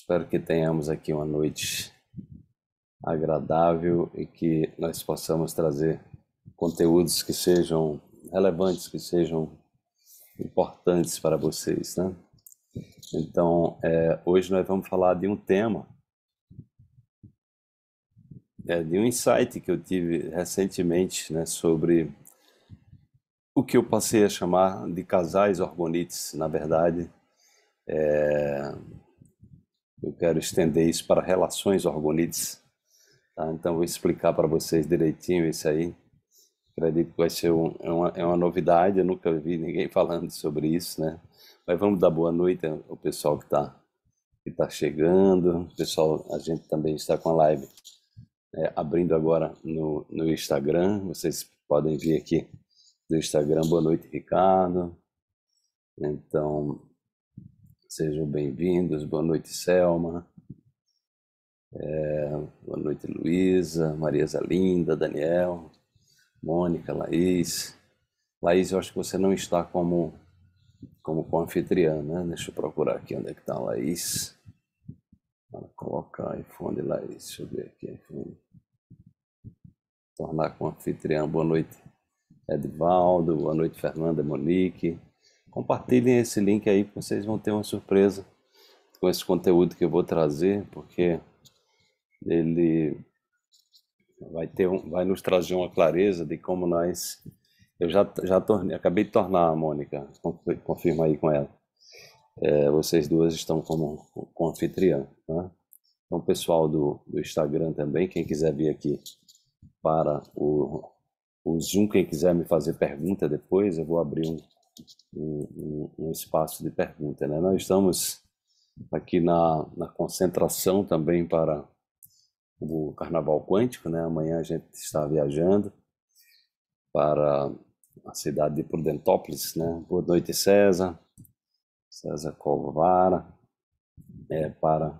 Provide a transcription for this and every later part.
Espero que tenhamos aqui uma noite agradável e que nós possamos trazer conteúdos que sejam relevantes, que sejam importantes para vocês, né? Então, é, hoje nós vamos falar de um tema, é, de um insight que eu tive recentemente, né, sobre o que eu passei a chamar de casais orgonites, na verdade, é, eu quero estender isso para relações orgonides. Tá? Então, vou explicar para vocês direitinho isso aí. Acredito que vai ser um, é, uma, é uma novidade, eu nunca vi ninguém falando sobre isso, né? Mas vamos dar boa noite ao pessoal que está que tá chegando. Pessoal, a gente também está com a live é, abrindo agora no, no Instagram. Vocês podem vir aqui no Instagram. Boa noite, Ricardo. Então, Sejam bem-vindos. Boa noite, Selma. É, boa noite, Luísa, Maria Zalinda, Daniel, Mônica, Laís. Laís, eu acho que você não está como como anfitriã, né? Deixa eu procurar aqui onde é que está a Laís. colocar coloca iPhone Laís, deixa eu ver aqui iPhone. Tornar com anfitriã. Boa noite, Edvaldo. Boa noite, Fernanda, Monique. Compartilhem esse link aí, que vocês vão ter uma surpresa com esse conteúdo que eu vou trazer, porque ele vai ter um, vai nos trazer uma clareza de como nós eu já já tornei, acabei de tornar a Mônica, confirma aí com ela. É, vocês duas estão como com anfitriã, né? Então, pessoal do, do Instagram também, quem quiser vir aqui para o, o Zoom, quem quiser me fazer pergunta depois, eu vou abrir um um, um espaço de pergunta. Né? Nós estamos aqui na, na concentração também para o Carnaval Quântico, né? Amanhã a gente está viajando para a cidade de Prudentópolis, né? Boa noite, César. César Covara, é, para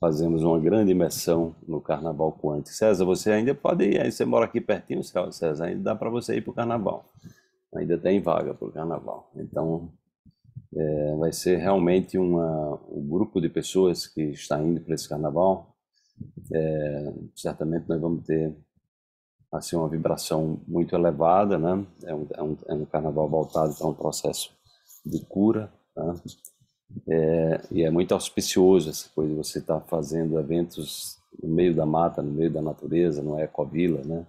fazermos uma grande imersão no Carnaval Quântico. César, você ainda pode ir, você mora aqui pertinho, César, ainda dá para você ir para o Carnaval ainda tem vaga para o carnaval. Então, é, vai ser realmente uma, um grupo de pessoas que está indo para esse carnaval. É, certamente nós vamos ter assim uma vibração muito elevada, né? É um, é um, é um carnaval voltado para um processo de cura, né? e é muito auspicioso essa coisa de você estar tá fazendo eventos no meio da mata, no meio da natureza, é ecovila, né?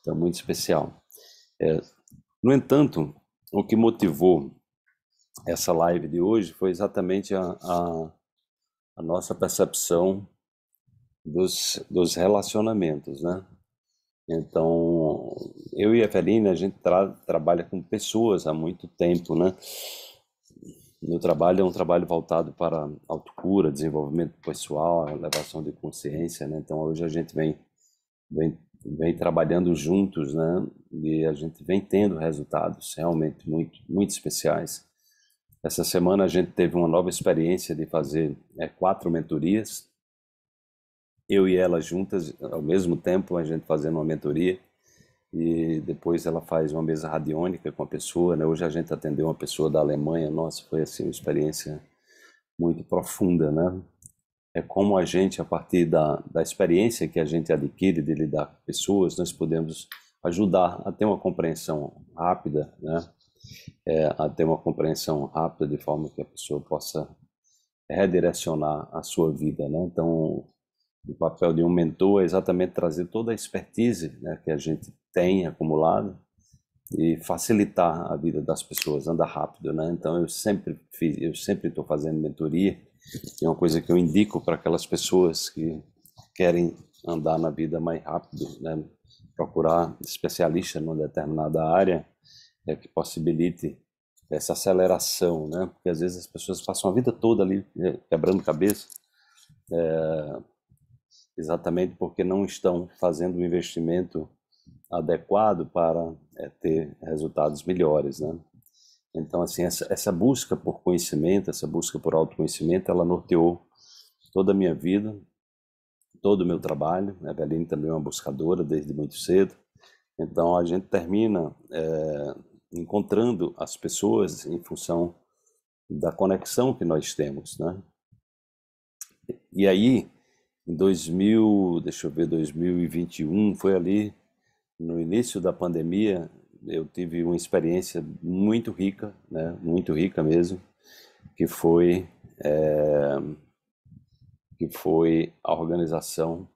Então, muito especial. É, no entanto, o que motivou essa live de hoje foi exatamente a, a, a nossa percepção dos, dos relacionamentos, né? Então, eu e a Evelina, a gente tra trabalha com pessoas há muito tempo, né? Meu trabalho é um trabalho voltado para autocura, desenvolvimento pessoal, elevação de consciência, né? Então, hoje a gente vem, vem vem trabalhando juntos, né? E a gente vem tendo resultados realmente muito, muito especiais. Essa semana a gente teve uma nova experiência de fazer né, quatro mentorias, eu e ela juntas, ao mesmo tempo, a gente fazendo uma mentoria e depois ela faz uma mesa radiônica com a pessoa. Né? Hoje a gente atendeu uma pessoa da Alemanha, nossa, foi assim uma experiência muito profunda, né? é como a gente, a partir da, da experiência que a gente adquire de lidar com pessoas, nós podemos ajudar a ter uma compreensão rápida, né? É, a ter uma compreensão rápida de forma que a pessoa possa redirecionar a sua vida, né? Então, o papel de um mentor é exatamente trazer toda a expertise né, que a gente tem acumulado e facilitar a vida das pessoas, andar rápido, né? Então, eu sempre fiz, eu sempre estou fazendo mentoria é uma coisa que eu indico para aquelas pessoas que querem andar na vida mais rápido, né? procurar especialista numa determinada área é, que possibilite essa aceleração, né? Porque às vezes as pessoas passam a vida toda ali é, quebrando cabeça, é, exatamente porque não estão fazendo o um investimento adequado para é, ter resultados melhores, né? Então, assim, essa, essa busca por conhecimento, essa busca por autoconhecimento, ela norteou toda a minha vida, todo o meu trabalho. Né? A Eveline também é uma buscadora desde muito cedo. Então, a gente termina é, encontrando as pessoas em função da conexão que nós temos, né? E aí, em 2000, deixa eu ver, 2021, foi ali no início da pandemia, eu tive uma experiência muito rica, né? Muito rica mesmo, que foi é, que foi a organização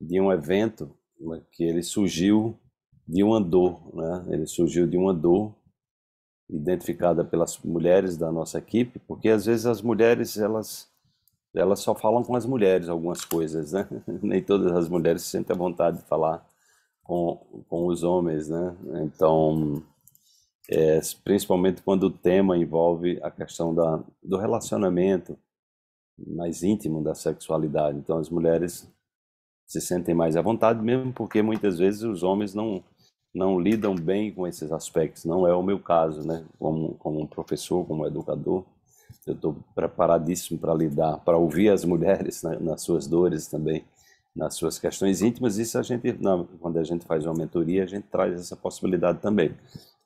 de um evento né, que ele surgiu de uma dor, né? Ele surgiu de uma dor identificada pelas mulheres da nossa equipe, porque às vezes as mulheres elas elas só falam com as mulheres algumas coisas, né? Nem todas as mulheres sentem a vontade de falar com, com os homens, né? Então, é, principalmente quando o tema envolve a questão da, do relacionamento mais íntimo da sexualidade. Então, as mulheres se sentem mais à vontade, mesmo porque muitas vezes os homens não não lidam bem com esses aspectos. Não é o meu caso, né? Como como um professor, como um educador, eu estou preparadíssimo para lidar, para ouvir as mulheres né? nas suas dores também nas suas questões íntimas. Isso a gente, não, quando a gente faz uma mentoria, a gente traz essa possibilidade também.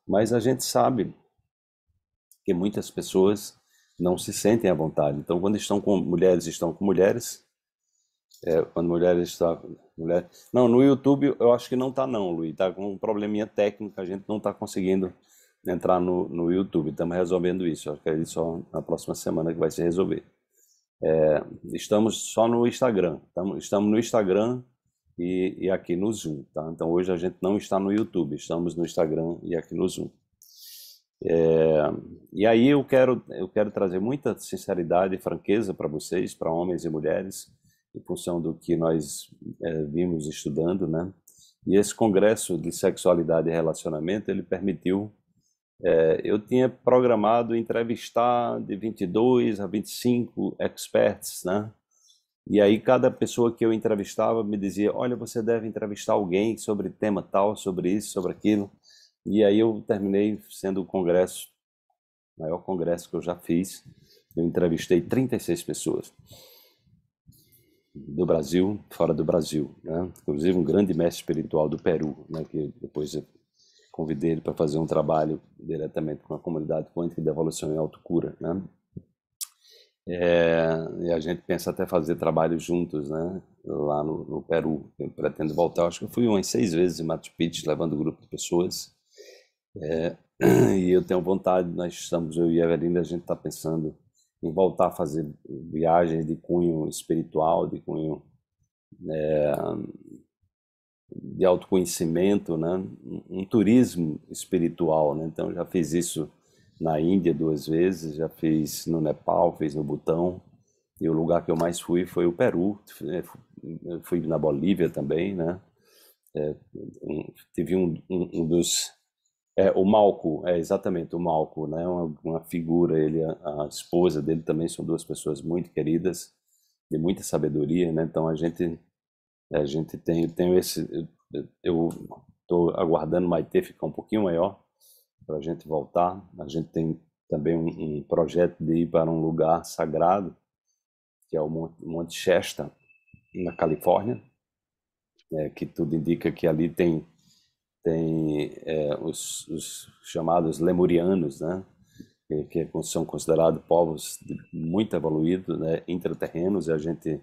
Mas a gente sabe que muitas pessoas não se sentem à vontade. Então, quando estão com mulheres, estão com mulheres. É, quando mulheres está mulher não no YouTube eu acho que não está não Luiz está com um probleminha técnico a gente não está conseguindo entrar no, no YouTube estamos resolvendo isso acho que é só na próxima semana que vai se resolver é, estamos só no Instagram, estamos, estamos no Instagram e, e, aqui no Zoom, tá? Então hoje a gente não está no YouTube, estamos no Instagram e aqui no Zoom. É, e aí eu quero eu quero trazer muita sinceridade e franqueza para vocês, para homens e mulheres, em função do que nós é, vimos estudando, né? E esse congresso de sexualidade e relacionamento ele permitiu é, eu tinha programado entrevistar de 22 a 25 experts, né? E aí cada pessoa que eu entrevistava me dizia, olha, você deve entrevistar alguém sobre tema tal, sobre isso, sobre aquilo. E aí eu terminei sendo o congresso, o maior congresso que eu já fiz. Eu entrevistei 36 pessoas do Brasil, fora do Brasil, né? Inclusive um grande mestre espiritual do Peru, né? Que depois convidei ele para fazer um trabalho diretamente com a comunidade quântica de evolução e autocura, né? É, e a gente pensa até fazer trabalho juntos, né? Lá no, no Peru, eu pretendo voltar. Acho que eu fui umas seis vezes em Machu Picchu, levando um grupo de pessoas. É, e eu tenho vontade, nós estamos, eu e a Evelina, a gente está pensando em voltar a fazer viagens de cunho espiritual, de cunho é, de autoconhecimento, né? um turismo espiritual. Né? Então, já fiz isso na Índia duas vezes, já fiz no Nepal, fiz no Butão. E o lugar que eu mais fui foi o Peru. Né? Fui na Bolívia também, né? É, um, teve um, um, um, dos... É, o Malco, é exatamente, o Malco, né? Uma, uma figura, ele, a, a esposa dele também são duas pessoas muito queridas, de muita sabedoria, né? Então a gente a gente tem, tem esse. Eu estou aguardando Maite ficar um pouquinho maior para a gente voltar. A gente tem também um, um, projeto de ir para um lugar sagrado, que é o Monte Shasta, na Califórnia, é, que tudo indica que ali tem tem é, os, os, chamados lemurianos, né? Que, que são considerados povos muito evoluídos, né? intraterrenos, e a gente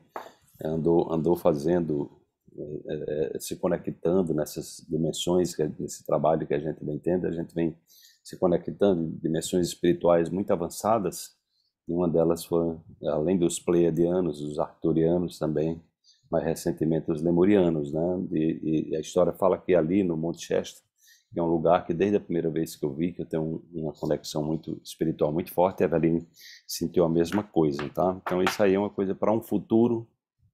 andou, andou fazendo eh, eh, se conectando nessas dimensões nesse desse trabalho que a gente vem tendo, a gente vem se conectando em dimensões espirituais muito avançadas, e uma delas foi, além dos pleiadianos, os arturianos também, mais recentemente os lemurianos, né? E, e a história fala que ali no Monte Chester, que é um lugar que desde a primeira vez que eu vi, que eu tenho uma conexão muito espiritual muito forte, a Eveline sentiu a mesma coisa, tá? Então isso aí é uma coisa para um futuro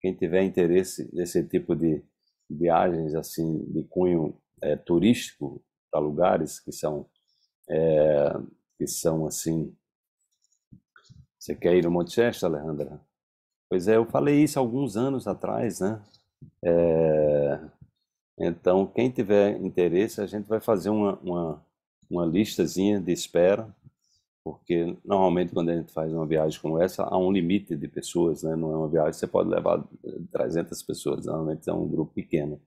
quem tiver interesse nesse tipo de viagens assim de cunho é, turístico para lugares que são é, que são assim você quer ir no Monte Chester, Alejandra? Pois é, eu falei isso alguns anos atrás, né? É, então, quem tiver interesse, a gente vai fazer uma, uma, uma listazinha de espera porque normalmente quando a gente faz uma viagem como essa, há um limite de pessoas, né? não é uma viagem, você pode levar 300 eh, pessoas, normalmente é um grupo pequeno.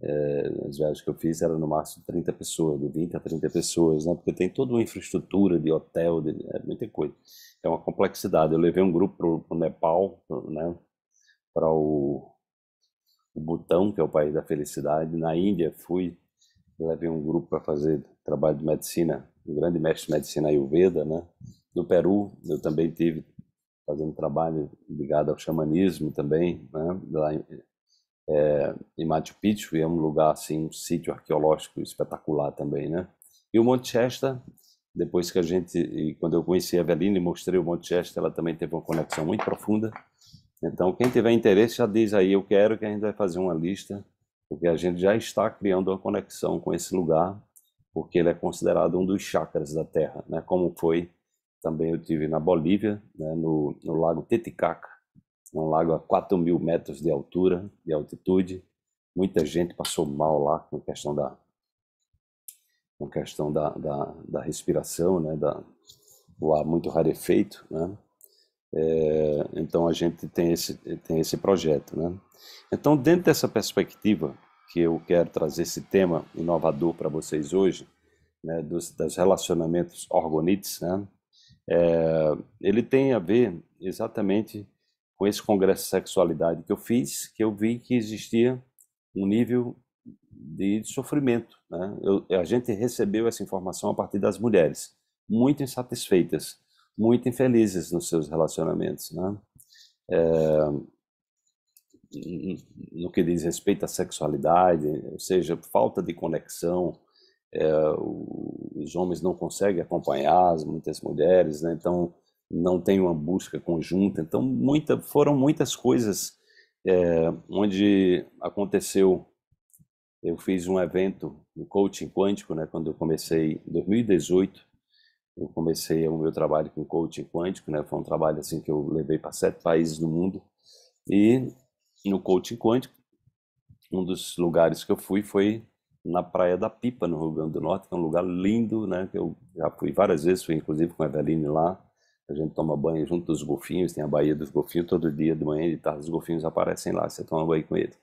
É, as viagens que eu fiz eram no máximo 30 pessoas, de 20 a 30 pessoas, né? porque tem toda uma infraestrutura de hotel, de, é muita coisa. É uma complexidade. Eu levei um grupo para o Nepal, pro, né? para o, o Butão, que é o país da felicidade. Na Índia fui, levei um grupo para fazer trabalho de medicina um grande mestre de medicina ayurveda, né? No Peru, eu também tive fazendo trabalho ligado ao xamanismo também, né? Lá em, é, em Machu Picchu, e é um lugar assim, um sítio arqueológico espetacular também, né? E o Monte Chesta, depois que a gente, quando eu conheci a Eveline e mostrei o Monte Chesta, ela também teve uma conexão muito profunda. Então, quem tiver interesse, já diz aí, eu quero que a gente vai fazer uma lista, porque a gente já está criando uma conexão com esse lugar porque ele é considerado um dos chakras da Terra, né? Como foi também eu tive na Bolívia, né? no, no lago Titicaca, um lago a 4 mil metros de altura, de altitude. Muita gente passou mal lá com questão da com questão da, da, da respiração, né? Da, o ar muito rarefeito, né? É, então a gente tem esse tem esse projeto, né? Então dentro dessa perspectiva que eu quero trazer esse tema inovador para vocês hoje, né, dos, dos, relacionamentos orgonites, né, é, ele tem a ver exatamente com esse congresso de sexualidade que eu fiz, que eu vi que existia um nível de, sofrimento. Né? Eu, a gente recebeu essa informação a partir das mulheres, muito insatisfeitas, muito infelizes nos seus relacionamentos. Né? É, no que diz respeito à sexualidade, ou seja, falta de conexão, é, os homens não conseguem acompanhar as muitas mulheres, né? então não tem uma busca conjunta, então muita, foram muitas coisas é, onde aconteceu. Eu fiz um evento no coaching quântico, né? Quando eu comecei em 2018, eu comecei o meu trabalho com coaching quântico, né? Foi um trabalho assim que eu levei para sete países do mundo e no coaching quântico, um dos lugares que eu fui foi na Praia da Pipa, no Rio Grande do Norte, que é um lugar lindo, né? Que eu já fui várias vezes, fui inclusive com a Eveline lá. A gente toma banho junto dos golfinhos, tem a Baía dos Golfinhos, todo dia de manhã e de tarde os golfinhos aparecem lá, você toma banho com eles.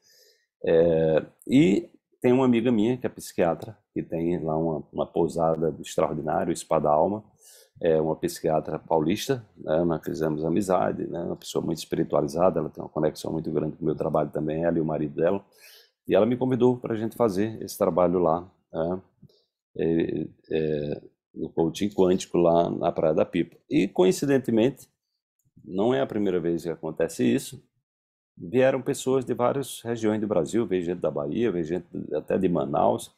É, e tem uma amiga minha, que é psiquiatra, que tem lá uma, uma pousada extraordinária, o Espada da Alma, é uma psiquiatra paulista, né? nós fizemos amizade, né? uma pessoa muito espiritualizada, ela tem uma conexão muito grande com o meu trabalho também, ela e o marido dela, e ela me convidou para a gente fazer esse trabalho lá, né? é, é, no coaching quântico lá na Praia da Pipa. E coincidentemente, não é a primeira vez que acontece isso, vieram pessoas de várias regiões do Brasil, veio gente da Bahia, veio gente até de Manaus,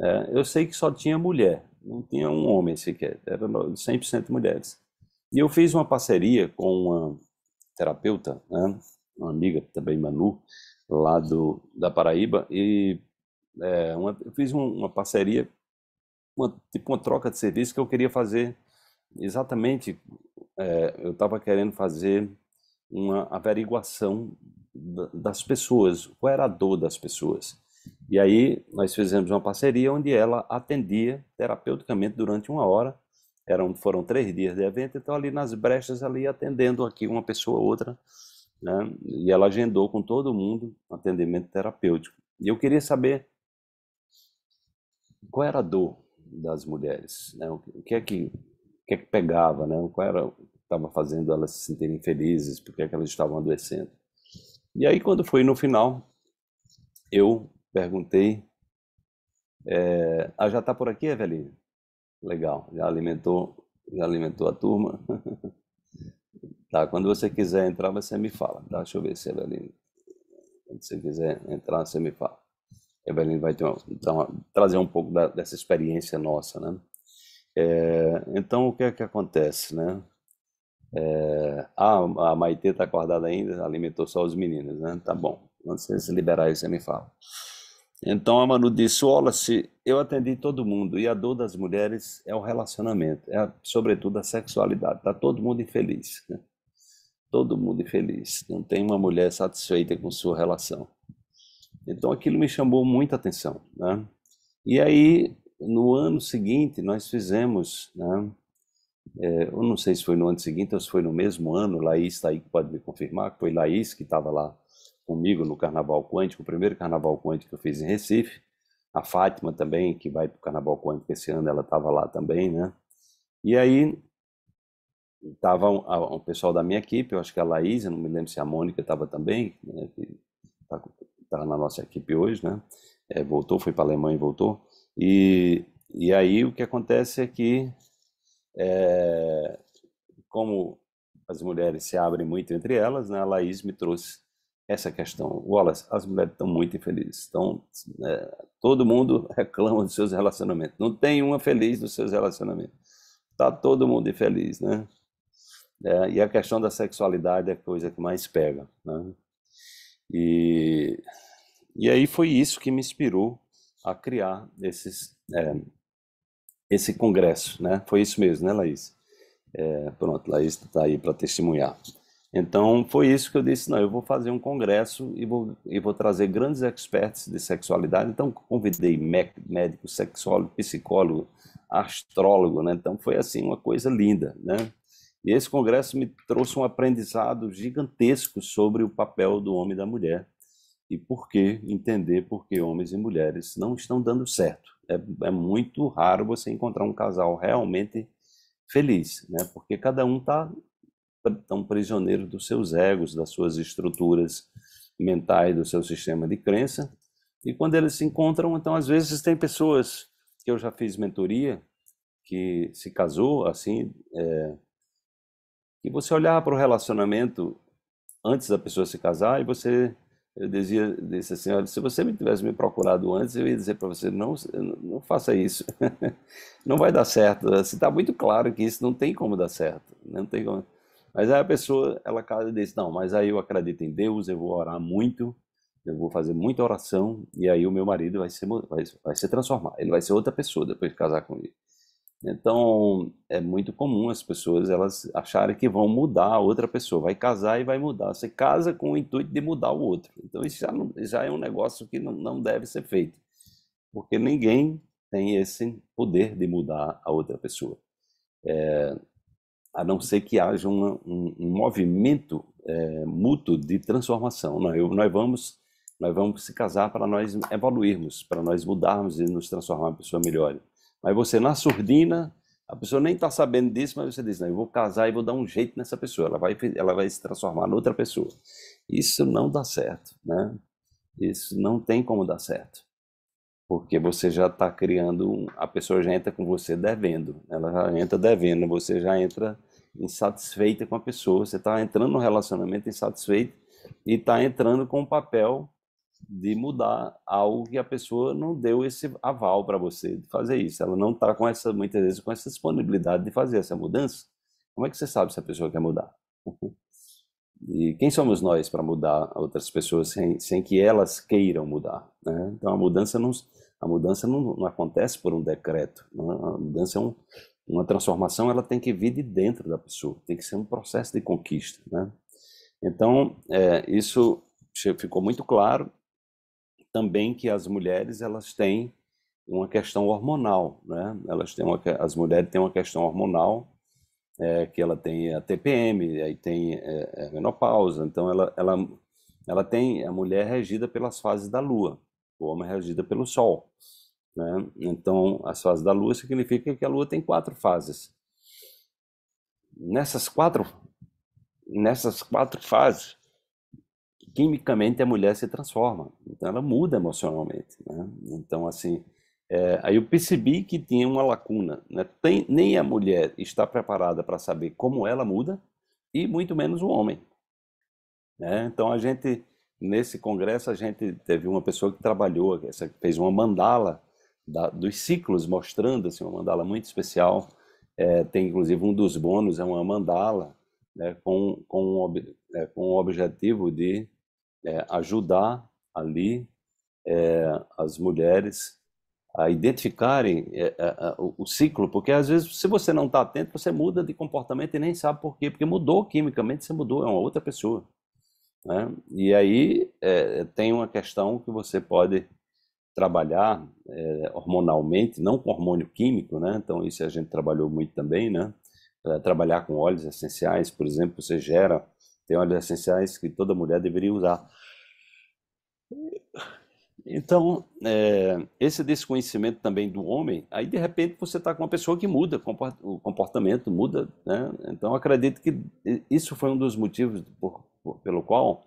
é, eu sei que só tinha mulher, não tinha um homem sequer, era 100% mulheres. E eu fiz uma parceria com uma terapeuta, né, uma amiga também, Manu, lá do, da Paraíba, e é, uma, eu fiz uma, uma parceria, uma, tipo uma troca de serviço que eu queria fazer exatamente, é, eu estava querendo fazer uma averiguação das pessoas, qual era a dor das pessoas. E aí nós fizemos uma parceria onde ela atendia terapeuticamente durante uma hora. Eram, foram três dias de evento, então ali nas brechas, ali atendendo aqui uma pessoa ou outra. Né? E ela agendou com todo mundo atendimento terapêutico. E eu queria saber qual era a dor das mulheres, né? O que é que, o que, é que pegava, né? Qual era o que estava fazendo elas se sentirem felizes, por é que elas estavam adoecendo? E aí quando foi no final, eu perguntei. É, ah, já está por aqui, Eveline? Legal, já alimentou, já alimentou a turma. tá, quando você quiser entrar, você me fala, tá? Deixa eu ver se Evelyn. Eveline. Quando você quiser entrar, você me fala. Evelyn Eveline vai ter uma, trazer um pouco da, dessa experiência nossa, né? É, então, o que é que acontece, né? É, ah, a Maitê está acordada ainda, alimentou só os meninos, né? Tá bom. Quando você se liberar aí, você me fala. Então a Manu disse: Olha, se eu atendi todo mundo e a dor das mulheres é o relacionamento, é a, sobretudo a sexualidade. Está todo mundo infeliz. Né? Todo mundo infeliz. Não tem uma mulher satisfeita com sua relação. Então aquilo me chamou muita atenção. Né? E aí, no ano seguinte, nós fizemos. Né? É, eu não sei se foi no ano seguinte ou se foi no mesmo ano, Laís está aí, pode me confirmar, foi Laís que estava lá comigo no Carnaval Quântico, o primeiro Carnaval Quântico que eu fiz em Recife. A Fátima também, que vai para o Carnaval Quântico esse ano, ela estava lá também, né? E aí estava um, um, pessoal da minha equipe, eu acho que é a Laís, não me lembro se é a Mônica estava também, né, que está tá na nossa equipe hoje, né? É, voltou, foi para a Alemanha e voltou. E, e aí o que acontece é que, é, como as mulheres se abrem muito entre elas, né, a Laís me trouxe essa questão. Wallace, as mulheres estão muito infelizes. Estão, é, todo mundo reclama dos seus relacionamentos. Não tem uma feliz dos seus relacionamentos. Está todo mundo infeliz, né? É, e a questão da sexualidade é a coisa que mais pega, né? E, e aí foi isso que me inspirou a criar esses, é, esse congresso, né? Foi isso mesmo, né, Laís? É, pronto, Laís está aí para testemunhar. Então foi isso que eu disse, não, eu vou fazer um congresso e vou, e vou trazer grandes experts de sexualidade. Então convidei médico, sexólogo, psicólogo, astrólogo, né? Então foi assim uma coisa linda, né? E esse congresso me trouxe um aprendizado gigantesco sobre o papel do homem e da mulher e por que entender por que homens e mulheres não estão dando certo. É, é muito raro você encontrar um casal realmente feliz, né? Porque cada um está estão prisioneiros dos seus egos, das suas estruturas mentais, do seu sistema de crença. E quando eles se encontram, então às vezes tem pessoas que eu já fiz mentoria que se casou assim, é, e você olhava para o relacionamento antes da pessoa se casar e você eu dizia, disse assim, olha, se você me tivesse me procurado antes, eu ia dizer para você, não, não faça isso, não vai dar certo. Está muito claro que isso não tem como dar certo, não tem como. Mas aí a pessoa, ela casa e diz, não, mas aí eu acredito em Deus, eu vou orar muito, eu vou fazer muita oração, e aí o meu marido vai se, vai, vai se transformar, ele vai ser outra pessoa depois de casar com ele. Então, é muito comum as pessoas elas acharem que vão mudar a outra pessoa, vai casar e vai mudar. Você casa com o intuito de mudar o outro. Então, isso já, não, já é um negócio que não, não deve ser feito, porque ninguém tem esse poder de mudar a outra pessoa. É, a não ser que haja um, um, movimento é, mútuo de transformação. Nós, nós, vamos, nós vamos se casar para nós evoluirmos, para nós mudarmos e nos transformar em pessoa melhor. Mas você, na surdina, a pessoa nem está sabendo disso, mas você diz, não, eu vou casar e vou dar um jeito nessa pessoa, ela vai, ela vai se transformar em outra pessoa. Isso não dá certo, né? Isso não tem como dar certo porque você já está criando, a pessoa já entra com você devendo, ela já entra devendo, você já entra insatisfeita com a pessoa, você está entrando no relacionamento insatisfeito e está entrando com o papel de mudar algo que a pessoa não deu esse aval para você de fazer isso, ela não está com essa muitas vezes com essa disponibilidade de fazer essa mudança. Como é que você sabe se a pessoa quer mudar? E quem somos nós para mudar outras pessoas sem, sem que elas queiram mudar? Né? Então a mudança não, a mudança não, não acontece por um decreto. Né? A mudança é um, uma transformação, ela tem que vir de dentro da pessoa, tem que ser um processo de conquista, né? Então, é, isso ficou muito claro também que as mulheres, elas têm uma questão hormonal, né? Elas têm uma, as mulheres têm uma questão hormonal, é, que ela tem a TPM, aí tem é, a é, menopausa, então ela, ela, ela tem, a mulher é regida pelas fases da lua, como é regida pelo Sol. Né? Então, as fases da Lua significa que a Lua tem quatro fases. Nessas quatro, nessas quatro fases, quimicamente a mulher se transforma. Então, ela muda emocionalmente. Né? Então, assim, é, aí eu percebi que tinha uma lacuna. Né? Tem, nem a mulher está preparada para saber como ela muda, e muito menos o homem. Né? Então, a gente nesse congresso a gente teve uma pessoa que trabalhou, fez uma mandala da, dos ciclos, mostrando assim, uma mandala muito especial. É, tem inclusive um dos bônus, é uma mandala né, com, com, um, é, com o objetivo de é, ajudar ali é, as mulheres a identificarem é, é, o ciclo, porque às vezes, se você não está atento, você muda de comportamento e nem sabe por quê, porque mudou quimicamente, você mudou, é uma outra pessoa. Né? E aí é, é, tem uma questão que você pode trabalhar é, hormonalmente, não com hormônio químico, né? então isso a gente trabalhou muito também, né? trabalhar com óleos essenciais, por exemplo, você gera, tem óleos essenciais que toda mulher deveria usar. Então, é, esse desconhecimento também do homem, aí de repente você está com uma pessoa que muda o comportamento, muda, né? Então, acredito que isso foi um dos motivos por, pelo qual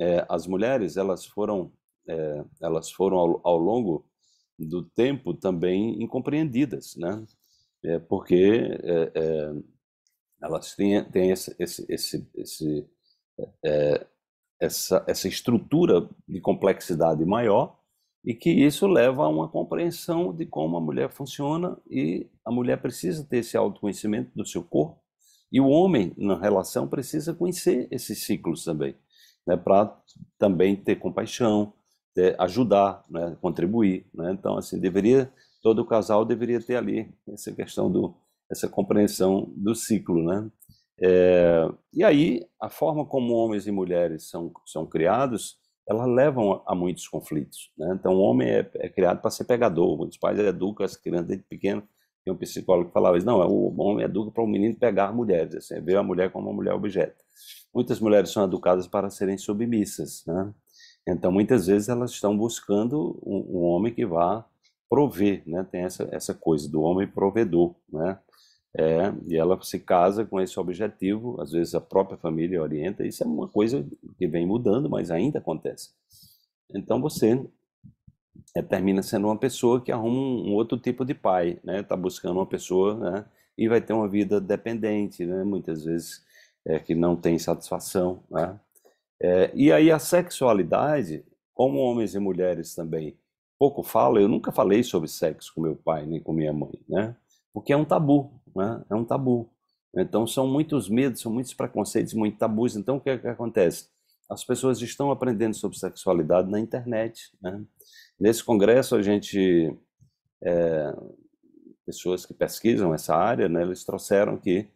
é, as mulheres elas foram é, elas foram ao, ao, longo do tempo também incompreendidas, né? É, porque é, é, elas têm, têm esse, esse, esse, esse é, essa, essa estrutura de complexidade maior e que isso leva a uma compreensão de como a mulher funciona e a mulher precisa ter esse autoconhecimento do seu corpo e o homem, na relação, precisa conhecer esses ciclos também, né, para também ter compaixão, ter, ajudar, né, contribuir. Né? Então, assim, deveria todo casal deveria ter ali essa questão do essa compreensão do ciclo, né? É, e aí a forma como homens e mulheres são são criados, elas levam a, a muitos conflitos, né? Então o homem é, é criado para ser pegador. Muitos pais educam as crianças desde pequeno tem um psicólogo que falava isso, não, é o homem é educa para o um menino pegar mulheres, assim, é ver a mulher como uma mulher objeto. Muitas mulheres são educadas para serem submissas, né? Então, muitas vezes elas estão buscando um, um homem que vá prover, né? Tem essa, essa coisa do homem provedor, né? É, e ela se casa com esse objetivo, às vezes a própria família orienta, isso é uma coisa que vem mudando, mas ainda acontece. Então você é, termina sendo uma pessoa que arruma um, um outro tipo de pai, né? Está buscando uma pessoa, né? E vai ter uma vida dependente, né? Muitas vezes é, que não tem satisfação, né? É, e aí a sexualidade, como homens e mulheres também pouco falam, eu nunca falei sobre sexo com meu pai nem com minha mãe, né? Porque é um tabu, né? É um tabu. Então são muitos medos, são muitos preconceitos, muitos tabus. Então o que, é que acontece? As pessoas estão aprendendo sobre sexualidade na internet, né? Nesse congresso, a gente, é, pessoas que pesquisam essa área, né, eles trouxeram que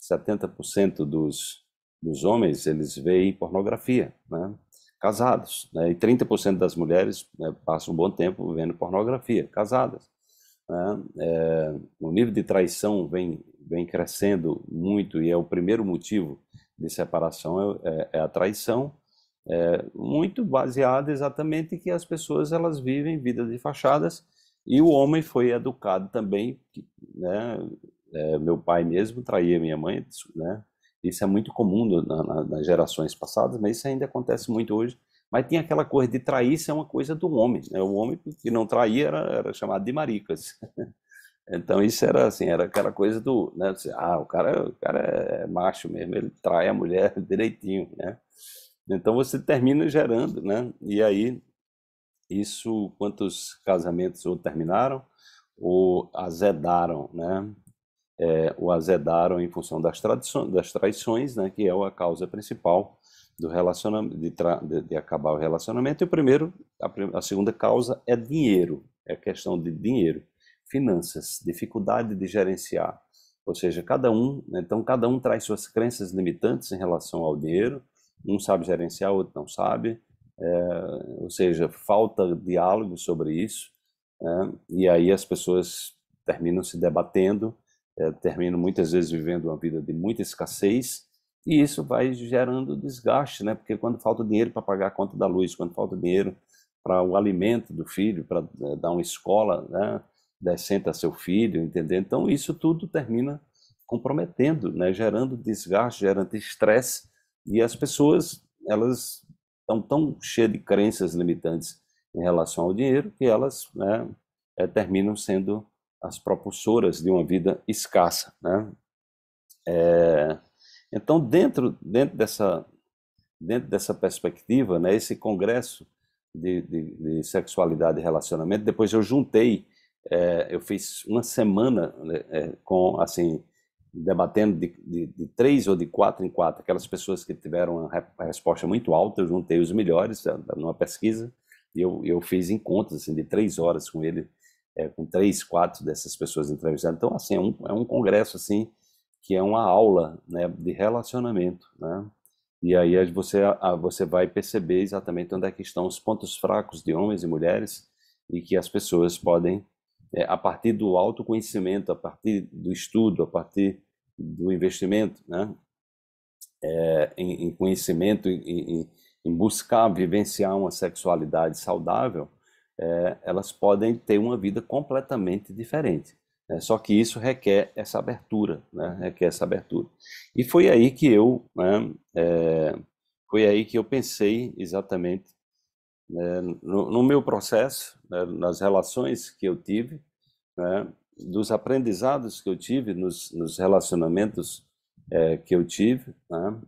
70% dos, dos homens, eles veem pornografia, né, casados, né, e 30% das mulheres né, passam um bom tempo vendo pornografia, casadas. É, o nível de traição vem, vem crescendo muito e é o primeiro motivo de separação é, é, é a traição é, muito baseado exatamente que as pessoas elas vivem vidas de fachadas e o homem foi educado também, né? É, meu pai mesmo traía minha mãe, né? Isso é muito comum na, na, nas gerações passadas, mas isso ainda acontece muito hoje. Mas tem aquela coisa de trair, isso é uma coisa do homem. Né? O homem que não traía era, era chamado de maricas. Então isso era assim, era aquela coisa do, né? Ah, o cara, o cara é macho mesmo, ele trai a mulher direitinho, né? Então você termina gerando, né? E aí, isso, quantos casamentos ou terminaram ou azedaram, né? É, o azedaram em função das, tradições, das traições, né? Que é a causa principal do relacionamento, de, de, de, acabar o relacionamento. E o primeiro, a, a segunda causa é dinheiro, é questão de dinheiro, finanças, dificuldade de gerenciar. Ou seja, cada um, né? então cada um traz suas crenças limitantes em relação ao dinheiro um sabe gerenciar, outro não sabe, é, ou seja, falta diálogo sobre isso, é, e aí as pessoas terminam se debatendo, é, terminam muitas vezes vivendo uma vida de muita escassez, e isso vai gerando desgaste, né? Porque quando falta dinheiro para pagar a conta da luz, quando falta dinheiro para o alimento do filho, para é, dar uma escola né, decente a seu filho, entendeu? Então isso tudo termina comprometendo, né? Gerando desgaste, gerando estresse e as pessoas, elas estão tão cheias de crenças limitantes em relação ao dinheiro que elas né, é, terminam sendo as propulsoras de uma vida escassa. Né? É, então, dentro, dentro, dessa, dentro dessa perspectiva, né, esse congresso de, de, de sexualidade e relacionamento, depois eu juntei, é, eu fiz uma semana né, com, assim, debatendo de, de, de, três ou de quatro em quatro, aquelas pessoas que tiveram uma resposta muito alta, eu juntei os melhores eh, numa pesquisa e eu, eu fiz encontros assim, de três horas com ele, é, com três, quatro dessas pessoas entrevistadas. Então, assim, é um, é um congresso assim que é uma aula né, de relacionamento, né? E aí você, você vai perceber exatamente onde é que estão os pontos fracos de homens e mulheres e que as pessoas podem, é, a partir do autoconhecimento, a partir do estudo, a partir do investimento né? É, em, em, conhecimento, em, em, buscar vivenciar uma sexualidade saudável, é, elas podem ter uma vida completamente diferente. Né? Só que isso requer essa abertura, né? requer essa abertura. E foi aí que eu, né, é, foi aí que eu pensei exatamente né, no, no, meu processo, né, nas relações que eu tive, né? dos aprendizados que eu tive nos, nos relacionamentos é, que eu tive, né?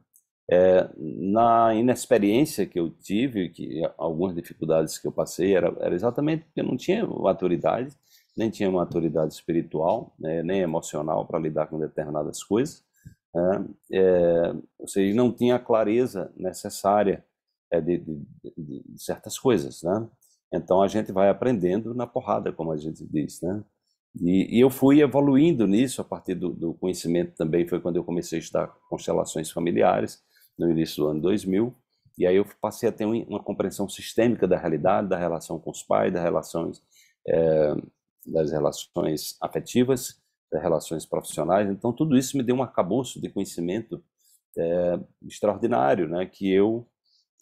é, na inexperiência que eu tive, que algumas dificuldades que eu passei era, era exatamente porque eu não tinha maturidade, nem tinha maturidade espiritual, né? nem emocional para lidar com determinadas coisas, né? é, ou seja, não tinha a clareza necessária é, de, de, de, certas coisas, né? Então a gente vai aprendendo na porrada, como a gente diz, né? E, e, eu fui evoluindo nisso a partir do, do, conhecimento também. Foi quando eu comecei a estudar constelações familiares, no início do ano 2000. E aí eu passei a ter uma compreensão sistêmica da realidade, da relação com os pais, das relações, é, das relações afetivas, das relações profissionais. Então, tudo isso me deu um acabouço de conhecimento é, extraordinário, né? que eu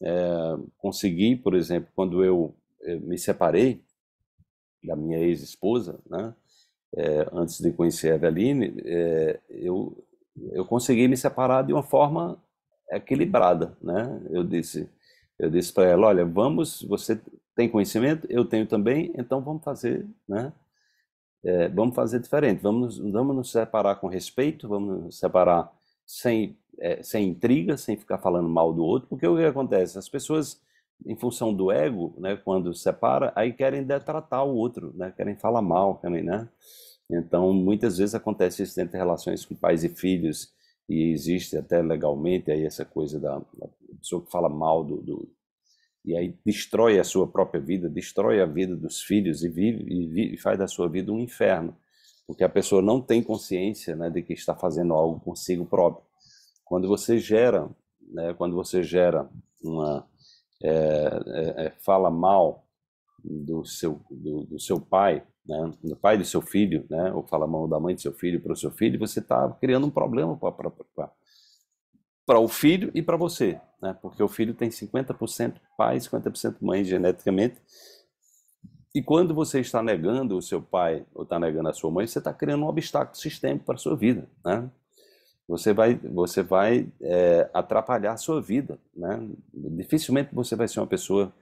é, consegui, por exemplo, quando eu, eu me separei da minha ex-esposa, né? é, antes de conhecer a Eveline, é, eu, eu consegui me separar de uma forma equilibrada, né? Eu disse, eu disse para ela, olha, vamos, você tem conhecimento, eu tenho também, então vamos fazer, né? É, vamos fazer diferente, vamos, vamos nos separar com respeito, vamos nos separar sem, é, sem intriga, sem ficar falando mal do outro, porque o que acontece? As pessoas em função do ego, né, quando separa, aí querem detratar o outro, né, querem falar mal, querem, né? Então, muitas vezes acontece isso dentro de relações com pais e filhos, e existe até legalmente aí essa coisa da, da pessoa que fala mal do, do, e aí destrói a sua própria vida, destrói a vida dos filhos e vive e, vive, e faz da sua vida um inferno, porque a pessoa não tem consciência, né, de que está fazendo algo consigo próprio. Quando você gera, né, quando você gera uma é, é, é, fala mal do seu, do, do seu pai, né, do pai do seu filho, né, ou fala mal da mãe do seu filho para o seu filho, você está criando um problema para o filho e para você, né, porque o filho tem 50% pai e 50% mãe geneticamente, e quando você está negando o seu pai ou está negando a sua mãe, você está criando um obstáculo sistêmico para a sua vida, né? você vai, você vai é, atrapalhar a sua vida, né? Dificilmente você vai ser uma pessoa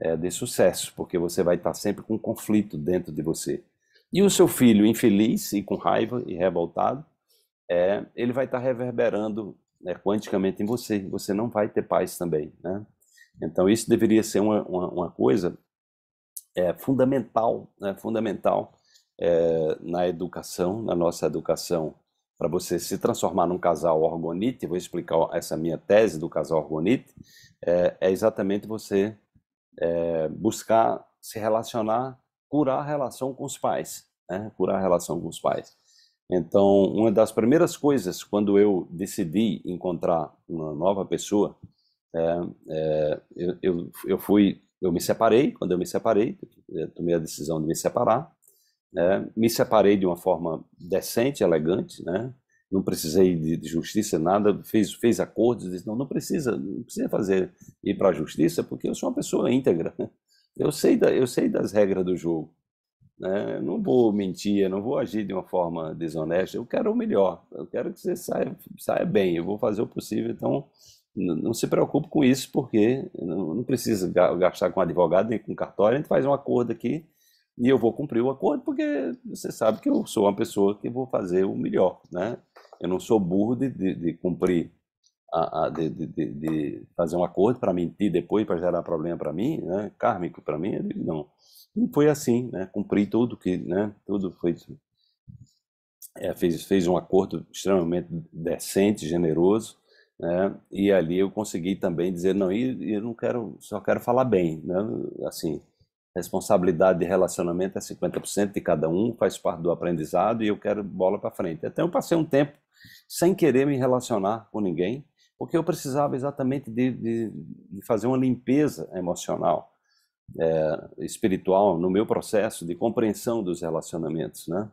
é, de sucesso, porque você vai estar sempre com um conflito dentro de você. E o seu filho infeliz e com raiva e revoltado, é, ele vai estar reverberando né, quanticamente em você. Você não vai ter paz também, né? Então isso deveria ser uma, uma, uma coisa é, fundamental, né? fundamental na educação, na nossa educação para você se transformar num casal orgonite, vou explicar essa minha tese do casal orgonite, é, é exatamente você é, buscar se relacionar, curar a relação com os pais, né? curar a relação com os pais. Então, uma das primeiras coisas quando eu decidi encontrar uma nova pessoa, é, é, eu, eu, eu, fui, eu me separei. Quando eu me separei, eu tomei a decisão de me separar. Né? Me separei de uma forma decente, elegante, né? não precisei de justiça, nada, fez, fez acordos, disse, não, não precisa, não precisa fazer, ir para a justiça, porque eu sou uma pessoa íntegra, eu sei, da, eu sei das regras do jogo, né? não vou mentir, não vou agir de uma forma desonesta, eu quero o melhor, eu quero que você saia, saia bem, eu vou fazer o possível, então não se preocupe com isso, porque não, não precisa gastar com advogado nem com cartório, a gente faz um acordo aqui, e eu vou cumprir o acordo porque você sabe que eu sou uma pessoa que vou fazer o melhor, né? Eu não sou burro de, de, de cumprir, a, a de, de, de, fazer um acordo para mentir depois, para gerar problema para mim, né? Kármico para mim, não. foi assim, né? Cumpri tudo que, né? Tudo foi... É, fez, fez um acordo extremamente decente, generoso, né? E ali eu consegui também dizer, não, eu, eu não quero, só quero falar bem, né? Assim, responsabilidade de relacionamento é 50% de cada um, faz parte do aprendizado e eu quero bola para frente. Até eu passei um tempo sem querer me relacionar com ninguém, porque eu precisava exatamente de, de, de fazer uma limpeza emocional, é, espiritual, no meu processo de compreensão dos relacionamentos, né?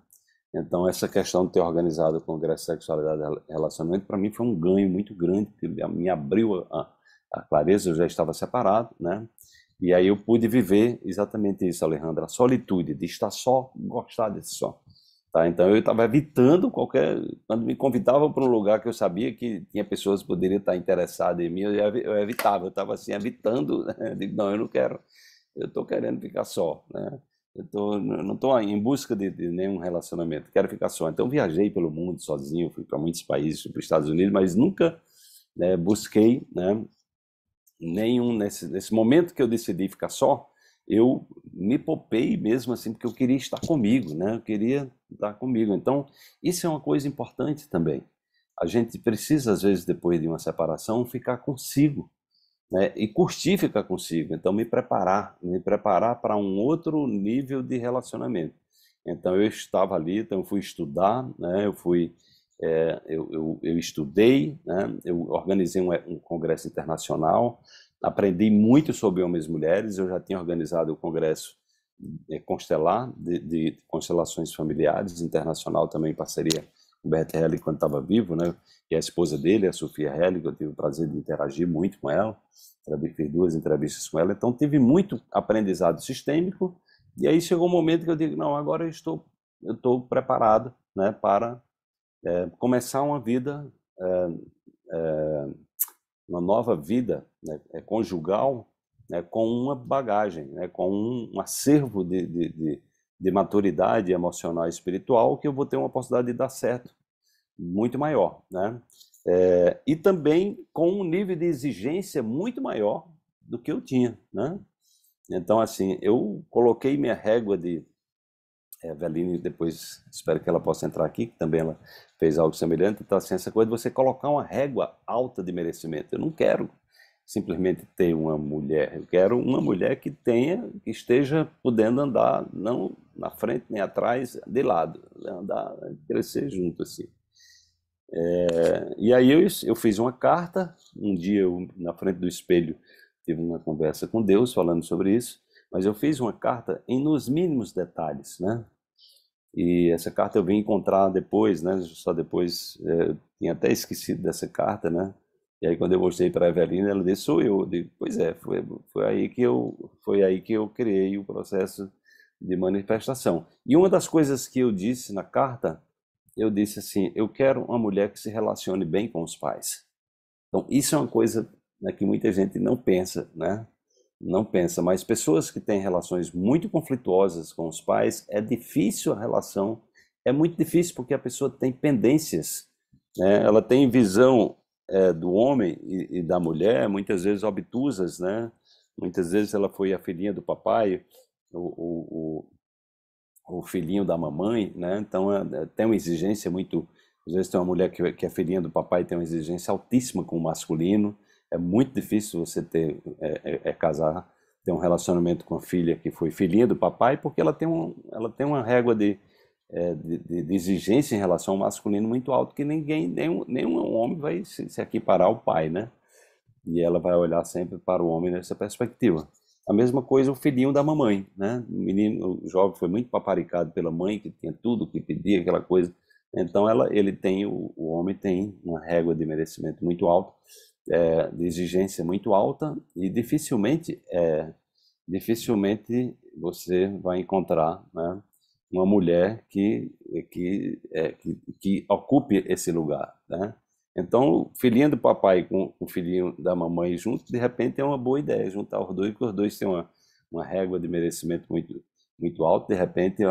Então, essa questão de ter organizado o Congresso Sexualidade e Relacionamento, para mim foi um ganho muito grande, porque me abriu a, a clareza, eu já estava separado, né? E aí eu pude viver exatamente isso, Alejandra, a solitude, de estar só, gostar desse só. Tá? Então eu estava evitando qualquer. Quando me convidavam para um lugar que eu sabia que tinha pessoas que poderiam estar interessadas em mim, eu evitava, eu estava assim, evitando. Né? Eu digo, não, eu não quero, eu estou querendo ficar só. Né? Eu tô, não estou em busca de, de, nenhum relacionamento, quero ficar só. Então viajei pelo mundo sozinho, fui para muitos países, fui para os Estados Unidos, mas nunca né, busquei né, nenhum nesse, nesse momento que eu decidi ficar só, eu me poupei mesmo assim porque eu queria estar comigo, né? Eu queria estar comigo. Então, isso é uma coisa importante também. A gente precisa às vezes depois de uma separação ficar consigo, né? E curtir ficar consigo. Então, me preparar, me preparar para um outro nível de relacionamento. Então, eu estava ali, então eu fui estudar, né? Eu fui é, eu, eu, eu, estudei, né? eu organizei um, é, um, congresso internacional, aprendi muito sobre homens e mulheres, eu já tinha organizado o congresso é, Constelar, de, de, Constelações Familiares, internacional também em parceria com o Bert Hellig quando estava vivo, né? e a esposa dele, a Sofia Hellig, eu tive o prazer de interagir muito com ela, fiz duas entrevistas com ela, então tive muito aprendizado sistêmico, e aí chegou um momento que eu digo, não, agora eu estou, eu estou preparado né, para é, começar uma vida, é, uma nova vida né, é conjugal, né, com uma bagagem, né, com um, um acervo de, de, de, de, maturidade emocional e espiritual que eu vou ter uma possibilidade de dar certo muito maior. Né? É, e também com um nível de exigência muito maior do que eu tinha. Né? Então, assim, eu coloquei minha régua de é, a Veline, depois espero que ela possa entrar aqui, que também ela fez algo semelhante, está então, assim, essa coisa de você colocar uma régua alta de merecimento. Eu não quero simplesmente ter uma mulher, eu quero uma mulher que tenha, que esteja podendo andar, não na frente nem atrás, de lado, andar, crescer junto assim. É, e aí eu, eu fiz uma carta, um dia eu, na frente do espelho tive uma conversa com Deus falando sobre isso, mas eu fiz uma carta em nos mínimos detalhes, né? E essa carta eu vim encontrar depois, né? Só depois, eh, eu tinha até esquecido dessa carta, né? E aí quando eu mostrei para a Evelina, ela disse: "Sou eu". eu pois é, foi, foi aí que eu foi aí que eu criei o processo de manifestação. E uma das coisas que eu disse na carta, eu disse assim: "Eu quero uma mulher que se relacione bem com os pais". Então, isso é uma coisa né, que muita gente não pensa, né? não pensa, mas pessoas que têm relações muito conflituosas com os pais, é difícil a relação, é muito difícil porque a pessoa tem pendências, né? ela tem visão é, do homem e, e, da mulher, muitas vezes obtusas, né? Muitas vezes ela foi a filhinha do papai, o, o, o filhinho da mamãe, né? Então é, é, tem uma exigência muito. Às vezes tem uma mulher que, que é filhinha do papai e tem uma exigência altíssima com o masculino, é muito difícil você ter é, é, é, casar, ter um relacionamento com a filha que foi filhinha do papai, porque ela tem, um, ela tem uma régua é, de, de, de, exigência em relação ao masculino muito alto que ninguém, nenhum, nenhum homem vai se, se equiparar ao pai, né? E ela vai olhar sempre para o homem nessa perspectiva. A mesma coisa o filhinho da mamãe, né? O menino, o jovem foi muito paparicado pela mãe, que tinha tudo que pedia, aquela coisa. Então ela, ele tem, o, o homem tem uma régua de merecimento muito alto é, de exigência muito alta e dificilmente é, dificilmente você vai encontrar né, uma mulher que que, é, que, que ocupe esse lugar né? então o filhinho do papai com o filhinho da mamãe junto de repente é uma boa ideia juntar os dois porque os dois têm uma uma régua de merecimento muito muito alta de repente é,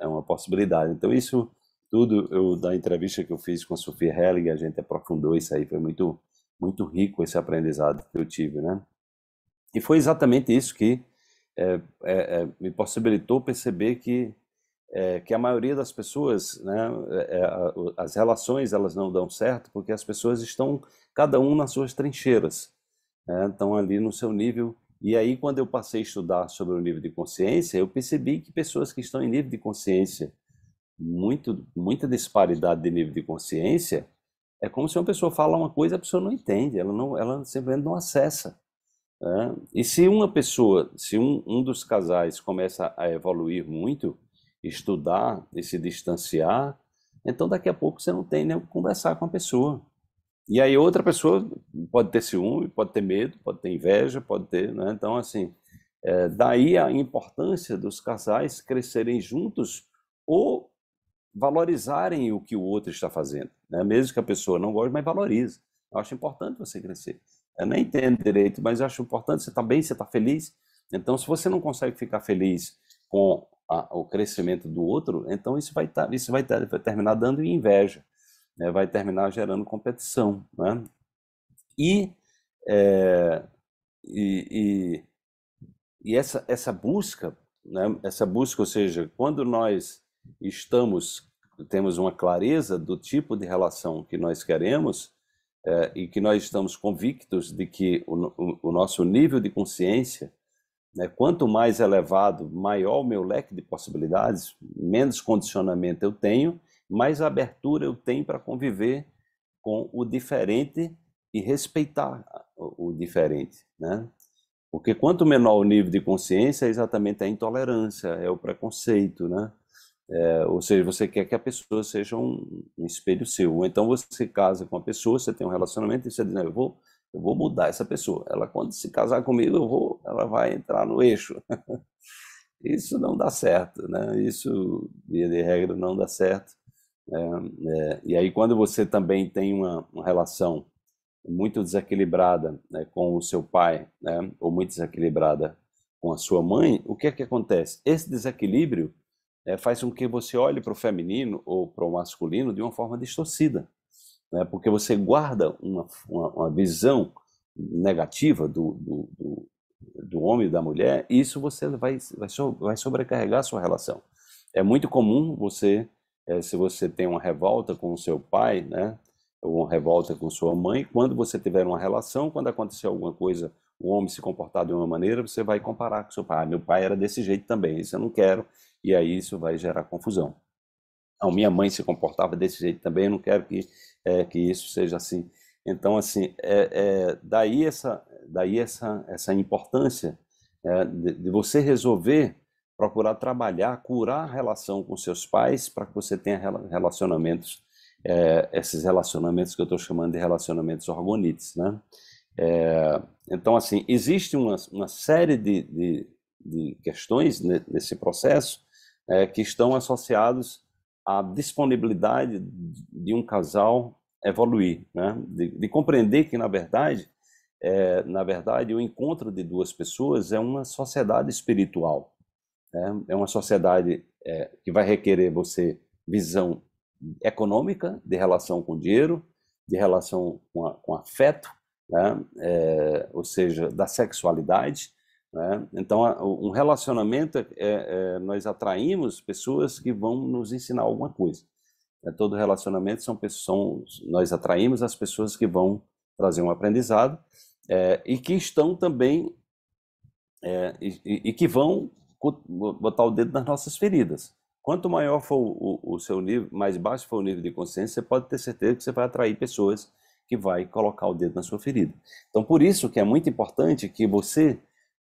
é, uma possibilidade então isso tudo eu da entrevista que eu fiz com a Sofia Hellig a gente aprofundou isso aí foi muito muito rico esse aprendizado que eu tive, né? E foi exatamente isso que é, é, me possibilitou perceber que é, que a maioria das pessoas, né, as relações elas não dão certo porque as pessoas estão cada um nas suas trincheiras, né, estão ali no seu nível. E aí quando eu passei a estudar sobre o nível de consciência, eu percebi que pessoas que estão em nível de consciência muito muita disparidade de nível de consciência é como se uma pessoa fala uma coisa e a pessoa não entende, ela, não, ela simplesmente não acessa. Né? E se uma pessoa, se um, um dos casais começa a evoluir muito, estudar e se distanciar, então daqui a pouco você não tem nem conversar com a pessoa. E aí outra pessoa pode ter ciúme, pode ter medo, pode ter inveja, pode ter, né? Então assim, é, daí a importância dos casais crescerem juntos ou valorizarem o que o outro está fazendo né? mesmo que a pessoa não goste, mas valoriza. Eu acho importante você crescer. Eu nem entendo direito, mas acho importante você estar tá bem, você estar tá feliz. Então, se você não consegue ficar feliz com a, o crescimento do outro, então isso vai, tá, isso vai, vai terminar dando inveja, né? vai terminar gerando competição. Né? E, é, e, e, e, essa, essa busca, né? essa busca, ou seja, quando nós estamos temos uma clareza do tipo de relação que nós queremos é, e que nós estamos convictos de que o, o, o nosso nível de consciência, né, quanto mais elevado, maior o meu leque de possibilidades, menos condicionamento eu tenho, mais abertura eu tenho para conviver com o diferente e respeitar o, o diferente, né? Porque quanto menor o nível de consciência, é exatamente a intolerância, é o preconceito, né? É, ou seja, você quer que a pessoa seja um, um, espelho seu. Ou então você casa com a pessoa, você tem um relacionamento e você diz, não, eu vou, eu vou mudar essa pessoa. Ela, quando se casar comigo, eu vou, ela vai entrar no eixo. Isso não dá certo, né? Isso, via de regra, não dá certo. É, é, e aí, quando você também tem uma, uma relação muito desequilibrada né, com o seu pai, né, ou muito desequilibrada com a sua mãe, o que é que acontece? Esse desequilíbrio é, faz com que você olhe para o feminino ou para o masculino de uma forma distorcida, né? porque você guarda uma, uma, uma visão negativa do, do, do, do, homem e da mulher, e isso você vai, vai, so, vai sobrecarregar a sua relação. É muito comum você, é, se você tem uma revolta com o seu pai, né? ou uma revolta com sua mãe, quando você tiver uma relação, quando acontecer alguma coisa, o homem se comportar de uma maneira, você vai comparar com seu pai. Ah, meu pai era desse jeito também, isso eu não quero, e aí isso vai gerar confusão. Não, minha mãe se comportava desse jeito também, eu não quero que, é, que isso seja assim. Então, assim, é, é daí, essa, daí essa, essa importância é, de, de você resolver procurar trabalhar, curar a relação com seus pais para que você tenha relacionamentos, é, esses relacionamentos que eu estou chamando de relacionamentos orgonites, né? É, então, assim, existe uma, uma série de, de, de questões nesse processo é, que estão associados à disponibilidade de um casal evoluir, né? de, de compreender que na verdade, é, na verdade, o encontro de duas pessoas é uma sociedade espiritual, né? é uma sociedade é, que vai requerer você visão econômica de relação com dinheiro, de relação com, a, com afeto, né? É, ou seja, da sexualidade, né? Então, um relacionamento, é, é, é, nós atraímos pessoas que vão nos ensinar alguma coisa. É, todo relacionamento são pessoas, nós atraímos as pessoas que vão trazer um aprendizado é, e que estão também, é, e, e, que vão botar o dedo nas nossas feridas. Quanto maior for o, o, o seu nível, mais baixo for o nível de consciência, você pode ter certeza que você vai atrair pessoas que vai colocar o dedo na sua ferida. Então, por isso que é muito importante que você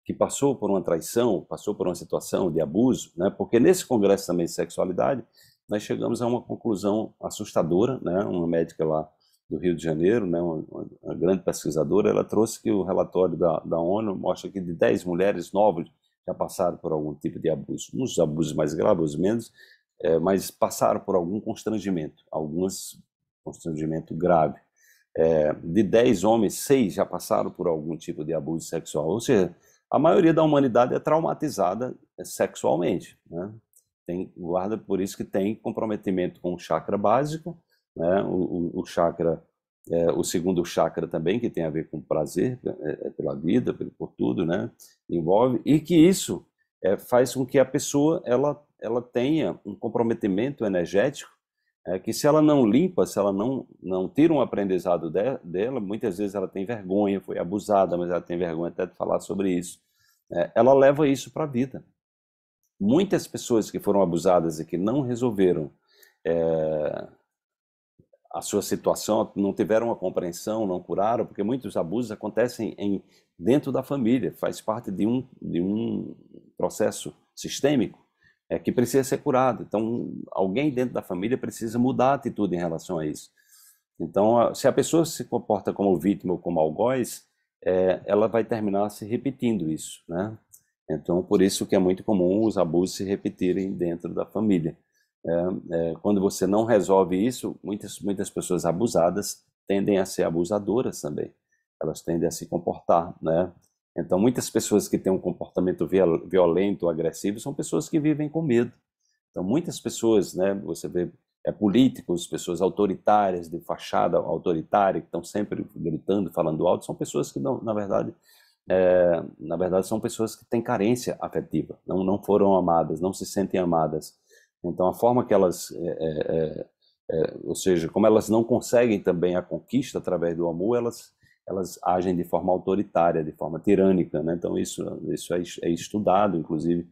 que passou por uma traição, passou por uma situação de abuso, né? porque nesse congresso também de sexualidade, nós chegamos a uma conclusão assustadora, né? uma médica lá do Rio de Janeiro, né? uma, uma grande pesquisadora, ela trouxe que o relatório da, da ONU mostra que de 10 mulheres novas já passaram por algum tipo de abuso, uns abusos mais graves, uns menos, é, mas passaram por algum constrangimento, alguns constrangimento grave. É, de 10 homens, 6 já passaram por algum tipo de abuso sexual, ou seja, a maioria da humanidade é traumatizada é, sexualmente, né? Tem, guarda por isso que tem comprometimento com o chakra básico, né? o, o, o chakra é, o segundo chakra também, que tem a ver com prazer é, é, é pela vida, por tudo, né? Envolve, e que isso é, faz com que a pessoa ela, ela tenha um comprometimento energético é que se ela não limpa, se ela não, não tira um aprendizado de, dela, muitas vezes ela tem vergonha, foi abusada, mas ela tem vergonha até de falar sobre isso. É, ela leva isso para a vida. Muitas pessoas que foram abusadas e que não resolveram é, a sua situação, não tiveram a compreensão, não curaram, porque muitos abusos acontecem em, dentro da família, faz parte de um, de um processo sistêmico é, que precisa ser curado. Então, alguém dentro da família precisa mudar a atitude em relação a isso. Então, se a pessoa se comporta como vítima ou como algoz, é, ela vai terminar se repetindo isso, né? Então, por isso que é muito comum os abusos se repetirem dentro da família. É, é, quando você não resolve isso, muitas, muitas pessoas abusadas tendem a ser abusadoras também. Elas tendem a se comportar, né? Então, muitas pessoas que têm um comportamento violento, agressivo, são pessoas que vivem com medo. Então, muitas pessoas, né, você vê é, políticos, pessoas autoritárias, de fachada autoritária, que estão sempre gritando, falando alto, são pessoas que, não, na verdade, é, na verdade, são pessoas que têm carência afetiva, não, não foram amadas, não se sentem amadas. Então, a forma que elas, é, é, é, é ou seja, como elas não conseguem também a conquista através do amor, elas elas agem de forma autoritária, de forma tirânica, né? Então isso isso é, é estudado, inclusive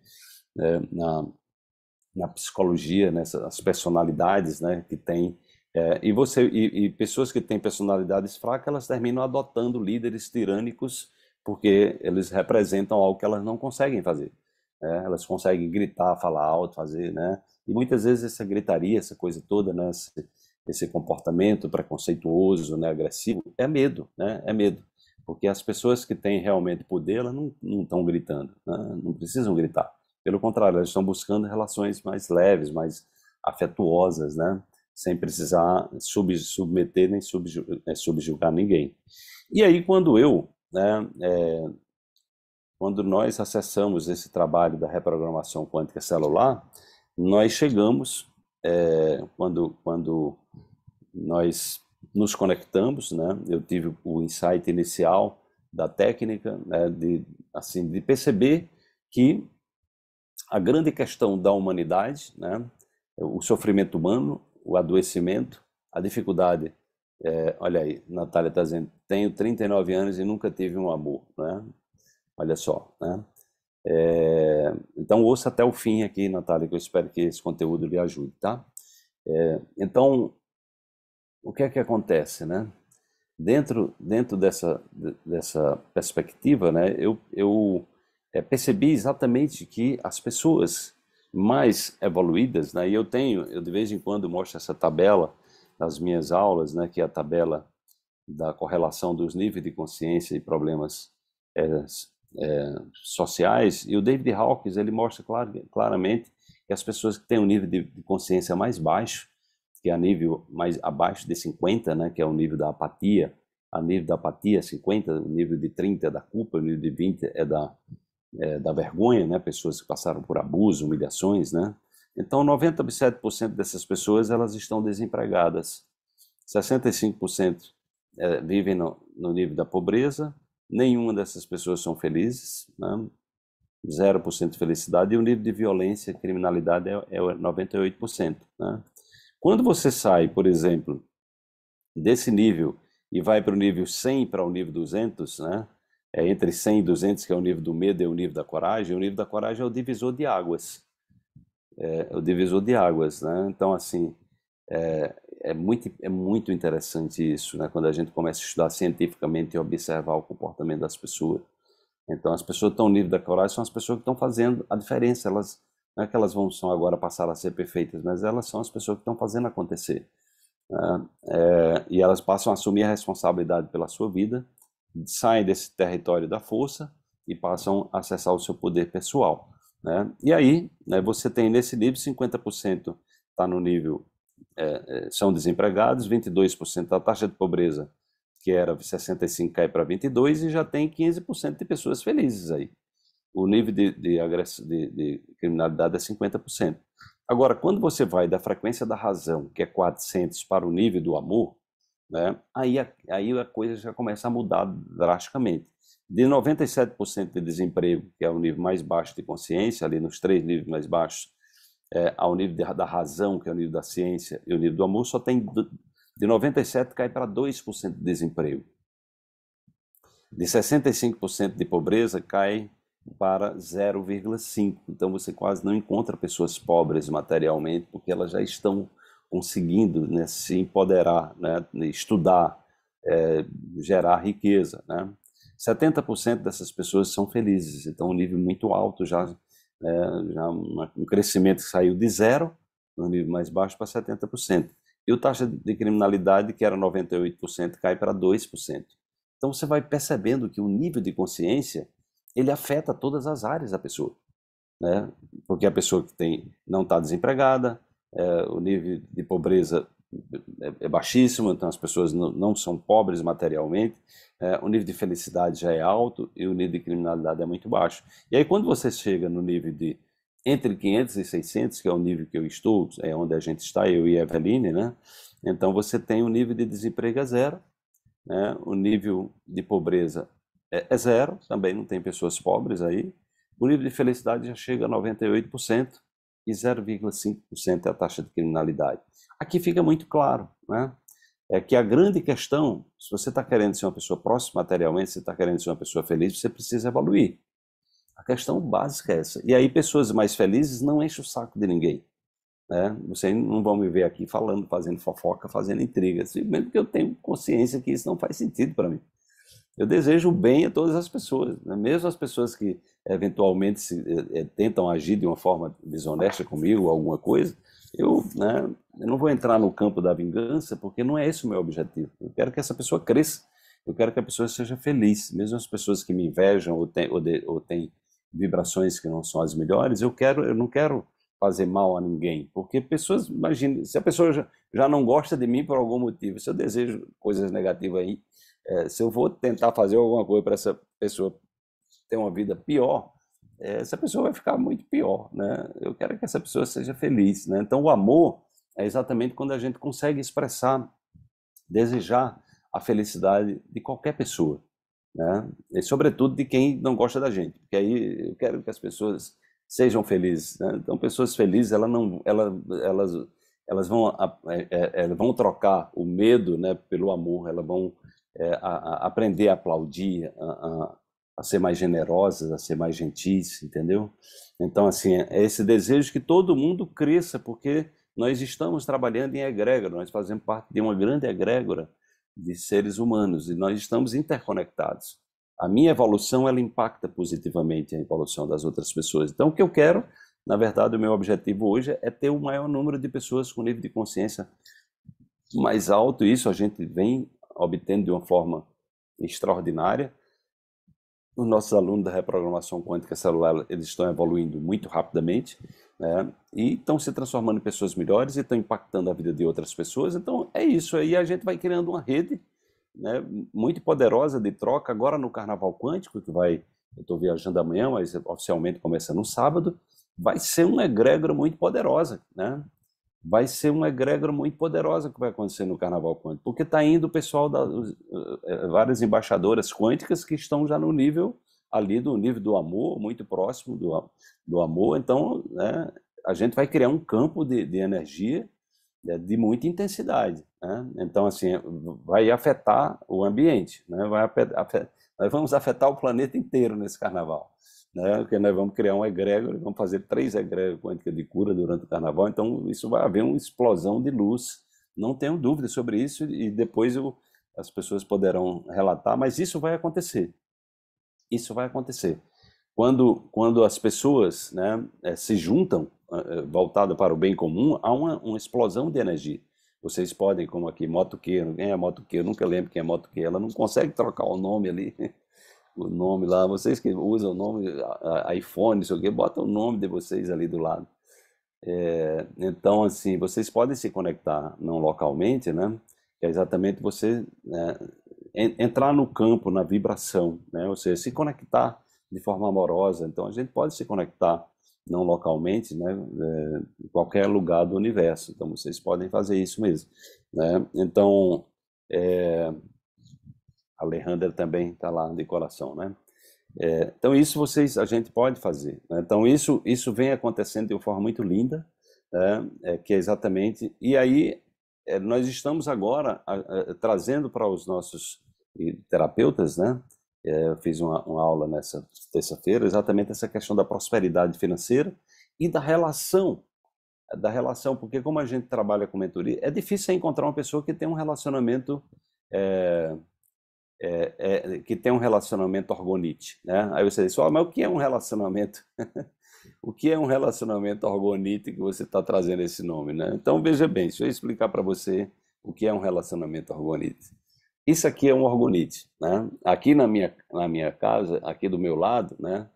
né, na, na psicologia, nessas personalidades, né? Que tem é, e você e, e, pessoas que têm personalidades fracas, elas terminam adotando líderes tirânicos porque eles representam algo que elas não conseguem fazer. Né? Elas conseguem gritar, falar alto, fazer, né? E muitas vezes essa gritaria, essa coisa toda, né? Esse, esse comportamento preconceituoso, né, agressivo, é medo, né? É medo. Porque as pessoas que têm realmente poder, elas não estão gritando, né? não precisam gritar. Pelo contrário, elas estão buscando relações mais leves, mais afetuosas, né? Sem precisar sub, submeter nem subju, eh, subjugar ninguém. E aí, quando eu, né, é, quando nós acessamos esse trabalho da reprogramação quântica celular, nós chegamos, é, quando, quando nós nos conectamos, né? Eu tive o insight inicial da técnica, né? De assim de perceber que a grande questão da humanidade, né? O sofrimento humano, o adoecimento, a dificuldade. É, olha aí, Natália está dizendo, tenho 39 anos e nunca tive um amor, né? Olha só, né? É, então ouça até o fim aqui, Natália, que eu espero que esse conteúdo lhe ajude, tá? É, então o que é que acontece, né? Dentro, dentro dessa, dessa perspectiva, né, eu, eu é, percebi exatamente que as pessoas mais evoluídas, né, e eu tenho, eu de vez em quando mostro essa tabela nas minhas aulas, né, que é a tabela da correlação dos níveis de consciência e problemas é, é, sociais, e o David Hawkins ele mostra clar, claramente que as pessoas que têm um nível de, de consciência mais baixo, que é a nível mais abaixo de 50, né, que é o nível da apatia, a nível da apatia 50, o nível de 30 é da culpa, o nível de 20 é da, é, da vergonha, né, pessoas que passaram por abuso, humilhações, né. Então 97% dessas pessoas elas estão desempregadas, 65% é, vivem no, no nível da pobreza, nenhuma dessas pessoas são felizes, né, 0% de felicidade e o nível de violência e criminalidade é, é 98%. É né? Quando você sai, por exemplo, desse nível e vai para o nível 100 para o nível 200, né? É entre 100 e 200, que é o nível do medo, é o nível da coragem. O nível da coragem é o divisor de águas. É, é, o divisor de águas, né? Então, assim, é, é, muito, é muito interessante isso, né? Quando a gente começa a estudar cientificamente e observar o comportamento das pessoas. Então, as pessoas que estão no nível da coragem são as pessoas que estão fazendo a diferença. Elas não é que elas vão são agora passar a ser perfeitas, mas elas são as pessoas que estão fazendo acontecer. Né? É, e elas passam a assumir a responsabilidade pela sua vida, saem desse território da força e passam a acessar o seu poder pessoal. Né? E aí, né, você tem nesse livro 50% está no nível é, é são desempregados, 22% da taxa de pobreza, que era 65 cai para 22 e já tem 15% de pessoas felizes aí o nível de, de, de, de criminalidade é 50%. Agora, quando você vai da frequência da razão, que é 400, para o nível do amor, né, aí, a, aí a coisa já começa a mudar drasticamente. De 97% de desemprego, que é o nível mais baixo de consciência, ali nos três níveis mais baixos, é, ao nível de, da razão, que é o nível da ciência, e o nível do amor, só tem. De 97% cai para 2% de desemprego. De 65% de pobreza cai para 0,5. Então você quase não encontra pessoas pobres materialmente, porque elas já estão conseguindo né, se empoderar, né, estudar, é, gerar riqueza. Né? 70% dessas pessoas são felizes, então um nível muito alto, já, é, já um crescimento que saiu de zero, no nível mais baixo, para 70%. E a taxa de criminalidade, que era 98%, cai para 2%. Então você vai percebendo que o nível de consciência ele afeta todas as áreas da pessoa. Né? Porque a pessoa que tem não está desempregada, é, o nível de pobreza é, é, baixíssimo, então as pessoas não, não são pobres materialmente, é, o nível de felicidade já é alto e o nível de criminalidade é muito baixo. E aí quando você chega no nível de entre 500 e 600, que é o nível que eu estou, é onde a gente está, eu e a Eveline, né? Então você tem o nível de desemprego a zero, né? o nível de pobreza é, é zero, também não tem pessoas pobres aí. O nível de felicidade já chega a 98% e 0,5% é a taxa de criminalidade. Aqui fica muito claro, né? É que a grande questão, se você está querendo ser uma pessoa próxima materialmente, se está querendo ser uma pessoa feliz, você precisa evoluir. A questão básica é essa. E aí, pessoas mais felizes não enchem o saco de ninguém. Né? Vocês não vão me ver aqui falando, fazendo fofoca, fazendo intriga. Mesmo que eu tenho consciência que isso não faz sentido para mim. Eu desejo o bem a todas as pessoas, né? mesmo as pessoas que eventualmente se, é, tentam agir de uma forma desonesta comigo, alguma coisa. Eu, né, eu não vou entrar no campo da vingança, porque não é esse o meu objetivo. Eu quero que essa pessoa cresça, eu quero que a pessoa seja feliz. Mesmo as pessoas que me invejam ou têm ou ou vibrações que não são as melhores, eu quero, eu não quero fazer mal a ninguém, porque pessoas, imagina, se a pessoa já, já não gosta de mim por algum motivo, se eu desejo coisas negativas aí, é, se eu vou tentar fazer alguma coisa para essa pessoa ter uma vida pior, é, essa pessoa vai ficar muito pior, né? Eu quero que essa pessoa seja feliz, né? Então, o amor é exatamente quando a gente consegue expressar, desejar a felicidade de qualquer pessoa, né? E sobretudo de quem não gosta da gente, porque aí eu quero que as pessoas sejam felizes. Né? Então, pessoas felizes, ela não, ela elas, elas vão, é, é, elas vão trocar o medo, né, pelo amor. Elas vão é, a, a aprender a aplaudir, a, a, ser mais generosas, a ser mais gentis, entendeu? Então, assim, é, é esse desejo que todo mundo cresça, porque nós estamos trabalhando em egrégora, nós fazemos parte de uma grande egrégora de seres humanos e nós estamos interconectados. A minha evolução, ela impacta positivamente a evolução das outras pessoas. Então, o que eu quero, na verdade, o meu objetivo hoje é ter o maior número de pessoas com nível de consciência mais alto, isso a gente vem obtendo de uma forma extraordinária. Os nossos alunos da reprogramação quântica celular eles estão evoluindo muito rapidamente né? e estão se transformando em pessoas melhores e estão impactando a vida de outras pessoas. Então é isso aí, a gente vai criando uma rede né, muito poderosa de troca agora no Carnaval Quântico, que vai, eu estou viajando amanhã, mas oficialmente começa no sábado, vai ser uma egrégora muito poderosa, né? vai ser uma egrégora muito poderosa que vai acontecer no carnaval quântico, porque está indo o pessoal das eh, eh, várias embaixadoras quânticas que estão já no nível ali do nível do amor, muito próximo do, do amor. Então, né, a gente vai criar um campo de, de energia né, de muita intensidade. Né? Então, assim, vai afetar o ambiente, né? vai afetar, nós vamos afetar o planeta inteiro nesse carnaval né? Porque nós vamos criar um egrégor, vamos fazer três egrégores quânticas de cura durante o carnaval, então isso vai haver uma explosão de luz, não tenho dúvida sobre isso, e depois eu, as pessoas poderão relatar, mas isso vai acontecer, isso vai acontecer. Quando, quando as pessoas né, eh, se juntam, eh, eh, voltada para o bem comum, há uma, uma explosão de energia. Vocês podem, como aqui, motoqueiro, quem é motoqueiro, nunca lembro quem é motoqueiro, ela não consegue trocar o nome ali, o nome lá, vocês que usam o nome iPhone, não sei o quê, bota o nome de vocês ali do lado. É, então, assim, vocês podem se conectar não localmente, né? Que é exatamente você né, entrar no campo, na vibração, né? Ou seja, se conectar de forma amorosa. Então, a gente pode se conectar não localmente, né? É, em qualquer lugar do universo. Então, vocês podem fazer isso mesmo, né? Então, é, Alejandra também está lá de coração, né? É, então isso vocês a gente pode fazer. Né? Então isso isso vem acontecendo de uma forma muito linda, né? é, que é exatamente. E aí é, nós estamos agora a, a, trazendo para os nossos terapeutas, né? É, eu fiz uma, uma aula nessa terça-feira exatamente essa questão da prosperidade financeira e da relação da relação, porque como a gente trabalha com mentoria, é difícil encontrar uma pessoa que tem um relacionamento é, é, é, que tem um relacionamento orgonite, né? Aí você diz, ah, mas o que é um relacionamento? o que é um relacionamento orgonite que você está trazendo esse nome, né? Então veja bem, deixa eu explicar para você o que é um relacionamento orgonite. Isso aqui é um orgonite, né? Aqui na minha na minha casa, aqui do meu lado, né?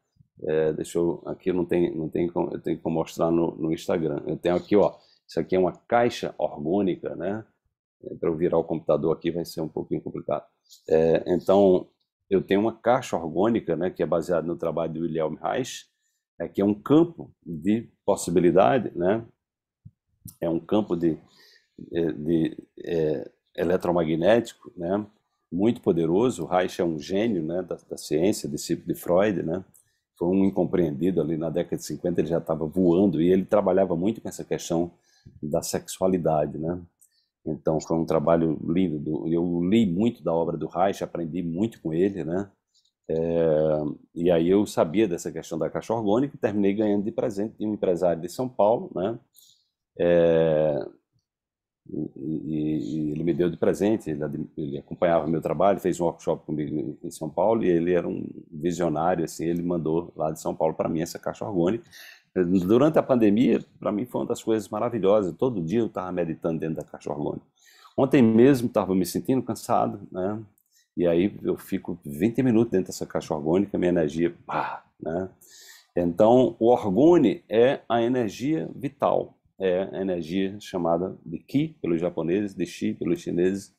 É, deixa eu aqui não tem não tem como, eu tenho como mostrar no, no Instagram. Eu tenho aqui, ó, isso aqui é uma caixa orgônica, né? É, para eu virar o computador aqui vai ser um pouquinho complicado. É, então, eu tenho uma caixa orgânica, né, que é baseada no trabalho do Wilhelm Reich, é, que é um campo de possibilidade, né? É um campo de, de, é, de é, eletromagnético, né? Muito poderoso. O Reich é um gênio, né, da, da ciência, discípulo de Freud, né? Foi um incompreendido ali na década de 50, ele já estava voando e ele trabalhava muito com essa questão da sexualidade, né? Então foi um trabalho lindo. Eu li muito da obra do Reich, aprendi muito com ele, né? É, e aí eu sabia dessa questão da caixa orgânica e terminei ganhando de presente de um empresário de São Paulo, né? É, e, e, ele me deu de presente, ele, ele, acompanhava meu trabalho, fez um workshop comigo em São Paulo e ele era um visionário, assim, ele mandou lá de São Paulo para mim essa caixa orgânica Durante a pandemia, para mim foi uma das coisas maravilhosas. Todo dia eu estava meditando dentro da Caixa Orlônio. Ontem mesmo estava me sentindo cansado, né? E aí eu fico 20 minutos dentro dessa caixa orgânica, minha energia, pá, né? Então, o orgone é a energia vital, é a energia chamada de ki pelos japoneses, de chi pelos chineses.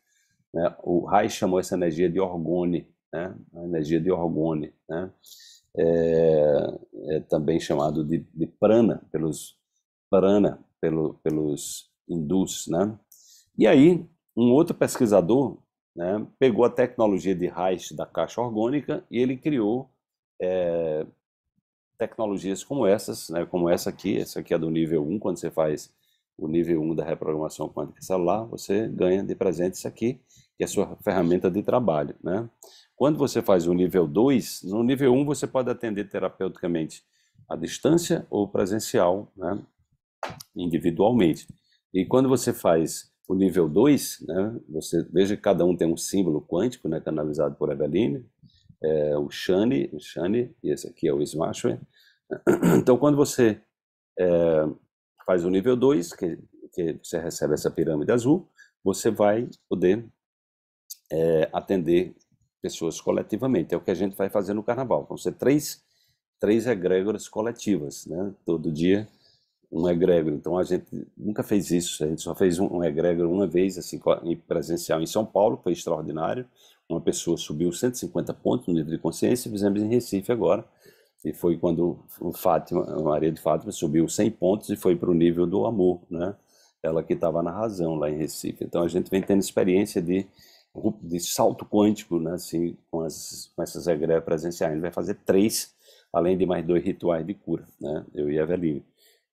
Né? O Rai chamou essa energia de orgone, né? A energia de orgone, né? é, é também chamado de, de, prana pelos prana pelo, pelos hindus, né? E aí um outro pesquisador né, pegou a tecnologia de Reich da caixa orgânica e ele criou é, tecnologias como essas, né, como essa aqui, essa aqui é do nível 1, quando você faz o nível 1 da reprogramação quântica celular, você ganha de presente isso aqui, que é a sua ferramenta de trabalho. Né? Quando você faz o nível 2, no nível 1 um você pode atender terapeuticamente à distância ou presencial, né? individualmente. E quando você faz o nível 2, né, você veja que cada um tem um símbolo quântico, né, canalizado por Eveline, é, o Shani, o Shani, e esse aqui é o Smashware. Né? Então, quando você é, faz o nível 2, que, que você recebe essa pirâmide azul, você vai poder é, atender pessoas coletivamente. É o que a gente vai fazer no carnaval. Vão ser três, três egrégoras coletivas, né? Todo dia um egrégor. Então a gente nunca fez isso, a gente só fez um, um egrégor uma vez, assim, presencial em São Paulo, foi extraordinário. Uma pessoa subiu 150 pontos no nível de consciência, fizemos em Recife agora. E foi quando o Fátima, a Maria de Fátima subiu 100 pontos e foi para o nível do amor, né? Ela que estava na razão lá em Recife. Então a gente vem tendo experiência de de salto quântico, né, assim, com, as, com essas egrégoras presenciais. Ele vai fazer três, além de mais dois rituais de cura, né, eu e a Eveline.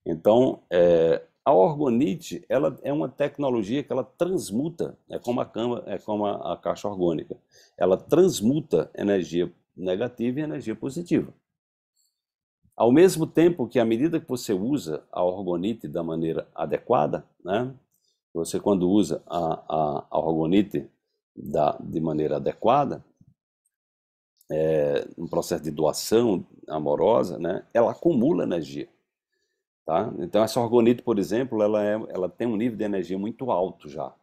Então, é, a orgonite, ela é uma tecnologia que ela transmuta, é como a, cama, é como a, a caixa orgônica, ela transmuta energia negativa em energia positiva. Ao mesmo tempo que, à medida que você usa a orgonite da maneira adequada, né, você quando usa a, a, a orgonite da, de maneira adequada, é, um processo de doação amorosa, né, ela acumula energia. Tá? Então, essa orgonite, por exemplo, ela, é, ela tem um nível de energia muito alto já.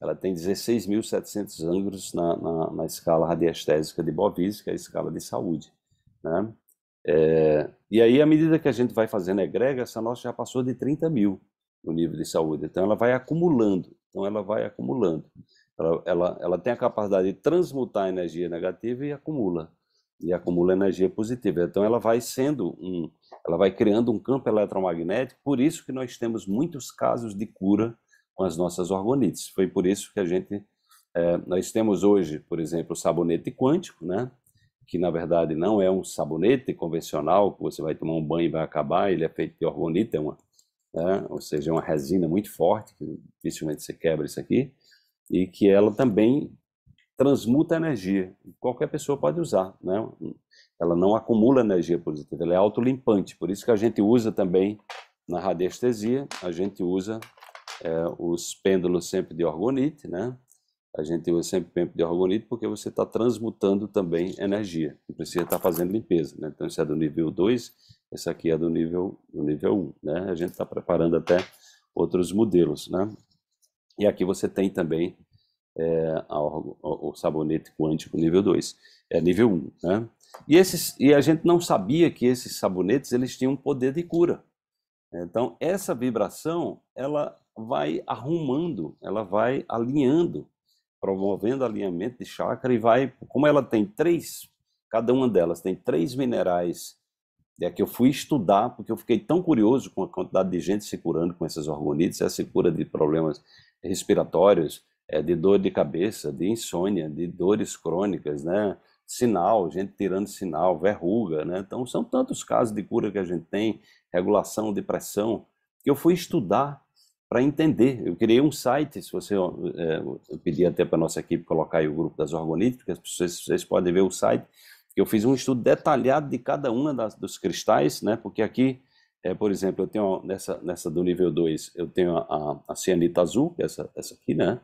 Ela tem 16.700 ângulos na, na, na, escala radiestésica de Bovis, que é a escala de saúde. Né? É, e aí, à medida que a gente vai fazendo egrega, essa nossa já passou de 30 mil no nível de saúde. Então, ela vai acumulando. Então, ela vai acumulando. Ela, ela, ela tem a capacidade de transmutar energia negativa e acumula. E acumula energia positiva. Então ela vai sendo um. Ela vai criando um campo eletromagnético, por isso que nós temos muitos casos de cura com as nossas organites Foi por isso que a gente. É, nós temos hoje, por exemplo, o sabonete quântico, né? que na verdade não é um sabonete convencional, que você vai tomar um banho e vai acabar, ele é feito de orgonita, é uma, é, ou seja, é uma resina muito forte, que dificilmente você quebra isso aqui e que ela também transmuta energia. Qualquer pessoa pode usar, né? Ela não acumula energia positiva, ela é autolimpante. Por isso que a gente usa também na radiestesia, a gente usa é, os pêndulos sempre de orgonite, né? A gente usa sempre pêndulo de orgonite porque você está transmutando também energia. Não precisa estar tá fazendo limpeza, né? Então, isso é do nível 2, esse aqui é do nível, do nível 1, um, né? A gente está preparando até outros modelos, né? E aqui você tem também é, a, o, o sabonete quântico nível 2, é nível 1, um, né? E, esses, e a gente não sabia que esses sabonetes eles tinham poder de cura. Então, essa vibração, ela vai arrumando, ela vai alinhando, promovendo alinhamento de chakra e vai, como ela tem três, cada uma delas tem três minerais, é que eu fui estudar, porque eu fiquei tão curioso com a quantidade de gente se curando com essas orgonites, essa cura de problemas respiratórios, é, de dor de cabeça, de insônia, de dores crônicas, né? sinal, gente tirando sinal, verruga, né? Então são tantos casos de cura que a gente tem, regulação de pressão, que eu fui estudar para entender. Eu criei um site, se você é, eu pedi até para nossa equipe colocar aí o grupo das orgoníticas, vocês, vocês podem ver o site. Eu fiz um estudo detalhado de cada uma dos cristais, né? Porque aqui é, por exemplo, eu tenho nessa, nessa do nível 2, eu tenho a, a, cianita azul, que é essa, essa aqui, né?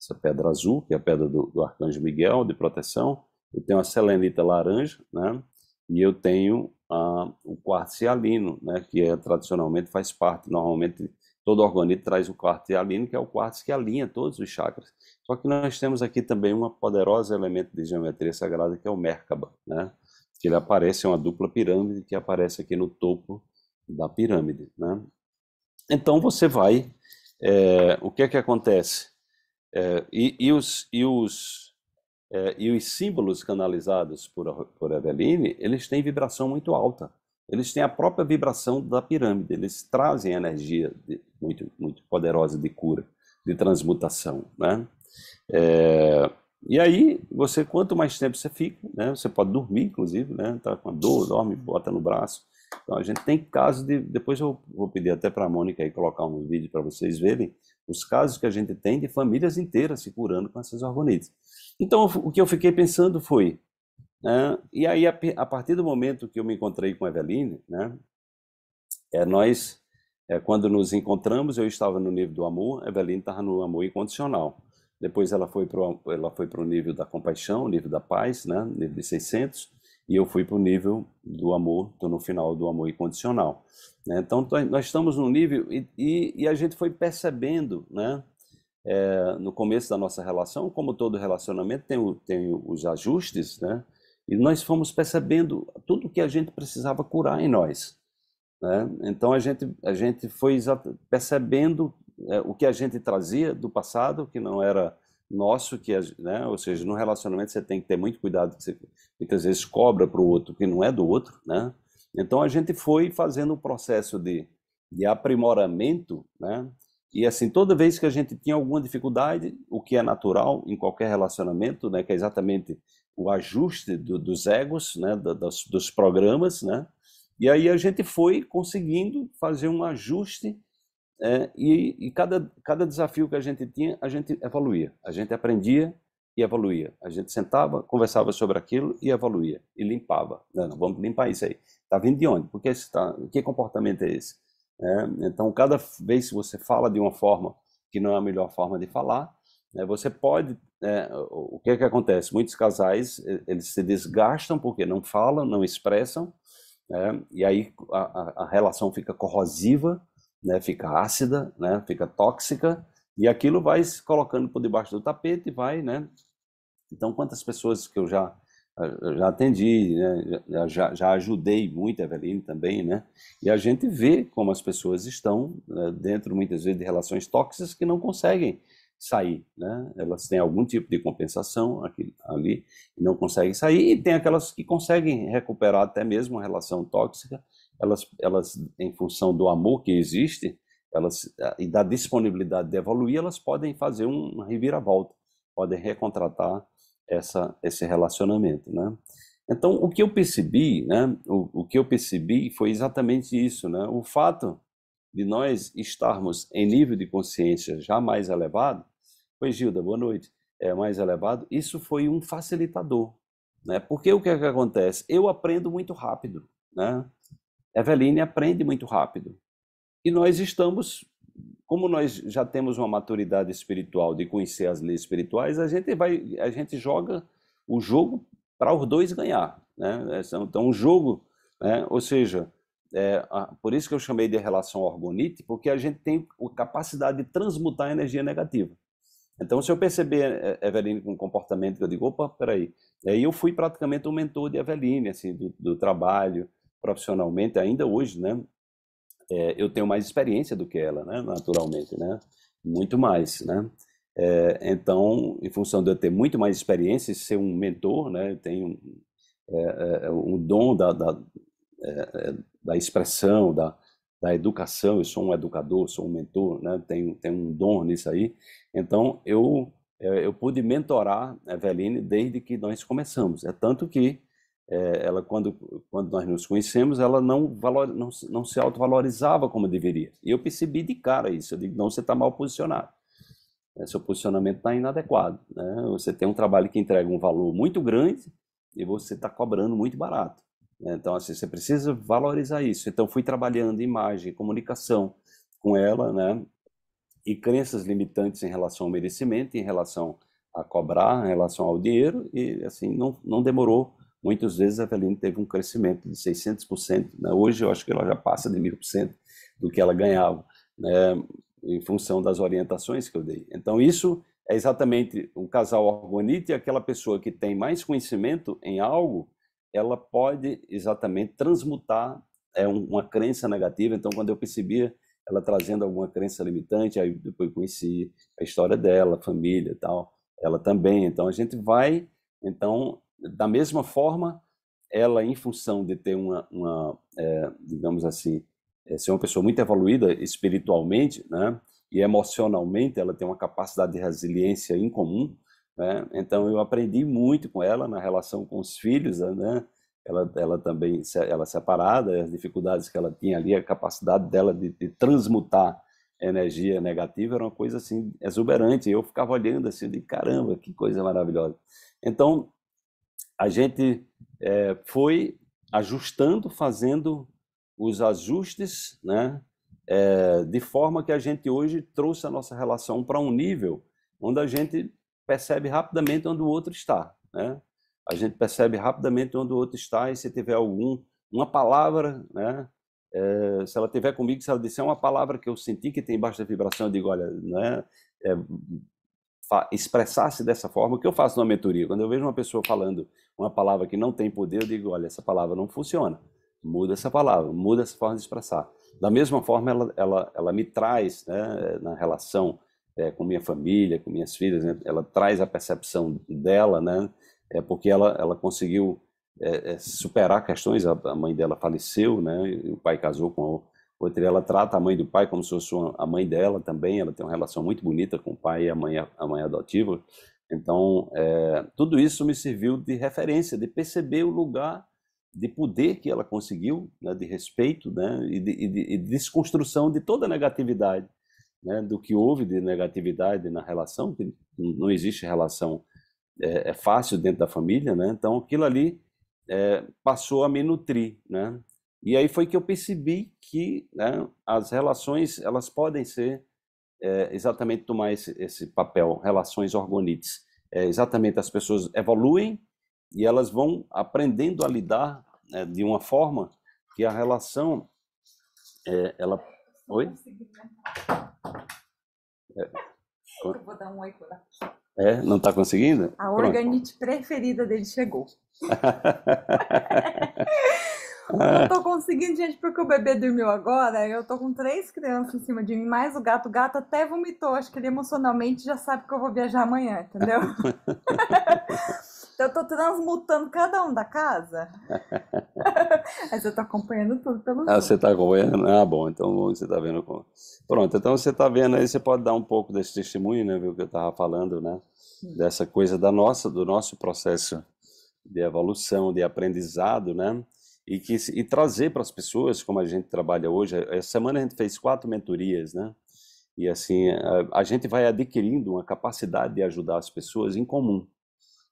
Essa pedra azul, que é a pedra do, do arcanjo Miguel, de proteção. Eu tenho a selenita laranja, né? E eu tenho a, o quartzo cialino, né? Que é, tradicionalmente faz parte, normalmente todo organito traz o quartzo que é o quartzo que alinha todos os chakras. Só que nós temos aqui também um poderoso elemento de geometria sagrada, que é o Merkaba, né? Que ele aparece, é uma dupla pirâmide que aparece aqui no topo da pirâmide. Né? Então você vai, é, o que é que acontece? É, e, e, os, e, os, é, e os símbolos canalizados por, por Eveline, eles têm vibração muito alta. Eles têm a própria vibração da pirâmide, eles trazem energia de, muito, muito poderosa de cura, de transmutação. Né? É, e aí, você quanto mais tempo você fica, né? Você pode dormir, inclusive, né? Tá com dor, dorme, bota no braço. Então a gente tem casos de. Depois eu vou pedir até para a Mônica aí colocar um vídeo para vocês verem os casos que a gente tem de famílias inteiras se curando com essas organites. Então o que eu fiquei pensando foi. Né, e aí, a, a, partir do momento que eu me encontrei com a Eveline, né, é, nós, é, quando nos encontramos, eu estava no nível do amor, a Eveline estava no amor incondicional. Depois ela foi para o nível da compaixão, nível da paz, né, nível de 600 e eu fui para o nível do amor, estou no final do amor incondicional. Né? Então, nós estamos num nível e, e, e a gente foi percebendo, né? É, no começo da nossa relação, como todo relacionamento tem, o, tem os ajustes, né? E nós fomos percebendo tudo que a gente precisava curar em nós. Né? Então a gente, a gente foi percebendo é, o que a gente trazia do passado, que não era nosso que né? ou seja no relacionamento você tem que ter muito cuidado que você muitas vezes cobra para o outro que não é do outro né então a gente foi fazendo um processo de, de aprimoramento né e assim toda vez que a gente tinha alguma dificuldade o que é natural em qualquer relacionamento né que é exatamente o ajuste do, dos egos né das dos programas né e aí a gente foi conseguindo fazer um ajuste é, e, e cada, cada desafio que a gente tinha, a gente evoluía. A gente aprendia e evoluía. A gente sentava, conversava sobre aquilo e evoluía. E limpava. Não, não vamos limpar isso aí. Está vindo de onde? Porque tá, que comportamento é esse? É, então, cada vez que você fala de uma forma que não é a melhor forma de falar, né, você pode. É, o que é que acontece? Muitos casais eles se desgastam porque não falam, não expressam, né, e aí a, a, a relação fica corrosiva né, fica ácida, né, fica tóxica, e aquilo vai se colocando por debaixo do tapete e vai, né? Então, quantas pessoas que eu já eh, já atendi, né? já, já ajudei muito a Eveline também, né? E a gente vê como as pessoas estão né, dentro, muitas vezes, de relações tóxicas que não conseguem sair, né? Elas têm algum tipo de compensação aqui, ali, não conseguem sair, e tem aquelas que conseguem recuperar até mesmo a relação tóxica, elas, elas em função do amor que existe, elas e da disponibilidade de evoluir, elas podem fazer uma reviravolta, podem recontratar essa, esse relacionamento, né? Então, o que eu percebi, né? O, o que eu percebi foi exatamente isso, né? O fato de nós estarmos em nível de consciência já mais elevado, pois Gilda, boa noite, é mais elevado, isso foi um facilitador, né? Porque o que, é que acontece? Eu aprendo muito rápido, né? Eveline aprende muito rápido. E nós estamos, como nós já temos uma maturidade espiritual de conhecer as leis espirituais, a gente vai, a gente joga o jogo para os dois ganhar, né? Então, o um jogo, né? ou seja, é, por isso que eu chamei de relação orgonite, porque a gente tem a capacidade de transmutar a energia negativa. Então, se eu perceber é, Eveline com um comportamento, eu digo, opa, peraí. aí eu fui praticamente um mentor de Eveline, assim, do, do trabalho, profissionalmente, ainda hoje, né? É, eu tenho mais experiência do que ela, né? Naturalmente, né? Muito mais, né? É, então, em função de eu ter muito mais experiência e ser um mentor, né? Eu tenho é, um dom da, da, da expressão, da, da educação. Eu sou um educador, sou um mentor, né? Tenho, tenho um dom nisso aí. Então, eu eu pude mentorar a Eveline desde que nós começamos. É tanto que é, ela quando, quando nós nos conhecemos, ela não, valor, não, não se autovalorizava como deveria. E eu percebi de cara isso. Eu digo, não, você está mal posicionado. É, seu posicionamento está inadequado. Né? Você tem um trabalho que entrega um valor muito grande e você está cobrando muito barato. Né? Então, assim, você precisa valorizar isso. Então, fui trabalhando imagem, comunicação com ela, né? E crenças limitantes em relação ao merecimento, em relação a cobrar, em relação ao dinheiro, e assim, não, não demorou Muitas vezes a Avelino teve um crescimento de 600%. Né? Hoje eu acho que ela já passa de 1000% do que ela ganhava, né? em função das orientações que eu dei. Então, isso é exatamente um casal orgonite e aquela pessoa que tem mais conhecimento em algo, ela pode exatamente transmutar é, uma crença negativa. Então, quando eu percebia ela trazendo alguma crença limitante, aí depois conheci a história dela, a família e tal, ela também. Então, a gente vai então da mesma forma, ela, em função de ter uma, uma é, digamos assim, é ser uma pessoa muito evoluída espiritualmente, né? E emocionalmente, ela tem uma capacidade de resiliência incomum, né? Então, eu aprendi muito com ela na relação com os filhos, né? Ela, ela também, ela é separada, as dificuldades que ela tinha ali, a capacidade dela de, de transmutar energia negativa era uma coisa assim exuberante. Eu ficava olhando assim de caramba, que coisa maravilhosa. Então, a gente é, foi ajustando, fazendo os ajustes, né? É, de forma que a gente hoje trouxe a nossa relação para um nível onde a gente percebe rapidamente onde o outro está, né? A gente percebe rapidamente onde o outro está e se tiver algum uma palavra, né? É, se ela tiver comigo, se ela disser uma palavra que eu senti que tem baixa vibração, eu digo, olha, né? É, expressasse dessa forma, o que eu faço na mentoria? Quando eu vejo uma pessoa falando uma palavra que não tem poder, eu digo: olha, essa palavra não funciona. Muda essa palavra, muda essa forma de expressar. Da mesma forma, ela, ela, ela me traz né, na relação é, com minha família, com minhas filhas, né, ela traz a percepção dela, né, é porque ela, ela conseguiu é, é, superar questões. A, a, mãe dela faleceu, né, o pai casou com Outra, então ela trata a mãe do pai como se fosse a mãe dela também. Ela tem uma relação muito bonita com o pai e a mãe, a mãe adotiva. Então, é, tudo isso me serviu de referência, de perceber o lugar de poder que ela conseguiu, né, de respeito né, e, de, e, de, e, desconstrução de toda a negatividade, né, do que houve de negatividade na relação, que não existe relação é, é fácil dentro da família, né, então aquilo ali é, passou a me nutrir, né, e aí foi que eu percebi que né, as relações elas podem ser é, exatamente tomar esse, esse papel, relações orgonites. É, exatamente, as pessoas evoluem e elas vão aprendendo a lidar né, de uma forma que a relação é, ela oi né? é, Eu vou dar um oi por aqui. É, não está conseguindo? A organite preferida dele chegou. Não é. tô conseguindo, gente, porque o bebê dormiu agora. Eu tô com três crianças em cima de mim, mais o gato. O gato até vomitou. Acho que ele emocionalmente já sabe que eu vou viajar amanhã, entendeu? então eu tô transmutando cada um da casa. Mas eu tô acompanhando tudo pelo Ah, você tá acompanhando? Ah, bom, então você tá vendo como. Pronto, então você tá vendo aí, você pode dar um pouco desse testemunho, né? Viu que eu tava falando, né? Dessa coisa da nossa, do nosso processo de evolução, de aprendizado, né? e, que, e trazer para as pessoas como a gente trabalha hoje. Eh, essa semana a gente fez quatro mentorias, né? E assim, a, a gente vai adquirindo uma capacidade de ajudar as pessoas em comum,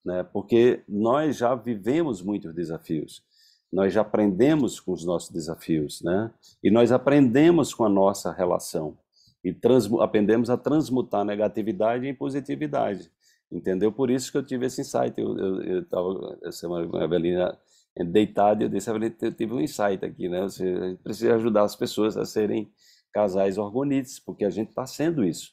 né? Porque nós já vivemos muitos desafios. Nós já aprendemos com os nossos desafios, né? E nós aprendemos com a nossa relação e trans, aprendemos a transmutar negatividade em positividade. Entendeu? Por isso que eu tive esse insight. Eu estava, eu, semana, a essa Evelina deitado, eu disse, eu tive um insight aqui, né? Você a gente precisa ajudar as pessoas a serem casais orgonites, porque a gente está sendo isso.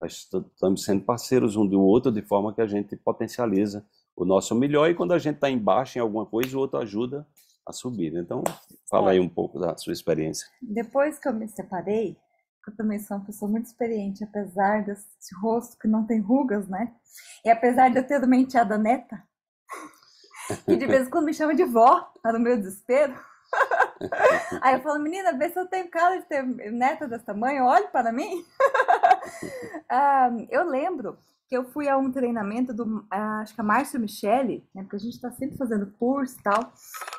Nós estamos sendo parceiros um do outro de forma que a gente potencializa o nosso melhor e quando a gente está embaixo em alguma coisa, o outro ajuda a subir. Né? Então, fala aí um pouco da sua experiência. Depois que eu me separei, eu também sou uma pessoa muito experiente, apesar desse rosto que não tem rugas, né? E apesar de eu ter uma enteada neta, que de vez em quando me chama de vó, tá no meu desespero. Aí eu falo, menina, vê se eu tenho cara de ter neta desse tamanho, olhe para mim. ah, eu lembro que eu fui a um treinamento do, ah, acho que a é Márcio Michele, né, porque a gente está sempre fazendo curso e tal,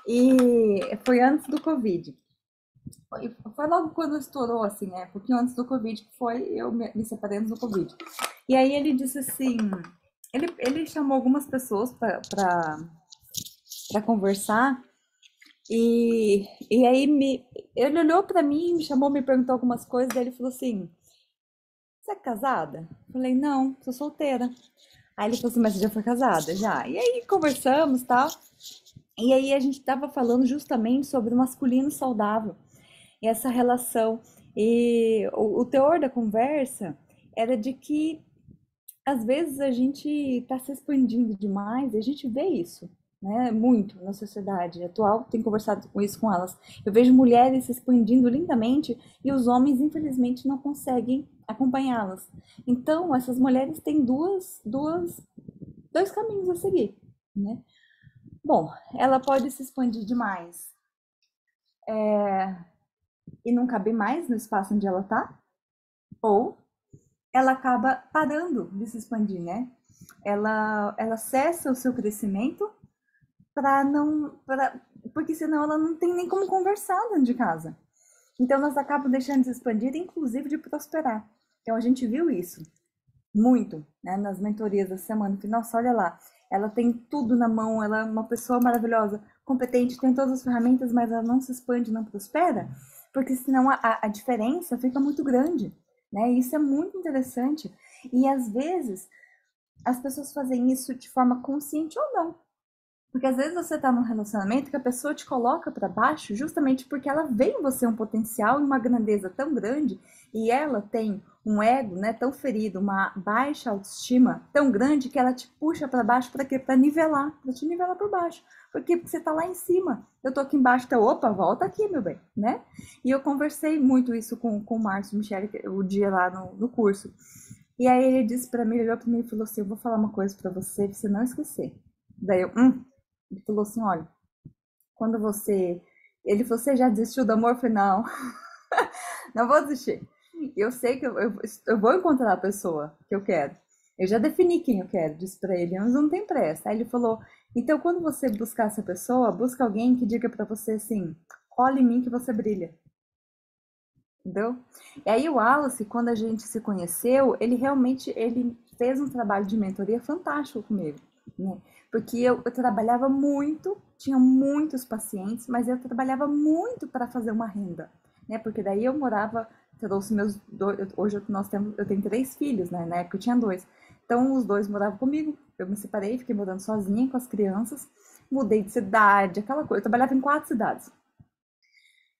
e foi antes do Covid. Foi, foi logo quando estourou, assim, é um pouquinho antes do Covid, que foi, eu me, me separei do Covid. E aí ele disse assim, ele, ele chamou algumas pessoas para para conversar. E, e aí me, ele olhou para mim, me chamou, me perguntou algumas coisas, daí ele falou assim: Você é casada? Eu falei: Não, sou solteira. Aí ele falou assim: Mas você já foi casada? Já. E aí conversamos tal. E aí a gente estava falando justamente sobre o masculino saudável e essa relação. E o, o teor da conversa era de que às vezes a gente está se expandindo demais e a gente vê isso né, muito na sociedade atual, tenho conversado com isso com elas. Eu vejo mulheres se expandindo lindamente e os homens, infelizmente, não conseguem acompanhá-las. Então, essas mulheres têm duas, duas, dois caminhos a seguir, né? Bom, ela pode se expandir demais é, e não caber mais no espaço onde ela está, ou ela acaba parando de se expandir, né? Ela, ela cessa o seu crescimento para não. Pra, porque senão ela não tem nem como conversar dentro de casa. Então nós acabamos deixando de expandir, inclusive de prosperar. Então a gente viu isso muito né, nas mentorias da semana, que nossa, olha lá, ela tem tudo na mão, ela é uma pessoa maravilhosa, competente, tem todas as ferramentas, mas ela não se expande, não prospera, porque senão a, a diferença fica muito grande. Né? Isso é muito interessante. E às vezes as pessoas fazem isso de forma consciente ou não. Porque às vezes você está num relacionamento que a pessoa te coloca para baixo justamente porque ela vê em você um potencial e uma grandeza tão grande e ela tem um ego né, tão ferido, uma baixa autoestima tão grande que ela te puxa para baixo para quê? Para nivelar, para te nivelar para baixo. Porque você está lá em cima, eu tô aqui embaixo, então, opa, volta aqui, meu bem, né? E eu conversei muito isso com, com o Márcio Michele é o dia lá no, no curso. E aí ele disse para mim, ele olhou para mim e falou assim, eu vou falar uma coisa para você, pra você não esquecer. Daí eu, hum, ele falou assim, olha, quando você... Ele, você já desistiu do amor? Eu falei, não, não vou desistir. Eu sei que eu, eu, eu vou encontrar a pessoa que eu quero. Eu já defini quem eu quero, disse para ele, mas não tem pressa. Aí ele falou, então quando você buscar essa pessoa, busca alguém que diga para você assim, olha em mim que você brilha. Entendeu? E aí o Wallace, quando a gente se conheceu, ele realmente ele fez um trabalho de mentoria fantástico comigo. Né? porque eu, eu trabalhava muito, tinha muitos pacientes, mas eu trabalhava muito para fazer uma renda, né? Porque daí eu morava, trouxe meus dois, hoje nós temos, eu tenho três filhos, né? Na época eu tinha dois. Então os dois moravam comigo, eu me separei, fiquei morando sozinha com as crianças, mudei de cidade, aquela coisa. Eu trabalhava em quatro cidades.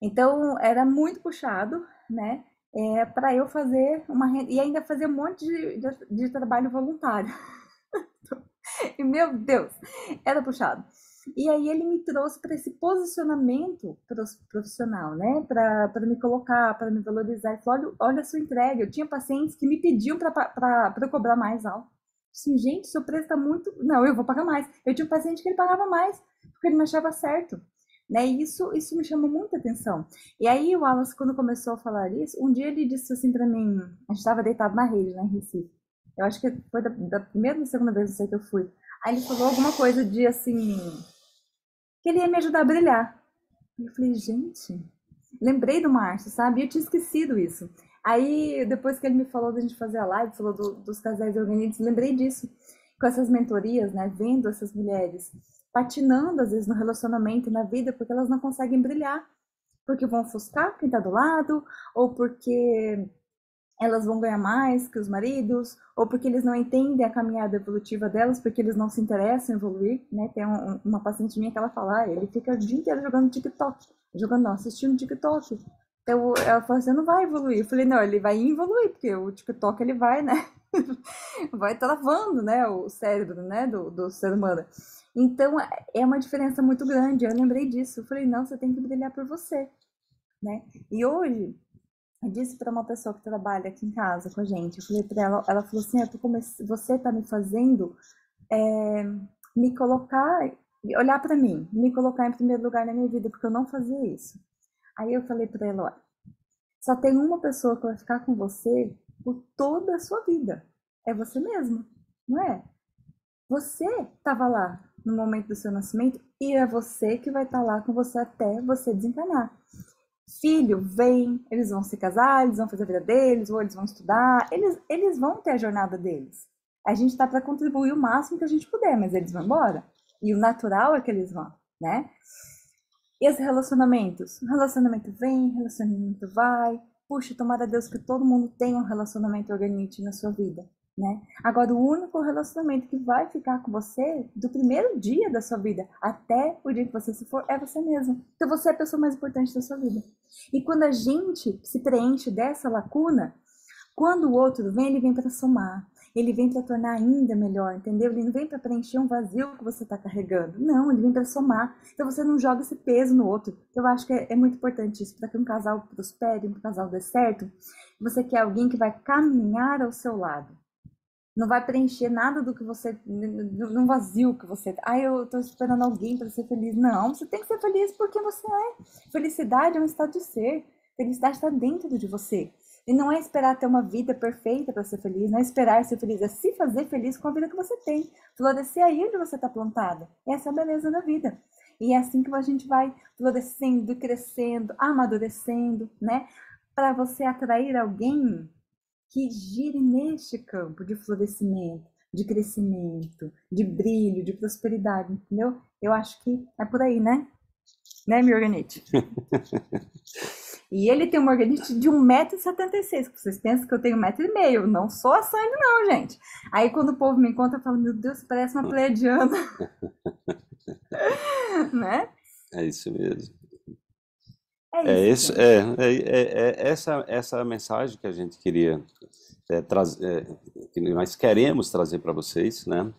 Então era muito puxado, né? É, para eu fazer uma renda, e ainda fazer um monte de, de, de trabalho voluntário. E meu Deus, era puxado. E aí ele me trouxe para esse posicionamento profissional, né? Para me colocar, para me valorizar. Ele falou, olha, olha a sua entrega. Eu tinha pacientes que me pediam para cobrar mais alto. Assim, gente, seu preço está muito... Não, eu vou pagar mais. Eu tinha um paciente que ele pagava mais, porque ele me achava certo. Né? E isso, isso me chamou muita atenção. E aí o Alas, quando começou a falar isso, um dia ele disse assim para mim, a gente estava deitado na rede, na né, Recife. Eu acho que foi da, da primeira ou segunda vez, não sei que eu fui. Aí ele falou alguma coisa de assim. que ele ia me ajudar a brilhar. Eu falei, gente, lembrei do Márcio, sabe? Eu tinha esquecido isso. Aí, depois que ele me falou da gente fazer a live, falou do, dos casais organizados, lembrei disso. Com essas mentorias, né? Vendo essas mulheres patinando, às vezes, no relacionamento na vida, porque elas não conseguem brilhar. Porque vão ofuscar quem tá do lado, ou porque elas vão ganhar mais que os maridos, ou porque eles não entendem a caminhada evolutiva delas, porque eles não se interessam em evoluir, né? Tem um, uma paciente minha que ela fala, ah, ele fica o dia inteiro jogando TikTok, jogando, não, assistindo TikTok. Então, ela falou assim, não vai evoluir. Eu falei, não, ele vai evoluir, porque o TikTok, ele vai, né? vai travando, né, o cérebro, né, do, do ser humano. Então, é uma diferença muito grande. Eu lembrei disso. Eu falei, não, você tem que brilhar por você, né? E hoje, eu disse para uma pessoa que trabalha aqui em casa com a gente, eu falei para ela, ela falou assim, ah, eu tô comece... você tá me fazendo é, me colocar, olhar para mim, me colocar em primeiro lugar na minha vida, porque eu não fazia isso. Aí eu falei para ela, só tem uma pessoa que vai ficar com você por toda a sua vida, é você mesmo, não é? Você estava lá no momento do seu nascimento e é você que vai estar tá lá com você até você desencarnar filho vem, eles vão se casar, eles vão fazer a vida deles, ou eles vão estudar, eles, eles vão ter a jornada deles. A gente está para contribuir o máximo que a gente puder, mas eles vão embora. E o natural é que eles vão, né? E os relacionamentos? O relacionamento vem, relacionamento vai. Puxa, tomara a Deus que todo mundo tenha um relacionamento organite na sua vida. Né? Agora, o único relacionamento que vai ficar com você do primeiro dia da sua vida até o dia que você se for é você mesmo. Então, você é a pessoa mais importante da sua vida. E quando a gente se preenche dessa lacuna, quando o outro vem, ele vem para somar, ele vem para tornar ainda melhor, entendeu? Ele não vem para preencher um vazio que você está carregando. Não, ele vem para somar. Então você não joga esse peso no outro. Eu acho que é, é muito importante isso para que um casal prospere, um casal dê certo. Você quer alguém que vai caminhar ao seu lado, não vai preencher nada do que você num vazio que você ah eu tô esperando alguém para ser feliz não você tem que ser feliz porque você é felicidade é um estado de ser felicidade está dentro de você e não é esperar ter uma vida perfeita para ser feliz não é esperar ser feliz é se fazer feliz com a vida que você tem florescer aí onde você está plantada essa é a beleza da vida e é assim que a gente vai florescendo crescendo amadurecendo né para você atrair alguém que gire neste campo de florescimento, de crescimento, de brilho, de prosperidade, entendeu? Eu acho que é por aí, né? Né, meu organite? e ele tem um organite de 1,76m. Vocês pensam que eu tenho 1,5m. Não sou a sangue, não, gente. Aí quando o povo me encontra, eu falo, meu Deus, parece uma pleiadiana. né? É isso mesmo. É, é isso. É, é, é, é, essa, essa mensagem que a gente queria é, trazer, é, que nós queremos trazer para vocês, né?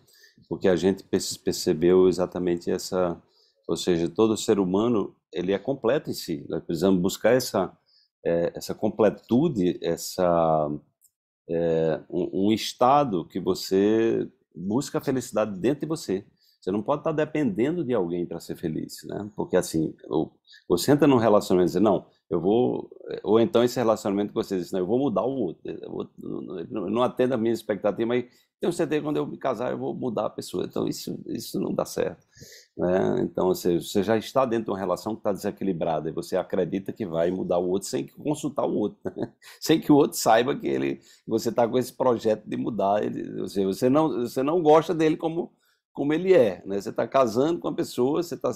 Porque a gente percebeu exatamente essa, ou seja, todo ser humano ele é completo em si. Nós precisamos buscar essa essa completude, essa um, um estado que você busca a felicidade dentro de você. Você não pode estar dependendo de alguém para ser feliz, né? Porque assim, você entra num relacionamento e diz, não, eu vou. Ou então esse relacionamento que você diz, não, eu vou mudar o outro, eu, vou, não atendo a minha expectativa, mas tenho certeza que quando eu me casar eu vou mudar a pessoa. Então isso, isso não dá certo. Né? Então você, você já está dentro de uma relação que está desequilibrada e você acredita que vai mudar o outro sem consultar o outro, né? sem que o outro saiba que ele, você está com esse projeto de mudar. Ele, você, você, não, você não gosta dele como como ele é, né? Você está casando com a pessoa, você está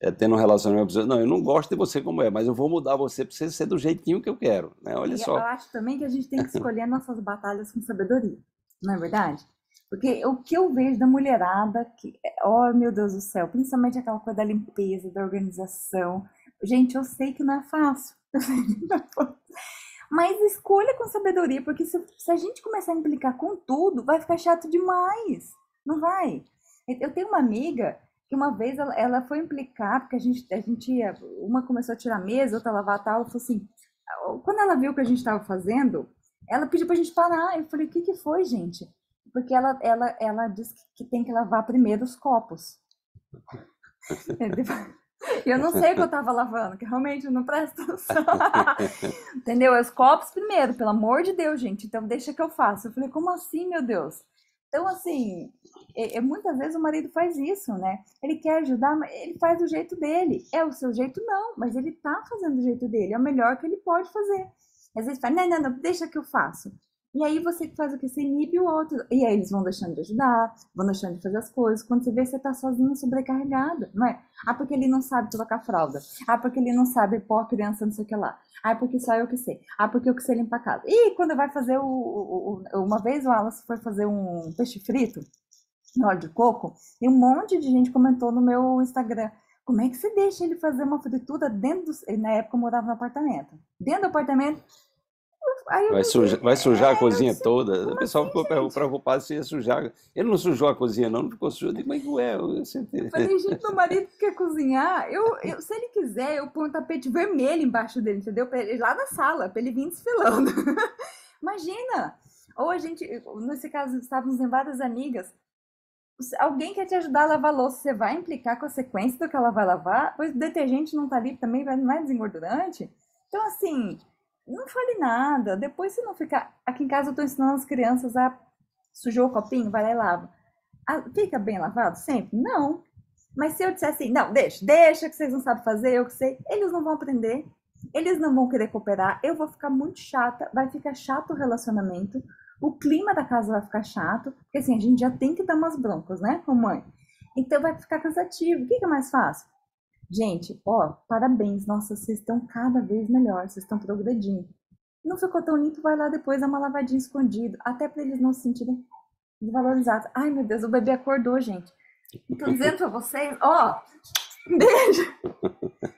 é, tendo um relacionamento com a pessoa. Não, eu não gosto de você como é, mas eu vou mudar você para você ser do jeitinho que eu quero, né? Olha e só. Eu acho também que a gente tem que escolher nossas batalhas com sabedoria, não é verdade? Porque o que eu vejo da mulherada, que, oh meu Deus do céu, principalmente aquela coisa da limpeza, da organização. Gente, eu sei que não é fácil. Mas escolha com sabedoria, porque se, se a gente começar a implicar com tudo, vai ficar chato demais. Não vai. Eu tenho uma amiga que uma vez ela, ela foi implicar, porque a gente, a gente ia, uma começou a tirar a mesa, outra a lavar tal, ela falou assim, ah, quando ela viu o que a gente estava fazendo, ela pediu pra gente parar. Eu falei, o que que foi, gente? Porque ela, ela, ela disse que tem que lavar primeiro os copos. eu não sei o que eu tava lavando, que realmente não presta atenção. Entendeu? É os copos primeiro, pelo amor de Deus, gente. Então deixa que eu faça. Eu falei, como assim, meu Deus? Então, assim, é, é, muitas vezes o marido faz isso, né? Ele quer ajudar, mas ele faz do jeito dele. É o seu jeito, não, mas ele tá fazendo do jeito dele, é o melhor que ele pode fazer. Às vezes fala, não, não, não, deixa que eu faço. E aí você faz o que? Você inibe o outro. E aí eles vão deixando de ajudar, vão deixando de fazer as coisas. Quando você vê, você tá sozinho, sobrecarregado, não é? Ah, porque ele não sabe trocar fralda. Ah, porque ele não sabe pôr a criança não sei o que lá. Ah, é porque só eu que sei. Ah, porque eu que sei limpar a casa. E quando vai fazer o... o, o uma vez o Alas foi fazer um peixe frito, óleo de coco, e um monte de gente comentou no meu Instagram. Como é que você deixa ele fazer uma fritura dentro do... Na época eu morava no apartamento. Dentro do apartamento, vai, suja, vai sujar é, a cozinha toda. O pessoal assim, ficou gente? preocupado se ia sujar. Ele não sujou a cozinha, não, não ficou sujo. Eu digo, mas ué, eu senti. Eu falei, gente, meu marido quer cozinhar. Eu, eu, se ele quiser, eu ponho um tapete vermelho embaixo dele, entendeu? Ele, lá na sala, para ele vir desfilando. Imagina! Ou a gente, nesse caso, estávamos em várias amigas, alguém quer te ajudar a lavar louça, você vai implicar com a sequência do que ela vai lavar, pois o detergente não tá ali também, não é desengordurante. Então, assim, não fale nada. Depois, se não ficar. Aqui em casa eu tô ensinando as crianças a sujou o copinho, vai lá e lava. Ah, fica bem lavado sempre? Não. Mas se eu disser assim, não, deixa, deixa que vocês não sabem fazer, eu que sei, eles não vão aprender, eles não vão querer cooperar, eu vou ficar muito chata, vai ficar chato o relacionamento, o clima da casa vai ficar chato, porque assim, a gente já tem que dar umas broncas, né, com mãe? Então vai ficar cansativo. O que, que é mais fácil? Gente, ó, parabéns, nossa, vocês estão cada vez melhor, vocês estão progredindo. Não ficou tão limpo, vai lá depois dar uma lavadinha escondido, até para eles não se sentirem desvalorizados. Ai, meu Deus, o bebê acordou, gente. Estou dizendo para vocês, ó, beijo.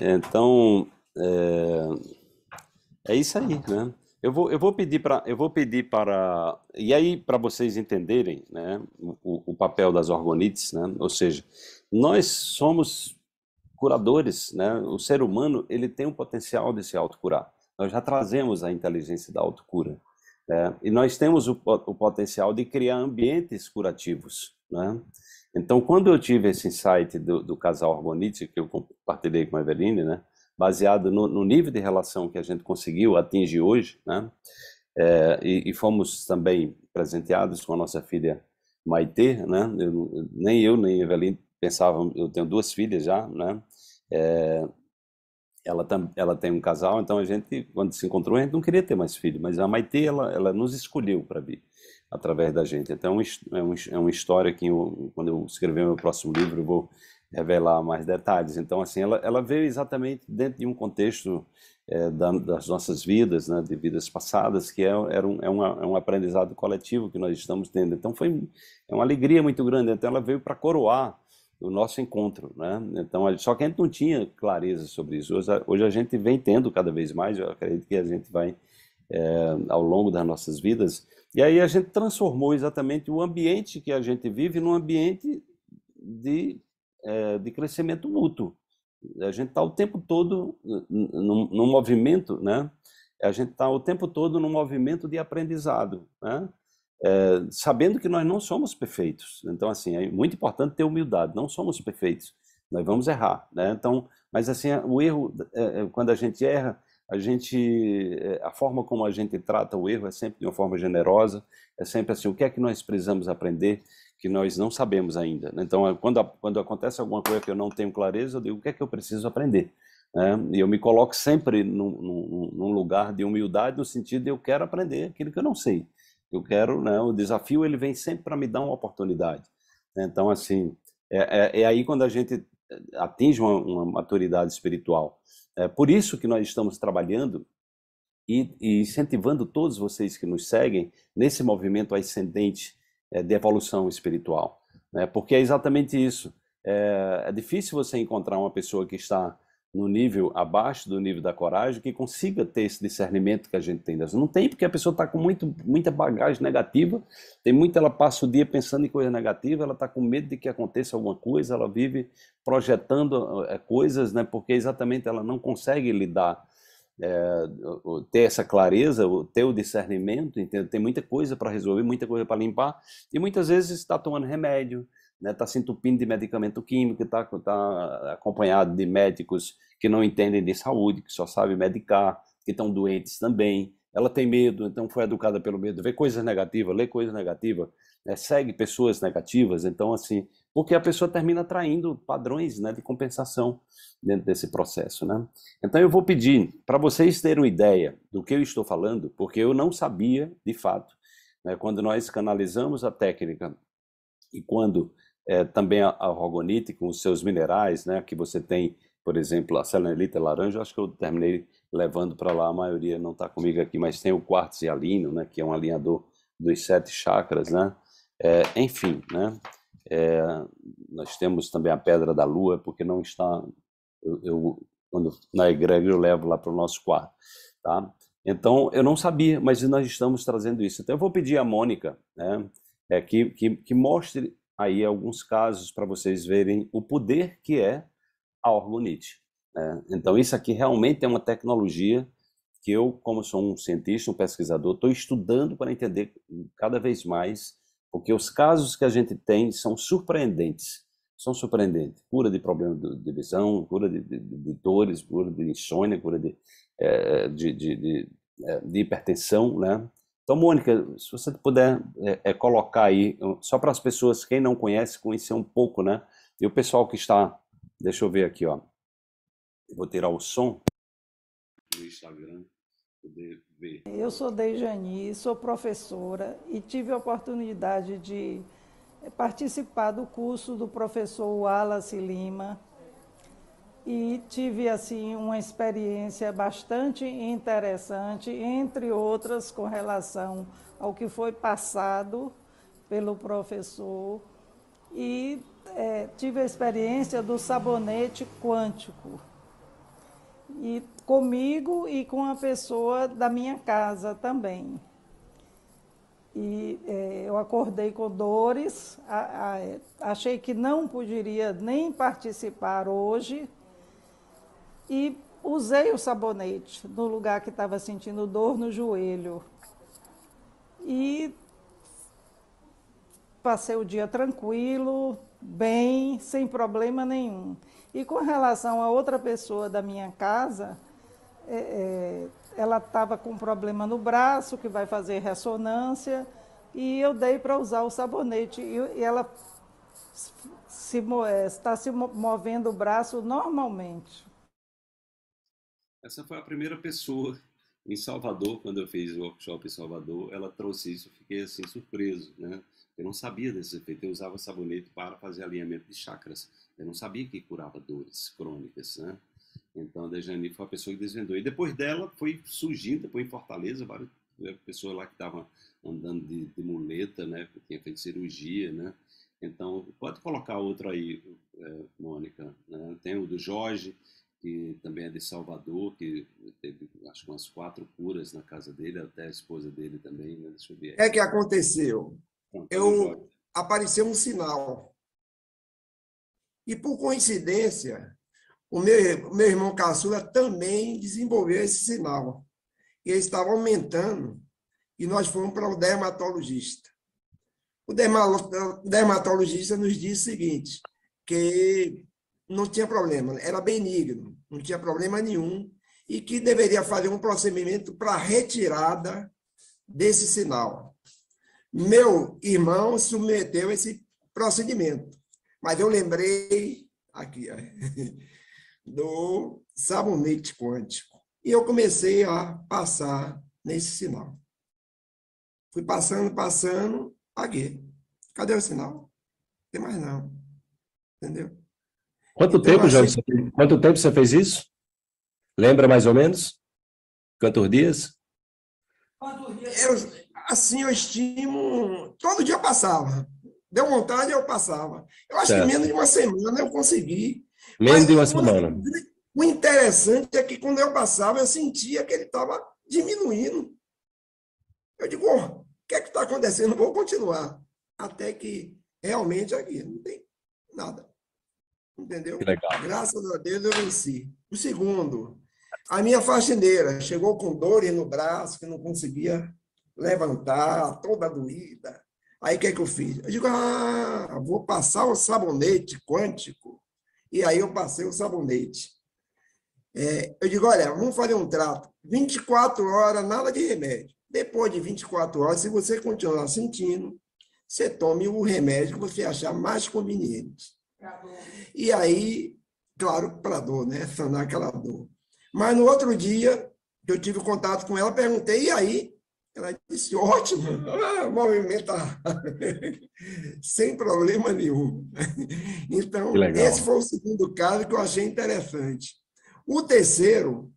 Então, é, é isso aí, né? Eu vou, eu vou pedir para eu vou pedir para e aí para vocês entenderem, né, o, o, papel das orgonites, né? Ou seja, nós somos curadores, né? O ser humano ele tem o um potencial de se autocurar. Nós já trazemos a inteligência da autocura. Né? e nós temos o, o potencial de criar ambientes curativos, né? Então, quando eu tive esse insight do, do casal Orgonite, que eu compartilhei com a Eveline, né? baseado no, no, nível de relação que a gente conseguiu atingir hoje, né? É, e, e, fomos também presenteados com a nossa filha Maite, né? Eu, nem eu nem a Evelyn pensavam, eu tenho duas filhas já, né? É, ela, tam, ela tem um casal, então a gente, quando se encontrou, a gente não queria ter mais filho, mas a Maite, ela, ela nos escolheu para vir através da gente. Então é, é, um, é uma história que, eu, quando eu escrever meu próximo livro, eu vou revelar mais detalhes. Então, assim, ela, ela veio exatamente dentro de um contexto é, da, das nossas vidas, né, de vidas passadas, que é, um, é, uma, é um aprendizado coletivo que nós estamos tendo. Então, foi é uma alegria muito grande. Então, ela veio para coroar o nosso encontro, né? Então, só que a gente não tinha clareza sobre isso. Hoje, hoje a gente vem tendo cada vez mais. Eu acredito que a gente vai é, ao longo das nossas vidas. E aí a gente transformou exatamente o ambiente que a gente vive num ambiente de eh, de crescimento mútuo. A gente está o tempo todo no, no movimento, né? A gente está o tempo todo no movimento de aprendizado, né? É, sabendo que nós não somos perfeitos. Então, assim, é muito importante ter humildade. Não somos perfeitos. Nós vamos errar, né? Então, mas assim, o erro, é, é, quando a gente erra, a gente, é, a forma como a gente trata o erro é sempre de uma forma generosa. É sempre assim, o que é que nós precisamos aprender? que nós não sabemos ainda. Né? Então, eh, quando, quando acontece alguma coisa que eu não tenho clareza, eu digo, o que é que eu preciso aprender? É, e eu me coloco sempre num, num, num, lugar de humildade, no sentido de eu quero aprender aquilo que eu não sei. Eu quero, né, o desafio ele vem sempre para me dar uma oportunidade. Né? Então, assim, é, é, é aí quando a gente eh, atinge uma, uma, maturidade espiritual. É por isso que nós estamos trabalhando e, e incentivando todos vocês que nos seguem nesse movimento ascendente é, de evolução espiritual, né? porque é exatamente isso. É, é difícil você encontrar uma pessoa que está no nível abaixo do nível da coragem que consiga ter esse discernimento que a gente tem. Não tem porque a pessoa está com muito, muita bagagem negativa, tem muito, ela passa o dia pensando em coisa negativa, ela está com medo de que aconteça alguma coisa, ela vive projetando é, coisas, né, porque exatamente ela não consegue lidar é, ter essa clareza, ter o discernimento, entendeu? tem muita coisa para resolver, muita coisa para limpar, e muitas vezes está tomando remédio, está né? Tá se entupindo de medicamento químico, está tá acompanhado de médicos que não entendem de saúde, que só sabem medicar, que estão doentes também. Ela tem medo, então foi educada pelo medo, vê coisas negativas, lê coisas negativas, né? segue pessoas negativas, então assim porque a pessoa termina traindo padrões né, de compensação dentro desse processo. Né? Então eu vou pedir para vocês terem uma ideia do que eu estou falando, porque eu não sabia de fato. Né, quando nós canalizamos a técnica e quando é, também a, a com os seus minerais, né, que você tem, por exemplo, a selenita laranja, acho que eu terminei levando para lá, a maioria não está comigo aqui, mas tem o quartzo e alino, né, que é um alinhador dos sete chakras, né? É, enfim, né? É, nós temos também a Pedra da Lua, porque não está. Eu, eu quando na egrégora eu levo lá para o nosso quarto, tá? Então eu não sabia, mas nós estamos trazendo isso. Então eu vou pedir a Mônica, né, é, que, que, que mostre aí alguns casos para vocês verem o poder que é a orgonite. Né? Então isso aqui realmente é uma tecnologia que eu, como sou um cientista, um pesquisador, estou estudando para entender cada vez mais porque os casos que a gente tem são surpreendentes. São surpreendentes. Cura de problema de, visão, cura de, de, de dores, cura de insônia, cura de, é, de, de, eh, de, hipertensão, né? Então, Mônica, se você puder é, é, colocar aí, só para as pessoas, quem não conhece, conhecer um pouco, né? E o pessoal que está, deixa eu ver aqui, ó. Eu vou tirar o som do Instagram poder ver. Eu sou Dejani, sou professora e tive a oportunidade de participar do curso do professor Wallace Lima e tive assim uma experiência bastante interessante, entre outras com relação ao que foi passado pelo professor e é, tive a experiência do sabonete quântico. E comigo e com a pessoa da minha casa também. E é, eu acordei com dores, a, a, achei que não poderia nem participar hoje e usei o sabonete no lugar que estava sentindo dor no joelho. E passei o dia tranquilo, bem, sem problema nenhum. E com relação a outra pessoa da minha casa, é, é, ela estava com um problema no braço, que vai fazer ressonância, e eu dei para usar o sabonete. E, e ela se, é, está se movendo o braço normalmente. Essa foi a primeira pessoa em Salvador, quando eu fiz o workshop em Salvador, ela trouxe isso, fiquei assim surpreso, né? Eu não sabia desse efeito, eu usava sabonete para fazer alinhamento de chakras. Eu não sabia que curava dores crônicas, né? Então, a Dejani foi a pessoa que desvendou. E depois dela foi surgindo, depois em Fortaleza, várias né, pessoas lá que estavam andando de, de, muleta, né? Tinha feito cirurgia, né? Então, pode colocar outro aí, é, Mônica. Né? Tem o do Jorge, que também é de Salvador, que teve, acho que umas quatro curas na casa dele, até a esposa dele também, né? Deixa eu ver. É que aconteceu. eu... Apareceu um sinal. E por coincidência, o meu, meu irmão caçula também desenvolveu esse sinal. Ele estava aumentando e nós fomos para o dermatologista. O dermatologista nos disse o seguinte, que não tinha problema, era benigno, não tinha problema nenhum, e que deveria fazer um procedimento para retirada desse sinal. Meu irmão submeteu esse procedimento, mas eu lembrei aqui, do sabonete quântico. E eu comecei a passar nesse sinal. Fui passando, passando, paguei. Cadê o sinal? Não tem mais não. Entendeu? Quanto, então, tempo, achei... Assim, você... quanto tempo você fez isso? Lembra mais ou menos? Quantos dias? Quantos dias? assim, eu estimo... Todo dia eu passava. Deu vontade, eu passava. Eu acho certo. que menos de uma semana eu consegui Menos de uma semana. O interessante é que quando eu passava, eu sentia que ele estava diminuindo. Eu digo, o que é que está acontecendo? Vou continuar. Até que realmente aqui, não tem nada. Entendeu? Graças a Deus eu venci. O segundo, a minha faxineira chegou com dores no braço, que não conseguia levantar, toda doída. Aí o que é que eu fiz? Eu digo, ah, vou passar o sabonete quântico e aí eu passei o sabonete. É, eu digo, olha, vamos fazer um trato. 24 horas, nada de remédio. Depois de 24 horas, se você continuar sentindo, você tome o remédio que você achar mais conveniente. e aí, claro, para dor, né? Sanar aquela dor. Mas no outro dia, eu tive contato com ela, perguntei, e aí? Ela disse, ótimo, movimenta ah, Sem problema nenhum. Então, esse foi o segundo caso que eu achei interessante. O terceiro,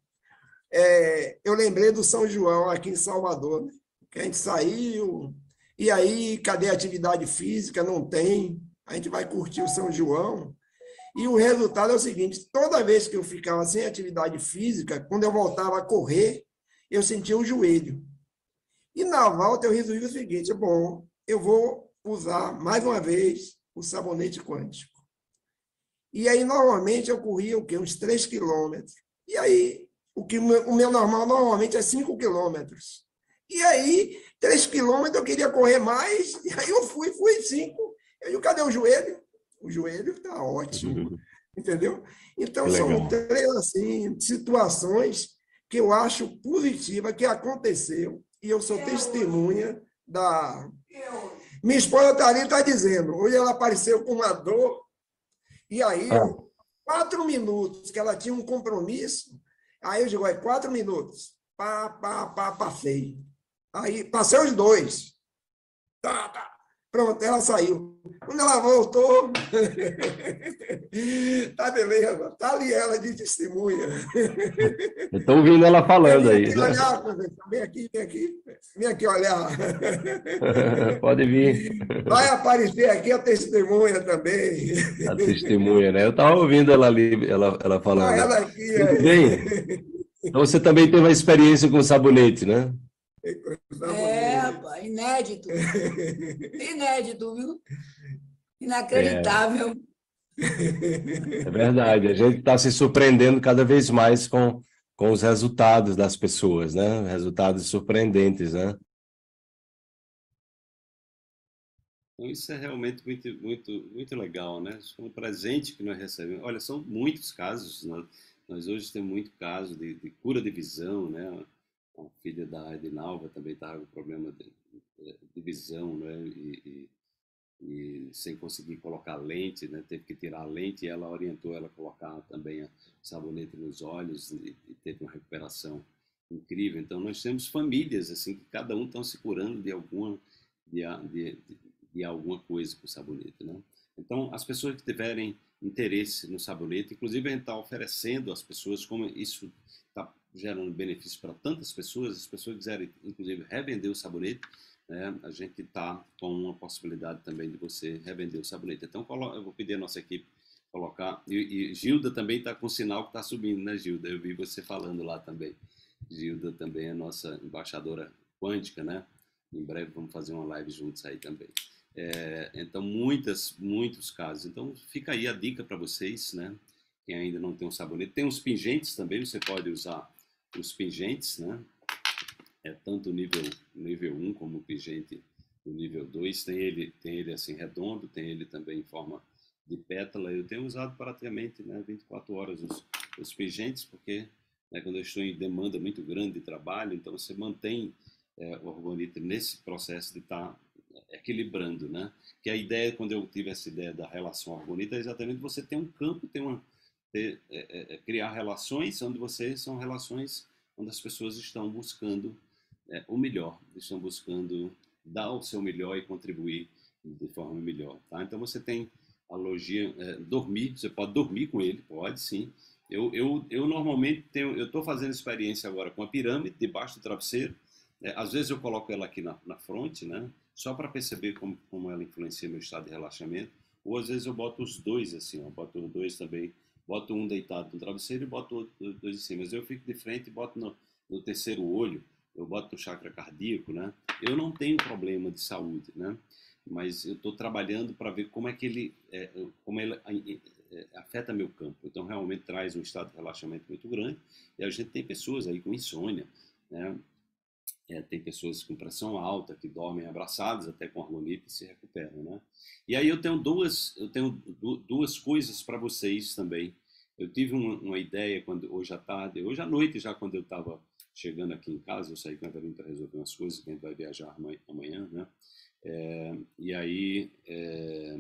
é, eu lembrei do São João aqui em Salvador, né? que a gente saiu, e aí, cadê a atividade física? Não tem. A gente vai curtir o São João. E o resultado é o seguinte: toda vez que eu ficava sem atividade física, quando eu voltava a correr, eu sentia o joelho. E na volta eu resolvi o seguinte, é bom, eu vou usar mais uma vez o sabonete quântico. E aí, normalmente, eu corria o quê? Uns 3 quilômetros. E aí, o, que, o meu normal normalmente é 5 quilômetros. E aí, 3 quilômetros eu queria correr mais, e aí eu fui, fui 5. Eu digo, cadê o joelho? O joelho está ótimo, entendeu? Então, são três assim, situações que eu acho positiva que aconteceu e eu sou testemunha da. Minha esposa Thalita tá está dizendo, hoje ela apareceu com uma dor, e aí, é. quatro minutos, que ela tinha um compromisso, aí eu digo, é quatro minutos, pá, pá, pá, passei. Aí, passei os dois. Tá, tá. Pronto, ela saiu. Quando ela voltou, tá beleza, tá ali ela de testemunha. Estou ouvindo ela falando aí. Vem olhar, vem aqui, vem aqui, vem aqui olhar. Pode vir. Vai aparecer aqui a testemunha também. A testemunha, né? Eu estava ouvindo ela ali, ela, ela falando. Ah, ela aqui, aí. É. bem. Então você também teve uma experiência com sabonete, né? É, rapaz, inédito. inédito, viu? É. Inacreditável. É, é verdade, a gente está se surpreendendo cada vez mais com, com os resultados das pessoas, né? Resultados surpreendentes, né? Isso é realmente muito, muito, muito legal, né? Isso é um presente que nós recebemos. Olha, são muitos casos, nós, né? nós hoje temos muito caso de, de cura de visão, né? o filho da Edinalva também estava tá com problema de, eh, de visão, né? E, e, e, sem conseguir colocar lente, né? Teve que tirar a lente e ela orientou ela a colocar também a sabonete nos olhos e, e teve uma recuperação incrível. Então nós temos famílias assim que cada um está se curando de alguma ah, de, de, de alguma coisa com sabonete, né? Então as pessoas que tiverem interesse no sabonete, inclusive a gente está oferecendo às pessoas como isso gerando benefício para tantas pessoas, as pessoas quiserem, inclusive, revender o sabonete, né, a gente está com uma possibilidade também de você revender o sabonete. Então, eu vou pedir a nossa equipe colocar. E, e Gilda também está com sinal que está subindo, né, Gilda? Eu vi você falando lá também. Gilda também é nossa embaixadora quântica, né? Em breve vamos fazer uma live juntos aí também. É, então, muitas, muitos casos. Então, fica aí a dica para vocês, né? Quem ainda não tem um sabonete. Tem uns pingentes também, você pode usar os pingentes, né? É tanto o nível, nível 1 como o pingente do nível 2, tem ele, tem ele assim redondo, tem ele também em forma de pétala. Eu tenho usado praticamente né, 24 horas os, os pingentes, porque né, quando eu estou em demanda muito grande de trabalho, então você mantém é, o organito nesse processo de estar tá eh, equilibrando, né? Que a ideia, quando eu tive essa ideia da relação organita, é exatamente você tem um campo, tem uma ter, é, é, é, criar relações onde vocês são relações onde as pessoas estão buscando é, o melhor, estão buscando dar o seu melhor e contribuir de forma melhor. Tá? Então você tem a logia é, dormir, você pode dormir com ele, pode sim. Eu, eu, eu normalmente tenho, eu estou fazendo experiência agora com a pirâmide debaixo do travesseiro. É, às vezes eu coloco ela aqui na, na frente, né? Só para perceber como, como ela influencia meu estado de relaxamento. Ou às vezes eu boto os dois assim, eu boto os dois também boto um deitado no travesseiro e boto dois em cima. Mas eu fico de frente e boto no, no terceiro olho, eu boto no chakra cardíaco, né? Eu não tenho problema de saúde, né? Mas eu estou trabalhando para ver como é que ele, é, como ele é, afeta meu campo. Então realmente traz um estado de relaxamento muito grande. E a gente tem pessoas aí com insônia, né? É, tem pessoas com pressão alta que dormem abraçadas até com argonite e se recuperam, né? E aí eu tenho duas eu tenho duas coisas para vocês também. Eu tive uma, uma, ideia quando hoje à tarde, hoje à noite já quando eu estava chegando aqui em casa, eu saí com a Evelyn para resolver umas coisas, que a gente vai viajar amanhã, né? É, e aí é,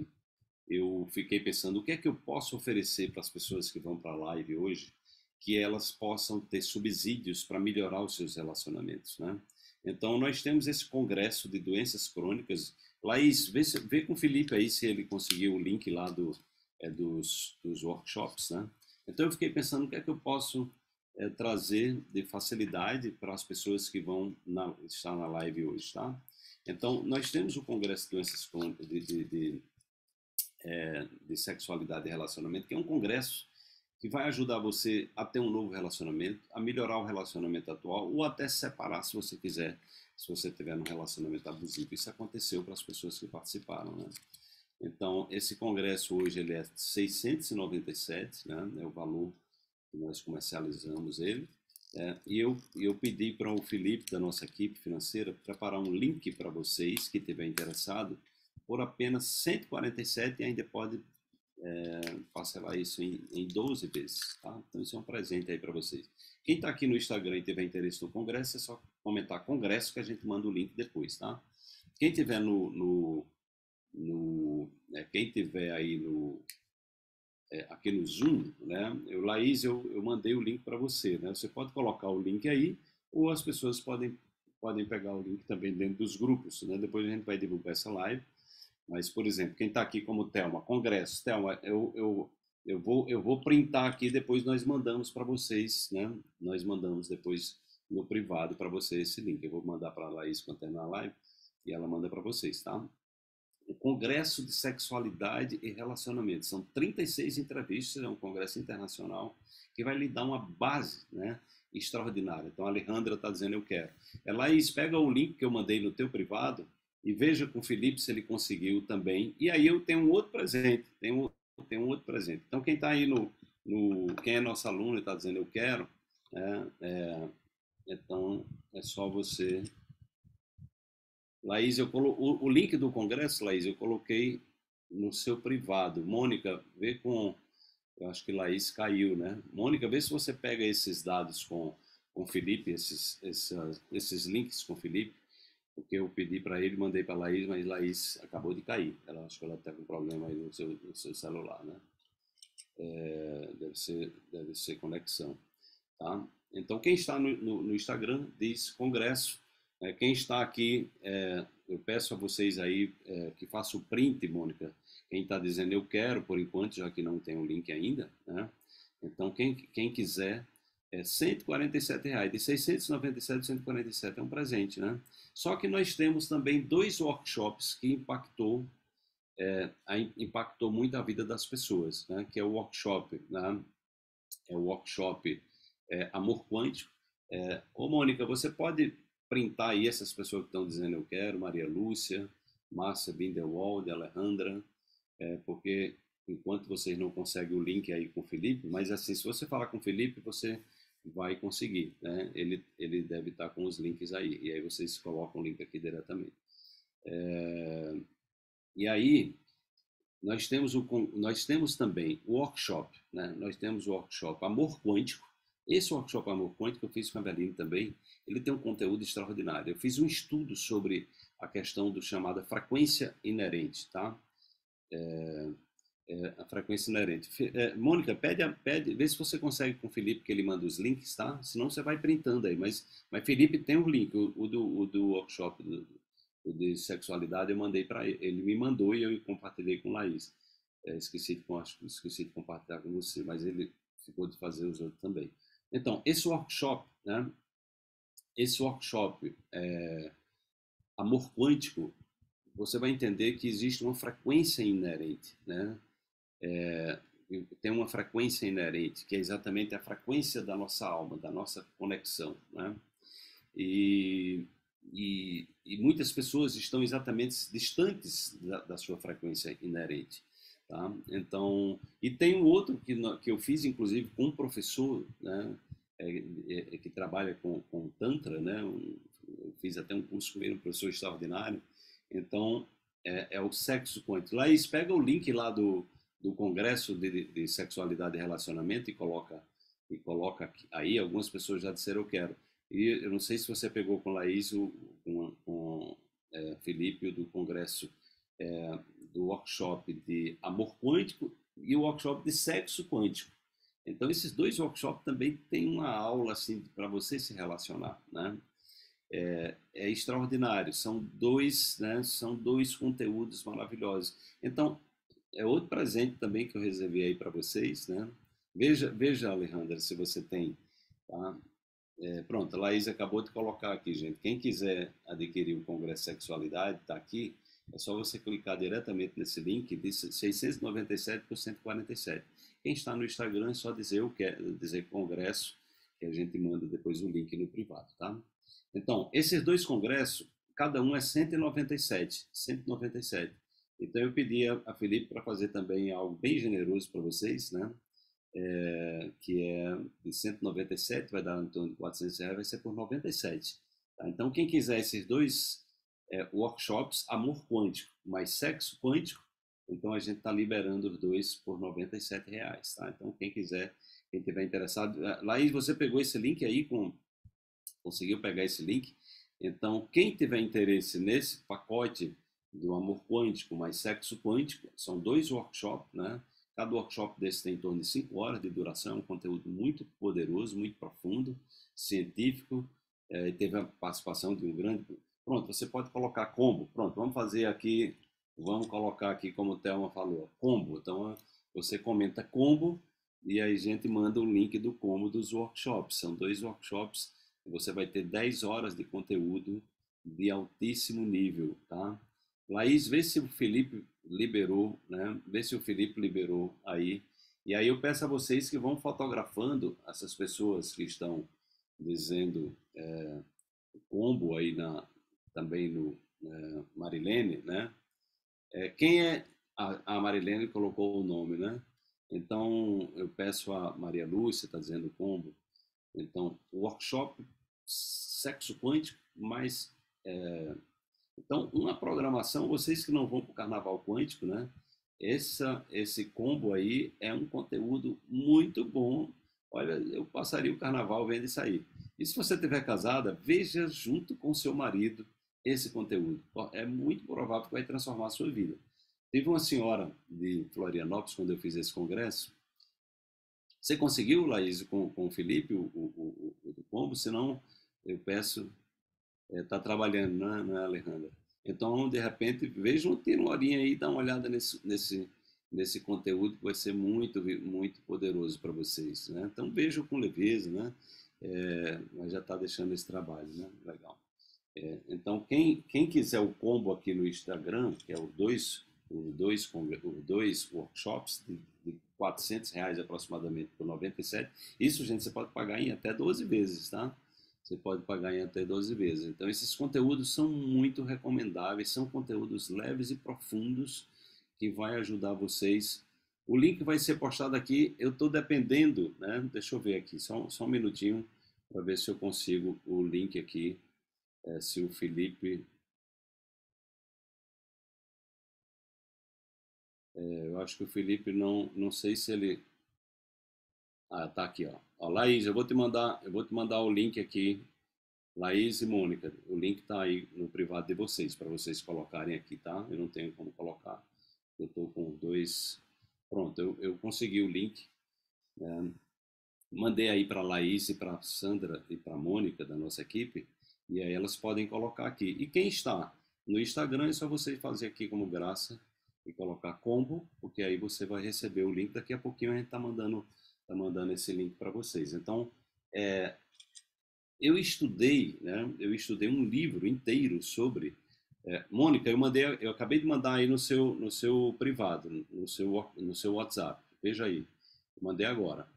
eu fiquei pensando o que é que eu posso oferecer para as pessoas que vão para a live hoje que elas possam ter subsídios para melhorar os seus relacionamentos, né? Então, nós temos esse congresso de doenças crônicas. Laís, vê, vê com o Felipe aí se ele conseguiu o link lá do, é, dos, dos workshops, né? Então, eu fiquei pensando o que é que eu posso é, trazer de facilidade para as pessoas que vão na, estar na live hoje, tá? Então, nós temos o Congresso de Doenças Crônicas de, de, de, é, de Sexualidade e Relacionamento, que é um congresso que vai ajudar você a ter um novo relacionamento, a melhorar o relacionamento atual ou até separar se você quiser, se você tiver um relacionamento abusivo. Isso aconteceu para as pessoas que participaram, né? Então, esse congresso hoje ele é 697, né? É o valor que nós comercializamos ele. É, e eu, eu pedi para o Felipe, da nossa equipe financeira, preparar um link para vocês que estiver interessado por apenas 147 e ainda pode é, parcelar isso em, em 12 vezes, tá? Então, isso é um presente aí para vocês. Quem está aqui no Instagram e tiver interesse no congresso, é só comentar congresso que a gente manda o link depois, tá? Quem tiver no... no, no é, quem tiver aí no... É, aqui no Zoom, né? Eu, Laís, eu, eu mandei o link para você, né? Você pode colocar o link aí, ou as pessoas podem, podem pegar o link também dentro dos grupos, né? Depois a gente vai divulgar essa live mas, por exemplo, quem está aqui como Thelma, Congresso, Thelma, eu, eu, eu, vou, eu vou printar aqui, depois nós mandamos para vocês, né? Nós mandamos depois no privado para vocês esse link. Eu vou mandar para a Laís quando terminar a live e ela manda para vocês, tá? O Congresso de Sexualidade e Relacionamento. São 36 entrevistas, é um congresso internacional que vai lhe dar uma base, né? Extraordinária. Então, a Alejandra está dizendo, eu quero. É, Laís, pega o link que eu mandei no teu privado e veja com o Felipe se ele conseguiu também. E aí eu tenho um outro presente, tenho, tenho um outro presente. Então quem está aí no, no, quem é nosso aluno e está dizendo eu quero, é, é, então é só você. Laís, eu colo... O, o, link do congresso, Laís, eu coloquei no seu privado. Mônica, vê com, eu acho que Laís caiu, né? Mônica, vê se você pega esses dados com com Felipe, esses, esses, esses links com Felipe porque eu pedi para ele, mandei para Laís, mas Laís acabou de cair. Ela acho que ela está com problema aí no seu, no seu celular, né? É, deve ser deve ser conexão, tá? Então quem está no, no, no Instagram diz congresso. É, quem está aqui, é, eu peço a vocês aí é, que façam o print, Mônica. Quem está dizendo eu quero, por enquanto, já que não tem o link ainda, né? Então quem quem quiser é 147 reais. De 697 147 é um presente, né? Só que nós temos também dois workshops que impactou é, impactou muito a vida das pessoas, né? Que é o workshop, né? É o workshop é, Amor Quântico. É, ô, Mônica, você pode printar aí essas pessoas que estão dizendo eu quero, Maria Lúcia, Márcia Binderwald, Alejandra, é, porque enquanto vocês não conseguem o link aí com o Felipe, mas assim, se você falar com o Felipe, você vai conseguir, né? Ele, ele deve estar tá com os links aí, e aí vocês colocam o link aqui diretamente. É, e aí, nós temos, o, nós temos também o workshop, né? Nós temos o workshop Amor Quântico. Esse workshop Amor Quântico eu fiz com a Belinda também, ele tem um conteúdo extraordinário. Eu fiz um estudo sobre a questão do chamada frequência inerente, tá? É, é, a frequência inerente. É é, Mônica, pede, pede, vê se você consegue com o Felipe, que ele manda os links, tá? Senão você vai printando aí. Mas, mas Felipe tem um link, o, o, do, o do, workshop do, o de sexualidade eu mandei para ele. Ele me mandou e eu compartilhei com o Laís. É, esqueci, de, acho, esqueci de compartilhar com você, mas ele ficou de fazer os outros também. Então, esse workshop, né? Esse workshop é, Amor Quântico, você vai entender que existe uma frequência inerente, né? é, tem uma frequência inerente, que é exatamente a frequência da nossa alma, da nossa conexão. Né? E, e, e, muitas pessoas estão exatamente distantes da, da sua frequência inerente. Tá? Então, e tem um outro que, que eu fiz, inclusive, com um professor né, é, é, é, que trabalha com, com Tantra, né? Um, eu fiz até um curso com ele, um professor extraordinário. Então, é, é o Sexo point Lá eles pegam o link lá do, do Congresso de, de Sexualidade e Relacionamento e coloca e coloca aí algumas pessoas já disseram eu quero e eu não sei se você pegou com Laís o, com, com é, Felipe do Congresso é, do workshop de amor quântico e o workshop de sexo quântico então esses dois workshops também tem uma aula assim para você se relacionar né é, é, extraordinário. São dois, né, são dois conteúdos maravilhosos. Então, é outro presente também que eu reservei aí para vocês, né? Veja, veja, Alejandra, se você tem, tá? É, pronto, a Laís acabou de colocar aqui, gente. Quem quiser adquirir o Congresso Sexualidade, está aqui. É só você clicar diretamente nesse link de 697 por 147. Quem está no Instagram é só dizer o que é, dizer congresso, que a gente manda depois o link no privado, tá? Então, esses dois congressos, cada um é 197, 197. Então eu pedi a, a Felipe para fazer também algo bem generoso para vocês, né? É, que é de 197, vai dar em torno de 400 reais, vai ser por 97. Tá? Então quem quiser esses dois é, workshops, Amor Quântico mais Sexo Quântico, então a gente está liberando os dois por 97 reais, tá? Então quem quiser, quem tiver interessado, é, Laís, você pegou esse link aí com, conseguiu pegar esse link? Então quem tiver interesse nesse pacote do amor quântico mais sexo quântico. São dois workshops, né? Cada workshop desse tem em torno de cinco horas de duração, é um conteúdo muito poderoso, muito profundo, científico. É, teve a participação de um grande. Pronto, você pode colocar combo. Pronto, vamos fazer aqui, vamos colocar aqui, como o Thelma falou, combo. Então você comenta combo e aí a gente manda o link do combo dos workshops. São dois workshops, você vai ter 10 horas de conteúdo de altíssimo nível, tá? Laís, vê se o Felipe liberou, né? Vê se o Felipe liberou aí. E aí eu peço a vocês que vão fotografando essas pessoas que estão dizendo é, o combo aí na, também no é, Marilene, né? É, quem é a, a Marilene colocou o nome, né? Então eu peço a Maria Lúcia está dizendo combo. Então workshop sexo quântico mas é, então, uma programação, vocês que não vão para o Carnaval Quântico, né? Essa, esse combo aí é um conteúdo muito bom. Olha, eu passaria o carnaval vendo isso aí. E se você estiver casada, veja junto com seu marido esse conteúdo. É muito provável que vai transformar a sua vida. Teve uma senhora de Florianópolis, quando eu fiz esse congresso. Você conseguiu, Laís, com, com o Felipe, o, o, o, o combo? Se não, eu peço está é, trabalhando, não é, não é, Alejandra? Então, de repente, vejam, tira uma horinha aí, dá uma olhada nesse, nesse, nesse conteúdo que vai ser muito, muito poderoso para vocês. Né? Então, vejam com leveza, né? É, mas já está deixando esse trabalho, né? Legal. É, então, quem, quem quiser o combo aqui no Instagram, que é o dois, o dois, o dois workshops de, de 400 reais aproximadamente por 97, isso, gente, você pode pagar em até 12 vezes, tá? você pode pagar em até 12 vezes. Então, esses conteúdos são muito recomendáveis, são conteúdos leves e profundos que vai ajudar vocês. O link vai ser postado aqui, eu estou dependendo, né? deixa eu ver aqui, só, só um minutinho para ver se eu consigo o link aqui, é, se o Felipe... É, eu acho que o Felipe não, não sei se ele ah, tá aqui, ó. ó. Laís, eu vou te mandar, eu vou te mandar o link aqui, Laís e Mônica. O link tá aí no privado de vocês para vocês colocarem aqui, tá? Eu não tenho como colocar. Eu tô com dois. Pronto, eu, eu consegui o link. Né? Mandei aí para Laís e para Sandra e para Mônica da nossa equipe e aí elas podem colocar aqui. E quem está no Instagram é só você fazer aqui como graça e colocar combo, porque aí você vai receber o link. Daqui a pouquinho a gente tá mandando tá mandando esse link para vocês. Então, é, eu estudei, né, eu estudei um livro inteiro sobre é, Mônica, eu mandei, eu acabei de mandar aí no seu, no seu privado, no seu, no seu WhatsApp. Veja aí, eu mandei agora.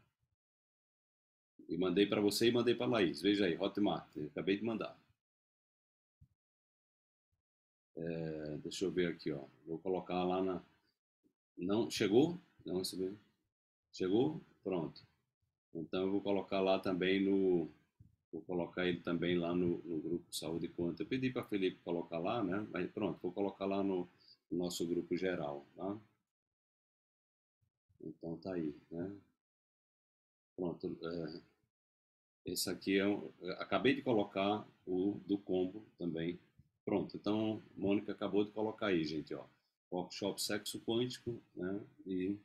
E mandei para você e mandei para Laís. Veja aí, Hotmart, eu acabei de mandar. É, deixa eu ver aqui, ó. Vou colocar lá na. Não chegou? Não recebeu? Chegou? Pronto. Então eu vou colocar lá também no. Vou colocar ele também lá no, no grupo Saúde Quântica. Eu pedi para Felipe colocar lá, né? Mas pronto, vou colocar lá no, no nosso grupo geral, tá? Então tá aí, né? Pronto. É, esse aqui é um, é, acabei de colocar o do combo também. Pronto, então Mônica acabou de colocar aí, gente, ó. Workshop Sexo Quântico, né? E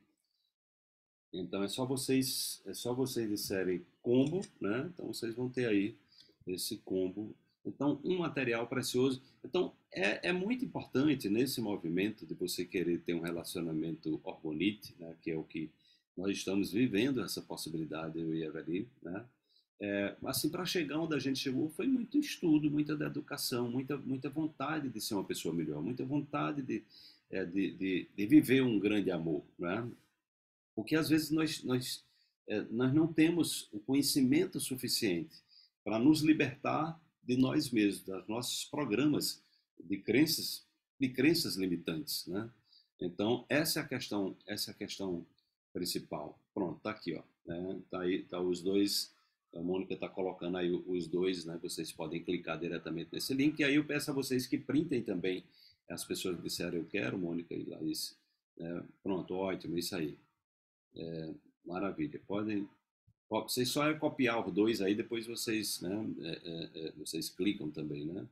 então é só vocês, é só vocês disserem combo, né? Então vocês vão ter aí esse combo. Então um material precioso. Então é, é muito importante nesse movimento de você querer ter um relacionamento orgonite, né? Que é o que nós estamos vivendo essa possibilidade eu e a Evelyn, né? É, assim para chegar onde a gente chegou foi muito estudo, muita educação, muita muita vontade de ser uma pessoa melhor, muita vontade de é, de, de, de, viver um grande amor, né? Porque às vezes nós, nós, é, nós não temos o conhecimento suficiente para nos libertar de nós mesmos, dos nossos programas de crenças, de crenças limitantes, né? Então essa é a questão, essa é a questão principal. Pronto, tá aqui, ó, né? Tá aí, tá os dois. A Mônica está colocando aí os dois, né? Vocês podem clicar diretamente nesse link. E aí eu peço a vocês que printem também as pessoas disseram eu quero, Mônica e Laís. É, pronto, ótimo, é isso aí. É, maravilha. Podem. Vocês só é copiar os dois aí, depois vocês, né, é, é, é, vocês clicam também, né?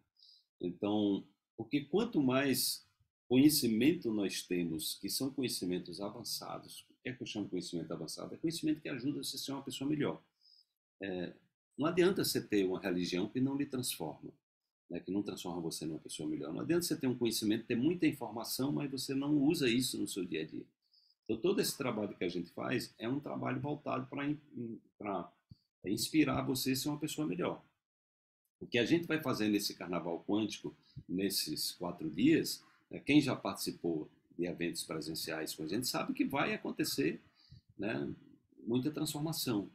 Então, porque quanto mais conhecimento nós temos, que são conhecimentos avançados, o que é que eu chamo de conhecimento avançado? É conhecimento que ajuda você a ser uma pessoa melhor. É, não adianta você ter uma religião que não lhe transforma, né, que não transforma você numa pessoa melhor. Não adianta você ter um conhecimento, ter muita informação, mas você não usa isso no seu dia a dia. Então, todo esse trabalho que a gente faz é um trabalho voltado para inspirar você a ser uma pessoa melhor. O que a gente vai fazer nesse carnaval quântico, nesses quatro dias, né, quem já participou de eventos presenciais com a gente sabe que vai acontecer né, muita transformação,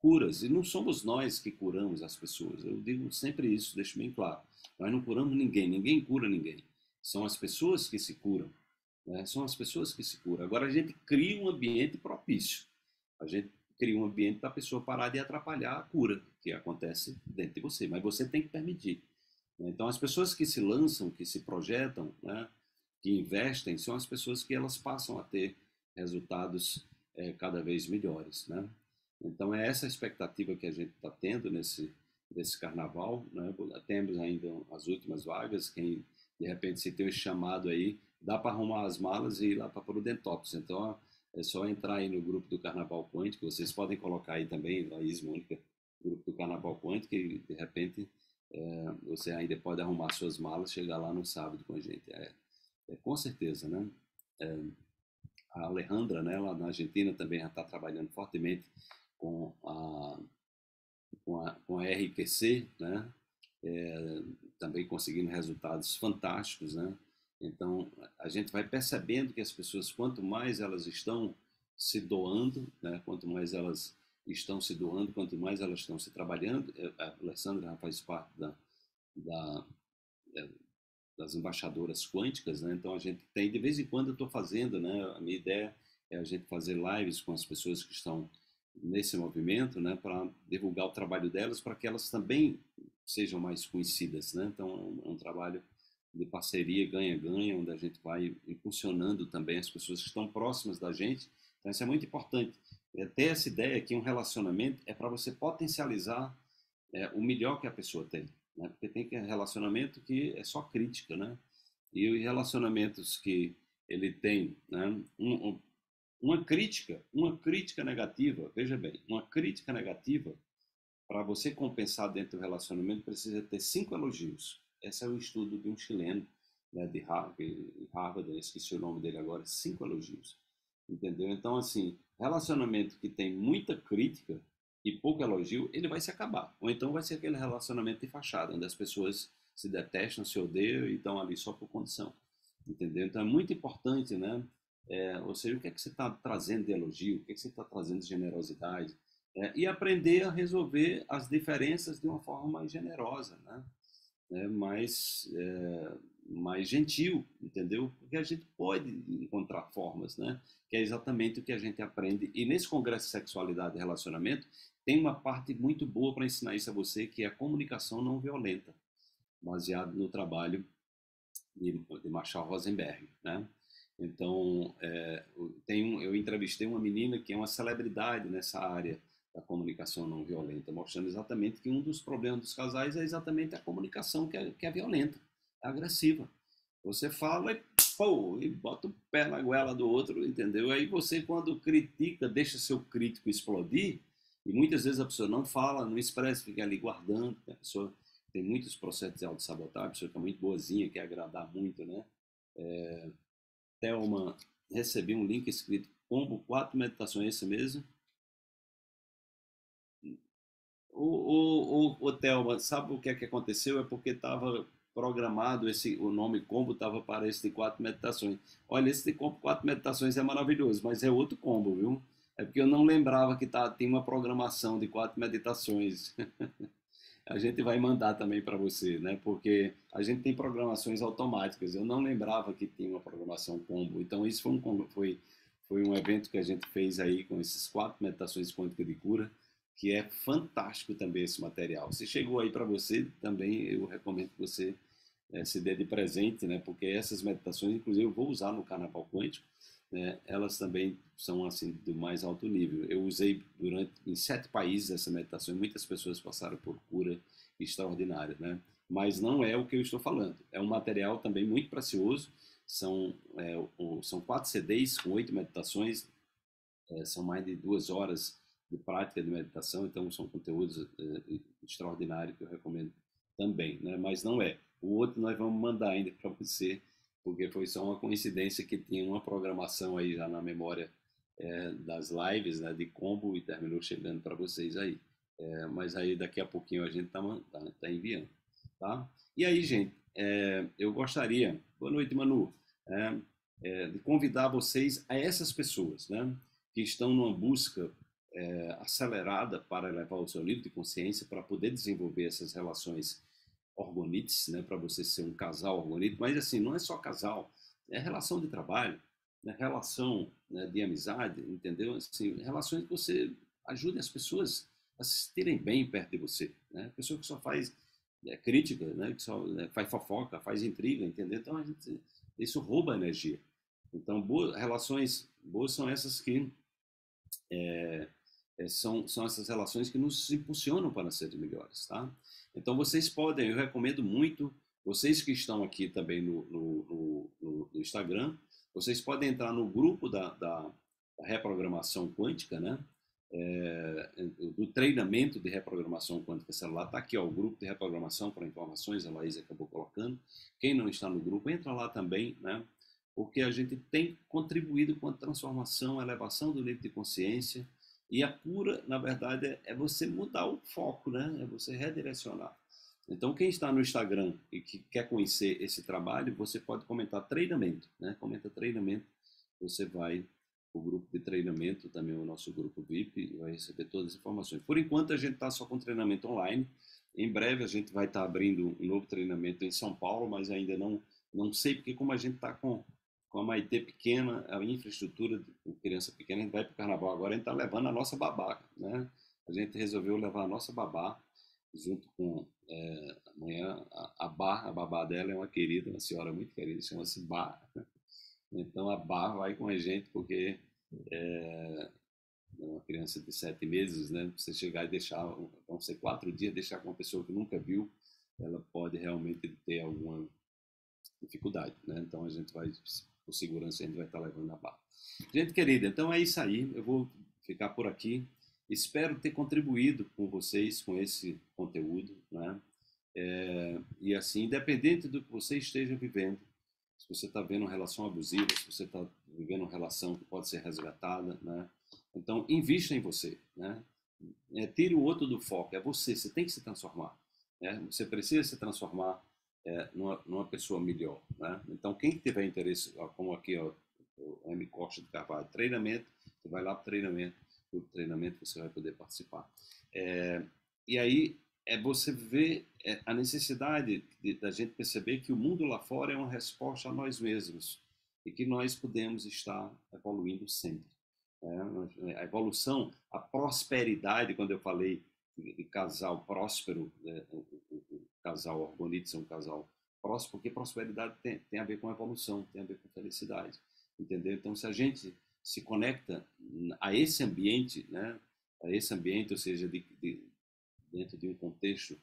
curas. E não somos nós que curamos as pessoas. Eu digo sempre isso, deixo bem claro. Nós não curamos ninguém, ninguém cura ninguém. São as pessoas que se curam. Né? São as pessoas que se curam. Agora a gente cria um ambiente propício. A gente cria um ambiente para a pessoa parar de atrapalhar a cura que acontece dentro de você, mas você tem que permitir. Né? Então as pessoas que se lançam, que se projetam, né? que investem, são as pessoas que elas passam a ter resultados é, cada vez melhores, né? Então é essa a expectativa que a gente está tendo nesse desse carnaval, né? Temos ainda as últimas vagas, quem de repente se tem um chamado aí dá para arrumar as malas e ir lá para Prudentópolis. Então é só entrar aí no grupo do Carnaval Quântico, vocês podem colocar aí também, Laís, Mônica, grupo do Carnaval Quântico, e de repente é, você ainda pode arrumar suas malas, chegar lá no sábado com a gente. É, é com certeza, né? É, a Alejandra, né, lá na Argentina, também já está trabalhando fortemente com a, com a, com a RQC, né? É, também conseguindo resultados fantásticos, né? Então, a gente vai percebendo que as pessoas, quanto mais elas estão se doando, né, quanto mais elas estão se doando, quanto mais elas estão se trabalhando, eh, a Alessandra faz parte da, da, eh, das embaixadoras quânticas, né? então a gente tem, de vez em quando eu estou fazendo, né? a minha ideia é a gente fazer lives com as pessoas que estão nesse movimento, né, para divulgar o trabalho delas, para que elas também sejam mais conhecidas, né? Então é um, é um trabalho de parceria ganha-ganha, onde a gente vai impulsionando também as pessoas que estão próximas da gente. Então, isso é muito importante. É ter essa ideia que um relacionamento é para você potencializar é, o melhor que a pessoa tem. Né? Porque tem que relacionamento que é só crítica, né? E os relacionamentos que ele tem, né? Um, um, uma crítica, uma crítica negativa, veja bem, uma crítica negativa, para você compensar dentro do relacionamento, precisa ter cinco elogios. Esse é o estudo de um chileno, né, de Harvard, eu esqueci o nome dele agora, cinco elogios. Entendeu? Então, assim, relacionamento que tem muita crítica e pouco elogio, ele vai se acabar. Ou então vai ser aquele relacionamento de fachada, onde as pessoas se detestam, se odeiam e estão ali só por condição. Entendeu? Então é muito importante, né? É, ou seja, o que é que você está trazendo de elogio, o que é que você está trazendo de generosidade, é, e aprender a resolver as diferenças de uma forma mais generosa, né? né, mais, é, mais gentil, entendeu? Porque a gente pode encontrar formas, né? Que é exatamente o que a gente aprende. E nesse congresso Sexualidade e Relacionamento tem uma parte muito boa para ensinar isso a você, que é a comunicação não violenta, baseado no trabalho de, de Marshall Rosenberg, né? Então, é, tem um, eu entrevistei uma menina que é uma celebridade nessa área, da comunicação não violenta, mostrando exatamente que um dos problemas dos casais é exatamente a comunicação que é, que é violenta, é agressiva. Você fala e pô, e bota o pé na goela do outro, entendeu? Aí você, quando critica, deixa seu crítico explodir, e muitas vezes a pessoa não fala, não expressa, fica ali guardando, a pessoa tem muitos processos de autossabotagem, a pessoa fica muito boazinha, quer agradar muito, né? É, Thelma, recebi um link escrito, combo quatro meditações, é esse mesmo? O, o, o, o Thelma, sabe o que é que aconteceu? É porque estava programado esse o nome combo estava para esse de quatro meditações. Olha, esse de combo, quatro meditações é maravilhoso, mas é outro combo, viu? É porque eu não lembrava que tá, tem uma programação de quatro meditações. a gente vai mandar também para você, né? Porque a gente tem programações automáticas. Eu não lembrava que tinha uma programação combo. Então isso foi um combo, foi foi um evento que a gente fez aí com esses quatro meditações de quântica de cura que é fantástico também esse material. Se chegou aí para você, também eu recomendo que você é, se dê de presente, né? Porque essas meditações, inclusive, eu vou usar no Carnaval Quântico, né? Elas também são assim do mais alto nível. Eu usei durante em sete países essa meditação. Muitas pessoas passaram por cura extraordinária, né? Mas não é o que eu estou falando. É um material também muito precioso. São é, o, são quatro CDs com oito meditações. É, são mais de duas horas de prática de meditação, então são conteúdos é, extraordinários que eu recomendo também, né? Mas não é. O outro nós vamos mandar ainda para você, porque foi só uma coincidência que tinha uma programação aí já na memória é, das lives, né, de combo e terminou chegando para vocês aí. É, mas aí daqui a pouquinho a gente tá, tá, tá enviando, tá? E aí, gente, é, eu gostaria, boa noite, Manu, é, é, de convidar vocês a essas pessoas, né, que estão numa busca é, acelerada para levar o seu nível de consciência para poder desenvolver essas relações orgonites, né, para você ser um casal orgonite, mas assim, não é só casal, é relação de trabalho, né, relação né, de amizade, entendeu? Assim, relações que você ajude as pessoas a se terem bem perto de você, né? Pessoa que só faz é, crítica, né, que só né, faz fofoca, faz intriga, entendeu? Então, gente, isso rouba energia. Então, boas, relações boas são essas que é, é, são, são essas relações que nos impulsionam para ser melhores, tá? Então vocês podem, eu recomendo muito, vocês que estão aqui também no, no, no, no Instagram, vocês podem entrar no grupo da, da, da reprogramação quântica, né? É, é do treinamento de reprogramação quântica celular, está aqui ó, o grupo de reprogramação para informações, a Laís acabou colocando. Quem não está no grupo, entra lá também, né? porque a gente tem contribuído com a transformação, a elevação do nível de consciência, e a cura, na verdade, é, é você mudar o foco, né? É você redirecionar. Então, quem está no Instagram e que quer conhecer esse trabalho, você pode comentar treinamento, né? Comenta treinamento, você vai o grupo de treinamento, também o nosso grupo VIP, vai receber todas as informações. Por enquanto, a gente está só com treinamento online. Em breve, a gente vai estar tá abrindo um novo treinamento em São Paulo, mas ainda não, não sei, porque como a gente está com como a IT pequena, a infraestrutura de criança pequena, a gente vai para o carnaval agora, a gente está levando a nossa babá, né? A gente resolveu levar a nossa babá, junto com, é, amanhã, a, a a babá dela é uma querida, uma senhora muito querida, chama-se bar né? Então a bar vai com a gente, porque é, é, uma criança de sete meses, né? Você chegar e deixar, vão ser quatro dias, deixar com uma pessoa que nunca viu, ela pode realmente ter alguma dificuldade, né? Então a gente vai o segurança, a gente vai estar levando a barra. Gente querida, então é isso aí. Eu vou ficar por aqui. Espero ter contribuído com vocês com esse conteúdo, né? É, e assim, independente do que você esteja vivendo, se você está vendo uma relação abusiva, se você está vivendo uma relação que pode ser resgatada, né? Então, invista em você, né? É, tire o outro do foco, é você, você tem que se transformar. Né? Você precisa se transformar é, numa, numa, pessoa melhor. Né? Então, quem tiver interesse, como aqui, ó, o M. Costa de Carvalho, treinamento, você vai lá para o treinamento, o treinamento você vai poder participar. É, e aí, é você ver é, a necessidade da gente perceber que o mundo lá fora é uma resposta a nós mesmos e que nós podemos estar evoluindo sempre. É, a evolução, a prosperidade, quando eu falei de casal próspero, né, casal Argonite ser é um casal próximo, porque prosperidade tem, tem a ver com evolução, tem a ver com felicidade, entendeu? Então, se a gente se conecta a esse ambiente, né, a esse ambiente, ou seja, de, de, dentro de um contexto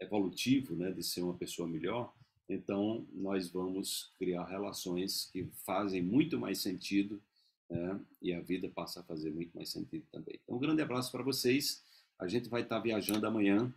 evolutivo, né, de ser uma pessoa melhor, então nós vamos criar relações que fazem muito mais sentido né, e a vida passa a fazer muito mais sentido também. Então, um grande abraço para vocês. A gente vai estar viajando amanhã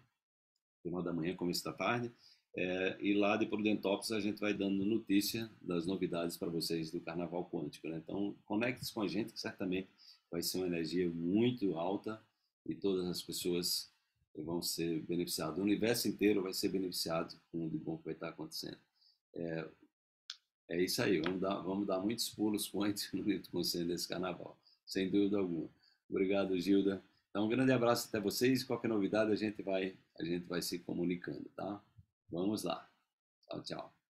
final da manhã, começo da tarde. É, e lá de Prudentópolis a gente vai dando notícia das novidades para vocês do Carnaval Quântico. Né? Então, conecte-se com a gente, que certamente vai ser uma energia muito alta e todas as pessoas vão ser beneficiadas. O universo inteiro vai ser beneficiado com o de bom que vai estar acontecendo. É, é isso aí, vamos dar, vamos dar muitos pulos quânticos no Minuto Consciente desse Carnaval, sem dúvida alguma. Obrigado, Gilda. Então, um grande abraço até vocês. Qualquer novidade a gente vai, a gente vai se comunicando, tá? Vamos lá. Tchau, tchau.